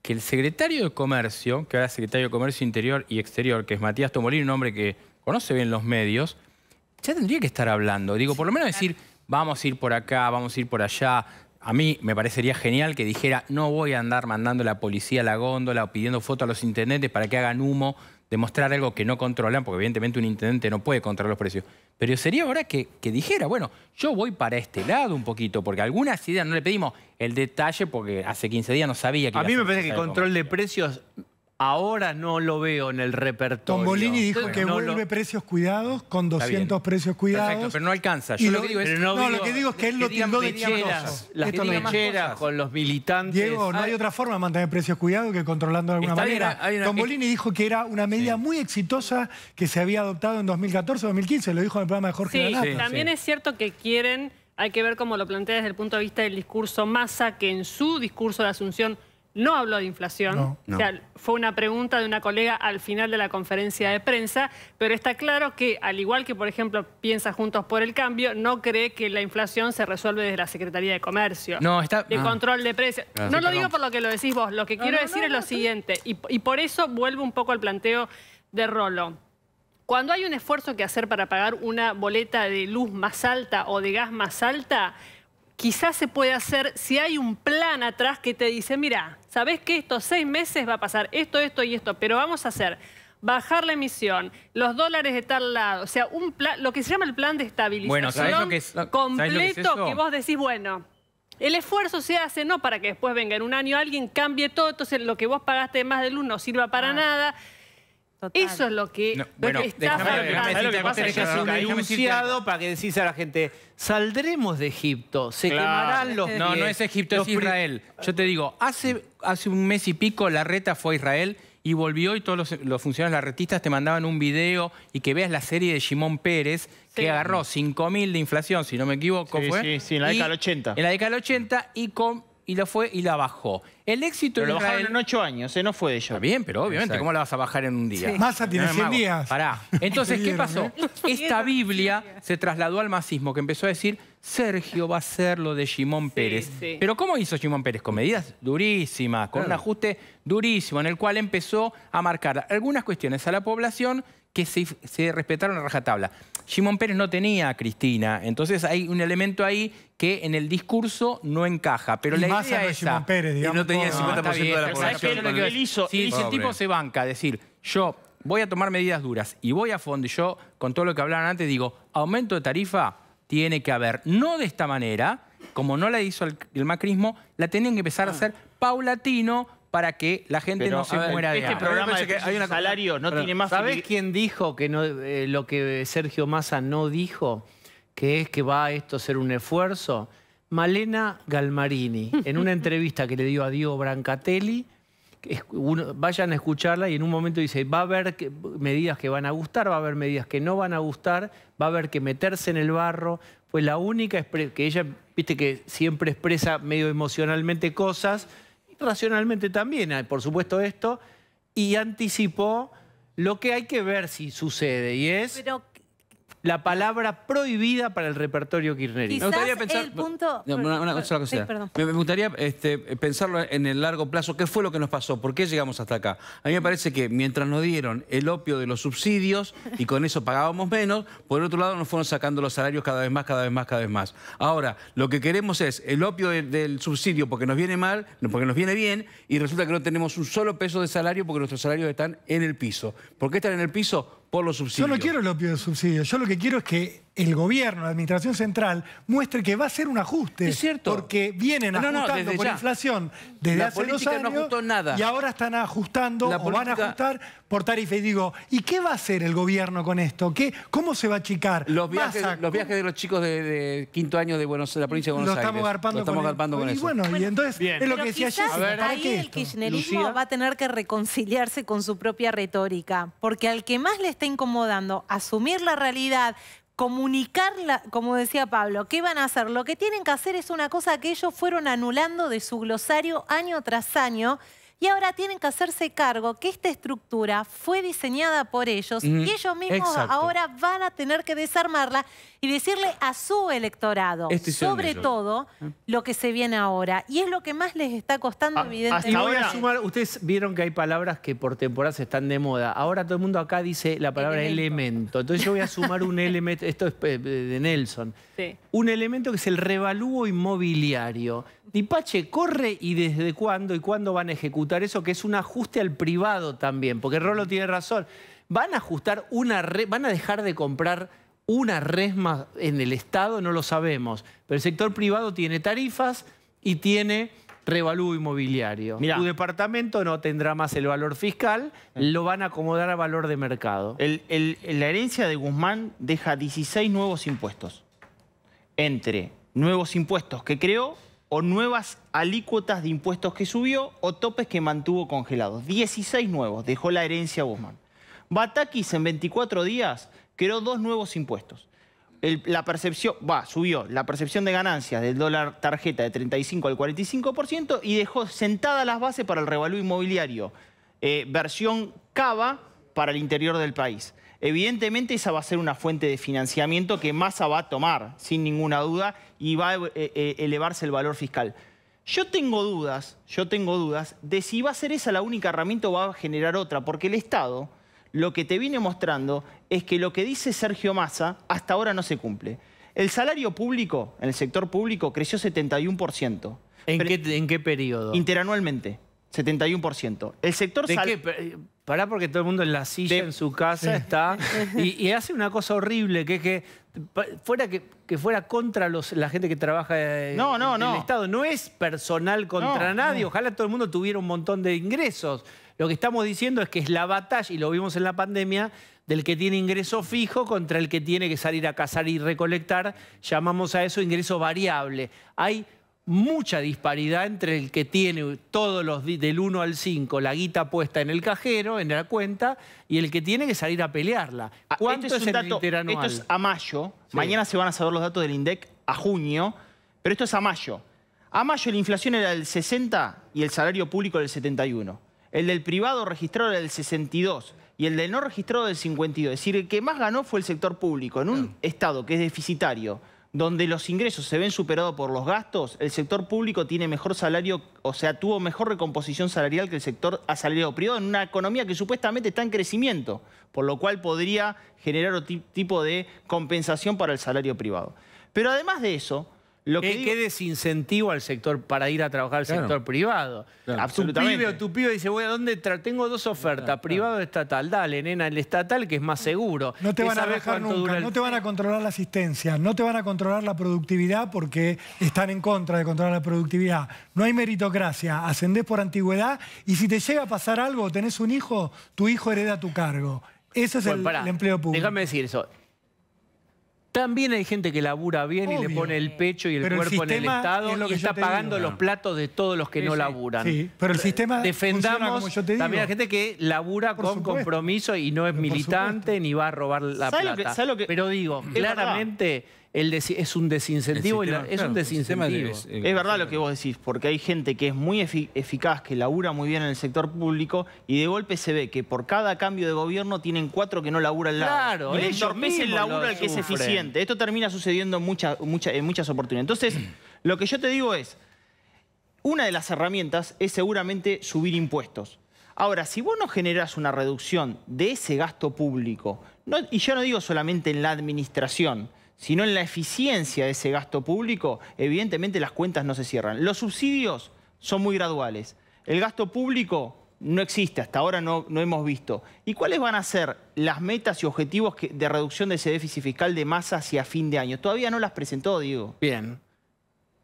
Que el secretario de Comercio, que ahora es secretario de Comercio Interior y Exterior, que es Matías Tomolín, un hombre que conoce bien los medios, ya tendría que estar hablando. Digo, por lo menos decir, vamos a ir por acá, vamos a ir por allá, a mí me parecería genial que dijera, no voy a andar mandando la policía a la góndola o pidiendo fotos a los intendentes para que hagan humo, demostrar algo que no controlan, porque evidentemente un intendente no puede controlar los precios. Pero sería ahora que, que dijera, bueno, yo voy para este lado un poquito, porque algunas ideas no le pedimos el detalle porque hace 15 días no sabía que... A mí me parece que control de precios Ahora no lo veo en el repertorio. Tombolini dijo que vuelve precios cuidados con 200 precios cuidados. Perfecto, pero no alcanza. Yo lo, que digo es... que él lo tildó de Las mecheras con los militantes. Diego, no hay, ah. otra forma de mantener precios cuidados que controlando de alguna manera. Tombolini dijo que era una medida muy exitosa que se había adoptado en 2014 2015. Lo dijo en el programa de Jorge Sí, también es cierto que quieren... Hay que ver cómo lo plantea desde el punto de vista del discurso Massa, que en su discurso de asunción no habló de inflación. sea, fue una pregunta de una colega al final de la conferencia de prensa, pero está claro que, al igual que, por ejemplo, piensa Juntos por el Cambio, no cree que la inflación se resuelve desde la Secretaría de Comercio. No, está... De ah. control de precios. Ah, no lo digo por lo que lo decís vos, lo que quiero decir es lo siguiente, y, por eso vuelvo un poco al planteo de Rolo. Cuando hay un esfuerzo que hacer para pagar una boleta de luz más alta o de gas más alta, quizás se puede hacer si hay un plan atrás que te dice, mira, sabés que estos seis meses va a pasar esto, esto y esto, pero vamos a hacer bajar la emisión, los dólares de tal lado, o sea, un lo que se llama el plan de estabilización completo que, vos decís, bueno, el esfuerzo se hace no para que después venga en un año alguien, cambie todo, entonces lo que vos pagaste más de uno no sirva para ah. nada. Eso es lo que bueno, está anunciado para que decís a la gente, saldremos de Egipto, se quemarán los No, no es Egipto, es Israel. Yo te digo, hace, hace un mes y pico la reta fue a Israel y volvió y todos los, los funcionarios retistas te mandaban un video y que veas la serie de Simón Pérez que agarró 5.000 de inflación, si no me equivoco, fue. Sí, sí, en la década del 80. En la década del 80 y con y la fue y la bajó. El éxito pero lo bajaron en ocho años, se ¿eh? no fue de ellos... Está bien, pero obviamente, ¿cómo la vas a bajar en un día? Masa tiene 100 días. Pará. [laughs] Entonces, ¿qué pasó? ¿eh? Esta Biblia se trasladó al masismo, que empezó a decir, Sergio va a ser lo de Simón Pérez. Pero ¿cómo hizo Simón Pérez? Con medidas durísimas, con un ajuste durísimo, en el cual empezó a marcar algunas cuestiones a la población que se, se respetaron a rajatabla. Jimón Pérez no tenía a Cristina. Entonces hay un elemento ahí que en el discurso no encaja. Pero la idea es Pérez, no tenía el 50% de la población. Lo que él ese tipo se banca, decir, yo voy a tomar medidas duras y voy a fondo, y yo con todo lo que hablaron antes digo, aumento de tarifa tiene que haber, no de esta manera, como no la hizo el, macrismo, la tenían que empezar a ah. hacer paulatino, para que la gente no se muera de este programa de hay salario no tiene más... ¿Sabés quién dijo que no, eh, lo que Sergio Massa no dijo? Que es que va a esto ser un esfuerzo. Malena Galmarini, en una entrevista que le dio a Diego Brancatelli, vayan a escucharla y en un momento dice, va a haber medidas que van a gustar, va a haber medidas que no van a gustar, va a haber que meterse en el barro. Fue la única que ella, viste que siempre expresa medio emocionalmente cosas, racionalmente también hay, por supuesto, esto, y anticipó lo que hay que ver si sucede, y es la palabra prohibida para el repertorio kirchnerista. Me gustaría pensar... gustaría pensarlo en el largo plazo. ¿Qué fue lo que nos pasó? ¿Por qué llegamos hasta acá? A mí me parece que mientras nos dieron el opio de los subsidios y con eso pagábamos menos, por otro lado nos fueron sacando los salarios cada vez más, cada vez más, cada vez más. Ahora, lo que queremos es el opio del, del subsidio porque nos viene mal, porque nos viene bien, y resulta que no tenemos un solo peso de salario porque nuestros salarios están en el piso. ¿Por qué están en el piso? por los subsidios. Yo no quiero el opio de subsidios. Yo lo que quiero es que el gobierno, la administración central, muestre que va a ser un ajuste. Es cierto. Porque vienen ajustando por inflación desde hace años. Y ahora están ajustando o van a ajustar por tarifa. Y digo, ¿y qué va a hacer el gobierno con esto? ¿Qué, ¿Cómo se va a achicar? Los viajes, los viajes de los chicos de, quinto año de Buenos, la provincia de Buenos Aires. Lo estamos garpando, con, eso. bueno, y entonces es lo que decía ahí el kirchnerismo va a tener que reconciliarse con su propia retórica. Porque al que más le está incomodando asumir la realidad comunicarla, como decía Pablo, ¿qué van a hacer? Lo que tienen que hacer es una cosa que ellos fueron anulando de su glosario año tras año y ahora tienen que hacerse cargo que esta estructura fue diseñada por ellos y ellos mismos ahora van a tener que desarmarla y decirle a su electorado, sobre todo, lo que se viene ahora. Y es lo que más les está costando, ah, evidentemente. voy a sumar, ustedes vieron que hay palabras que por temporadas están de moda. Ahora todo el mundo acá dice la palabra elemento. Entonces yo voy a sumar un [laughs] elemento, esto es eh, de Nelson un elemento que es el revalúo inmobiliario. Dipache corre y desde cuándo y cuándo van a ejecutar eso, que es un ajuste al privado también, porque Rolo tiene razón. ¿Van a ajustar una van a dejar de comprar una resma en el Estado? No lo sabemos. Pero el sector privado tiene tarifas y tiene revalúo inmobiliario. Tu departamento no tendrá más el valor fiscal, lo van a acomodar a valor de mercado. la herencia de Guzmán deja 16 nuevos impuestos entre nuevos impuestos que creó o nuevas alícuotas de impuestos que subió o topes que mantuvo congelados. 16 nuevos, dejó la herencia Guzmán. Batakis en 24 días creó dos nuevos impuestos. la percepción, va, subió la percepción de ganancias del dólar tarjeta de 35 al 45% y dejó sentadas las bases para el revalúo inmobiliario, eh, versión cava para el interior del país. Evidentemente esa va a ser una fuente de financiamiento que Massa va a tomar, sin ninguna duda, y va a eh, eh, elevarse el valor fiscal. Yo tengo dudas, yo tengo dudas de si va a ser esa la única herramienta o va a generar otra, porque el Estado lo que te viene mostrando es que lo que dice Sergio Massa hasta ahora no se cumple. El salario público en el sector público creció 71%. ¿En, ¿en qué periodo? Interanualmente. 71%. El sector ¿De eh, Pará porque todo el mundo en la silla, en su casa está. y, hace una cosa horrible, que es que fuera, que, fuera contra los, la gente que trabaja en, eh, no, no, no. el Estado. No es personal contra nadie. Ojalá todo el mundo tuviera un montón de ingresos. Lo que estamos diciendo es que es la batalla, y lo vimos en la pandemia, del que tiene ingreso fijo contra el que tiene que salir a cazar y recolectar. Llamamos a eso ingreso variable. Hay mucha disparidad entre el que tiene todos los del 1 al 5 la guita puesta en el cajero, en la cuenta, y el que tiene que salir a pelearla. Ah, ¿Cuánto es, Esto es a mayo. Mañana se van a saber los datos del INDEC a junio, pero esto es a mayo. A mayo la inflación era del 60 y el salario público del 71. El del privado registrado era del 62 y el del no registrado del 52. Es decir, el que más ganó fue el sector público en un estado que es deficitario donde los ingresos se ven superados por los gastos, el sector público tiene mejor salario, o sea, tuvo mejor recomposición salarial que el sector asalariado privado en una economía que supuestamente está en crecimiento, por lo cual podría generar otro tipo de compensación para el salario privado. Pero además de eso, lo que ¿Qué, es al sector para ir a trabajar al sector privado? absolutamente. Tu pibe o tu pibe dice, voy a dónde tengo dos ofertas, privado o estatal. Dale, nena, el estatal que es más seguro. No te van a dejar nunca, no te van a controlar la asistencia, no te van a controlar la productividad porque están en contra de controlar la productividad. No hay meritocracia, ascendés por antigüedad y si te llega a pasar algo, tenés un hijo, tu hijo hereda tu cargo. Ese es el, empleo público. Déjame decir eso. También hay gente que labura bien y le pone el pecho y el cuerpo en el Estado que y está pagando los platos de todos los que no laburan. Sí, pero el eh, sistema Defendamos también hay gente que labura con compromiso y no es militante ni va a robar la plata. pero digo, claramente es un desincentivo. es un desincentivo. Es, verdad lo que vos decís, porque hay gente que es muy eficaz, que labura muy bien en el sector público y de golpe se ve que por cada cambio de gobierno tienen cuatro que no laburan la. lado. Claro, y entorpece el al que es eficiente. Esto termina sucediendo muchas en muchas oportunidades. Entonces, [clears throat] lo que yo te digo es, una de las herramientas es seguramente subir impuestos. Ahora, si vos no generás una reducción de ese gasto público, y yo no digo solamente en la administración, sino en la eficiencia de ese gasto público, evidentemente las cuentas no se cierran. Los subsidios son muy graduales. El gasto público no existe, hasta ahora no, hemos visto. ¿Y cuáles van a ser las metas y objetivos de reducción de ese déficit fiscal de masa hacia fin de año? Todavía no las presentó, Diego. Bien,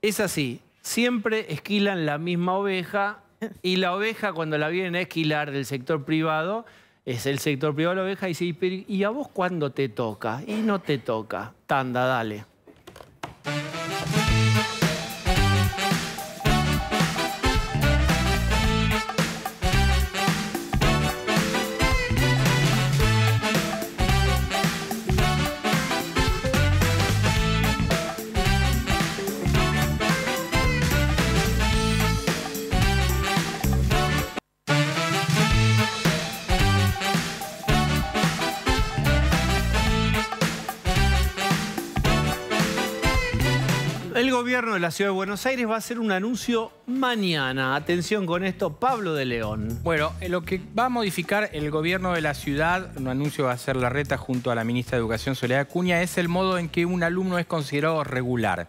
es así. Siempre esquilan la misma oveja y la oveja cuando la vienen a esquilar del sector privado es el sector privado de la oveja y dice, ¿y a vos cuándo te toca? Y no te toca. Tanda, dale. gobierno de la Ciudad de Buenos Aires va a hacer un anuncio mañana. Atención con esto, Pablo de León. Bueno, lo que va a modificar el gobierno de la ciudad, un anuncio va a ser la reta junto a la ministra de Educación Soledad Acuña, es el modo en que un alumno es considerado regular.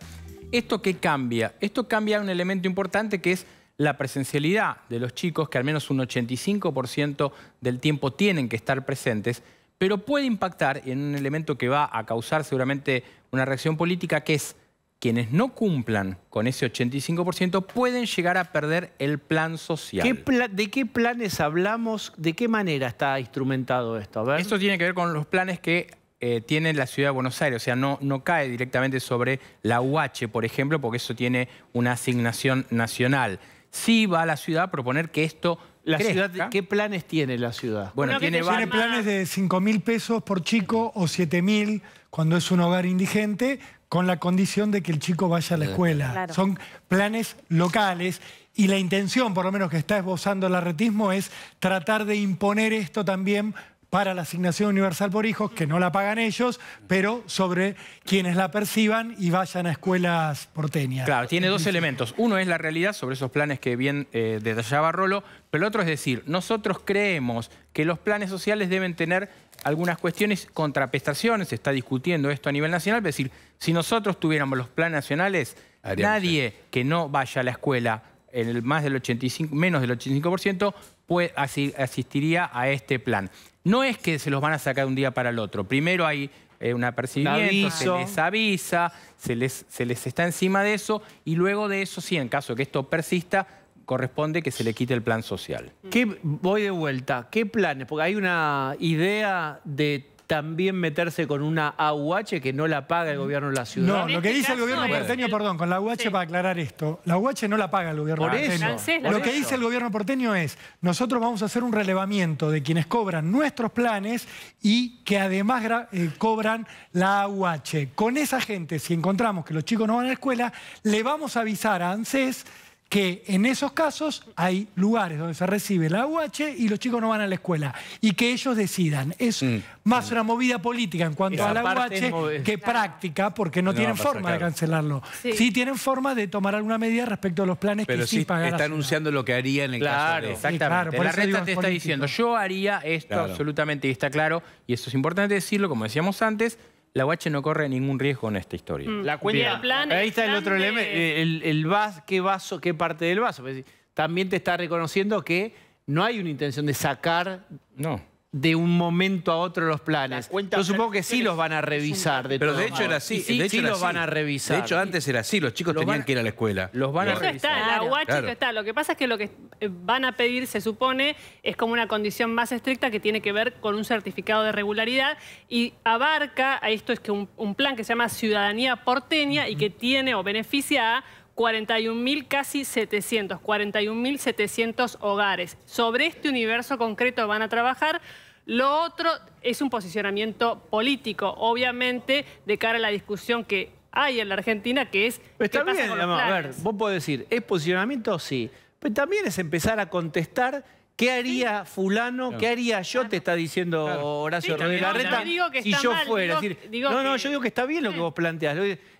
¿Esto qué cambia? Esto cambia un elemento importante que es la presencialidad de los chicos, que al menos un 85% del tiempo tienen que estar presentes, pero puede impactar en un elemento que va a causar seguramente una reacción política, que es quienes no cumplan con ese 85% pueden llegar a perder el plan social. ¿De qué planes hablamos? ¿De qué manera está instrumentado esto? Esto tiene que ver con los planes que eh, tiene la ciudad de Buenos Aires, o sea, no, cae directamente sobre la UH, por ejemplo, porque eso tiene una asignación nacional. Sí va a la ciudad a proponer que esto ¿Qué planes tiene la ciudad? Bueno, tiene, tiene planes de 5.000 mil pesos por chico o 7.000 mil cuando es un hogar indigente, con la condición de que el chico vaya a la escuela. Son planes locales y la intención, por lo menos que está esbozando el arretismo, es tratar de imponer esto también para la asignación universal por hijos, que no la pagan ellos, pero sobre quienes la perciban y vayan a escuelas porteñas. Claro, tiene dos elementos. Uno es la realidad sobre esos planes que bien eh, detallaba Rolo, pero el otro es decir, nosotros creemos que los planes sociales deben tener algunas cuestiones, contraprestaciones, se está discutiendo esto a nivel nacional, es decir, si nosotros tuviéramos los planes nacionales, nadie que no vaya a la escuela, en el más del 85, menos del 85%, asistiría a este plan. No es que se los van a sacar de un día para el otro. Primero hay eh, un apercibimiento, se les avisa, se les, se les está encima de eso y luego de eso, sí, en caso que esto persista, corresponde que se le quite el plan social. Mm. voy de vuelta, ¿qué planes? Porque hay una idea de también meterse con una AUH que no la paga el gobierno de la ciudad. No, lo que este dice el gobierno porteño, perdón, con la AUH para aclarar esto, la AUH no la paga el gobierno por Eso, lo que dice el gobierno porteño es, nosotros vamos a hacer un relevamiento de quienes cobran nuestros planes y que además eh, cobran la AUH. Con esa gente, si encontramos que los chicos no van a la escuela, le vamos a avisar a ANSES que en esos casos hay lugares donde se recibe la UH y los chicos no van a la escuela y que ellos decidan. Es mm. más una movida política en cuanto a la UH que práctica, porque no, tienen forma de cancelarlo. Sí. tienen forma de tomar alguna medida respecto a los planes Pero que sí pagan. Está anunciando lo que haría en el caso de... la renta te está diciendo, yo haría esto absolutamente y está claro, y eso es importante decirlo, como decíamos antes, la guache no corre ningún riesgo en esta historia. Mm. La cuenta, ahí está el otro elemento, el, el vas, qué vaso, qué parte del vaso. Pues, también te está reconociendo que no hay una intención de sacar no de un momento a otro los planes. Yo supongo que sí los van a revisar. De pero de hecho era así. Sí, de hecho los van a revisar. De hecho antes era así, los chicos tenían que ir a la escuela. Los van a revisar. está, la está. Lo que pasa es que lo que eh, van a pedir, se supone, es como una condición más estricta que tiene que ver con un certificado de regularidad y abarca, a esto es que un, plan que se llama Ciudadanía Porteña y que tiene o beneficia a 41.000, casi 700, 41.700 hogares. Sobre este universo concreto van a trabajar lo otro es un posicionamiento político, obviamente, de cara a la discusión que hay en la Argentina, que es... Pero está bien, con a ver, vos podés decir, ¿es posicionamiento? Sí. Pero también es empezar a contestar ¿Qué haría fulano? ¿Qué haría yo? Te está diciendo Horacio Rodríguez Larreta. No, yo fuera. no, no, yo digo que está bien lo que vos planteás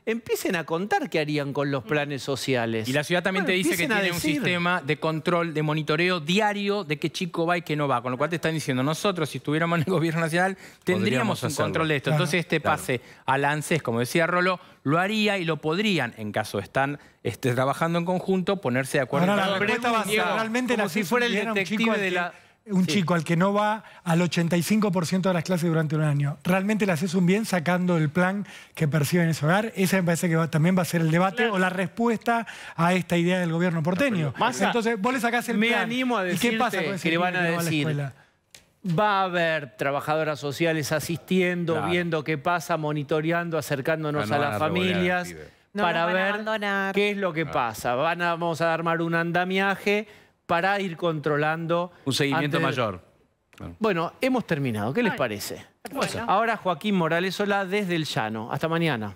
empiecen a contar qué harían con los mm. planes sociales. Y la ciudad también te dice que tiene un sistema de control, de monitoreo diario de qué chico va y qué no va. Con lo cual te están diciendo, nosotros si estuviéramos en el gobierno nacional tendríamos un control de esto. Entonces este pase al ANSES, como decía Rolo, lo haría y lo podrían, en caso están este, trabajando en conjunto, ponerse de acuerdo. Ahora, realmente como si fuera el detective de la un chico al que no va al 85% de las clases durante un año, ¿realmente le haces un bien sacando el plan que percibe en ese hogar? esa me parece que va, también va a ser el debate o la respuesta a esta idea del gobierno porteño. Entonces, vos le sacás el me Animo a decirte qué pasa con que le van a decir? va a haber trabajadoras sociales asistiendo, viendo qué pasa, monitoreando, acercándonos ah, a las familias para ver qué es lo que ah. pasa. Van vamos a armar un andamiaje para ir controlando... Un seguimiento mayor. Bueno, hemos terminado. ¿Qué les parece? Ahora Joaquín Morales Sola desde El Llano. Hasta mañana.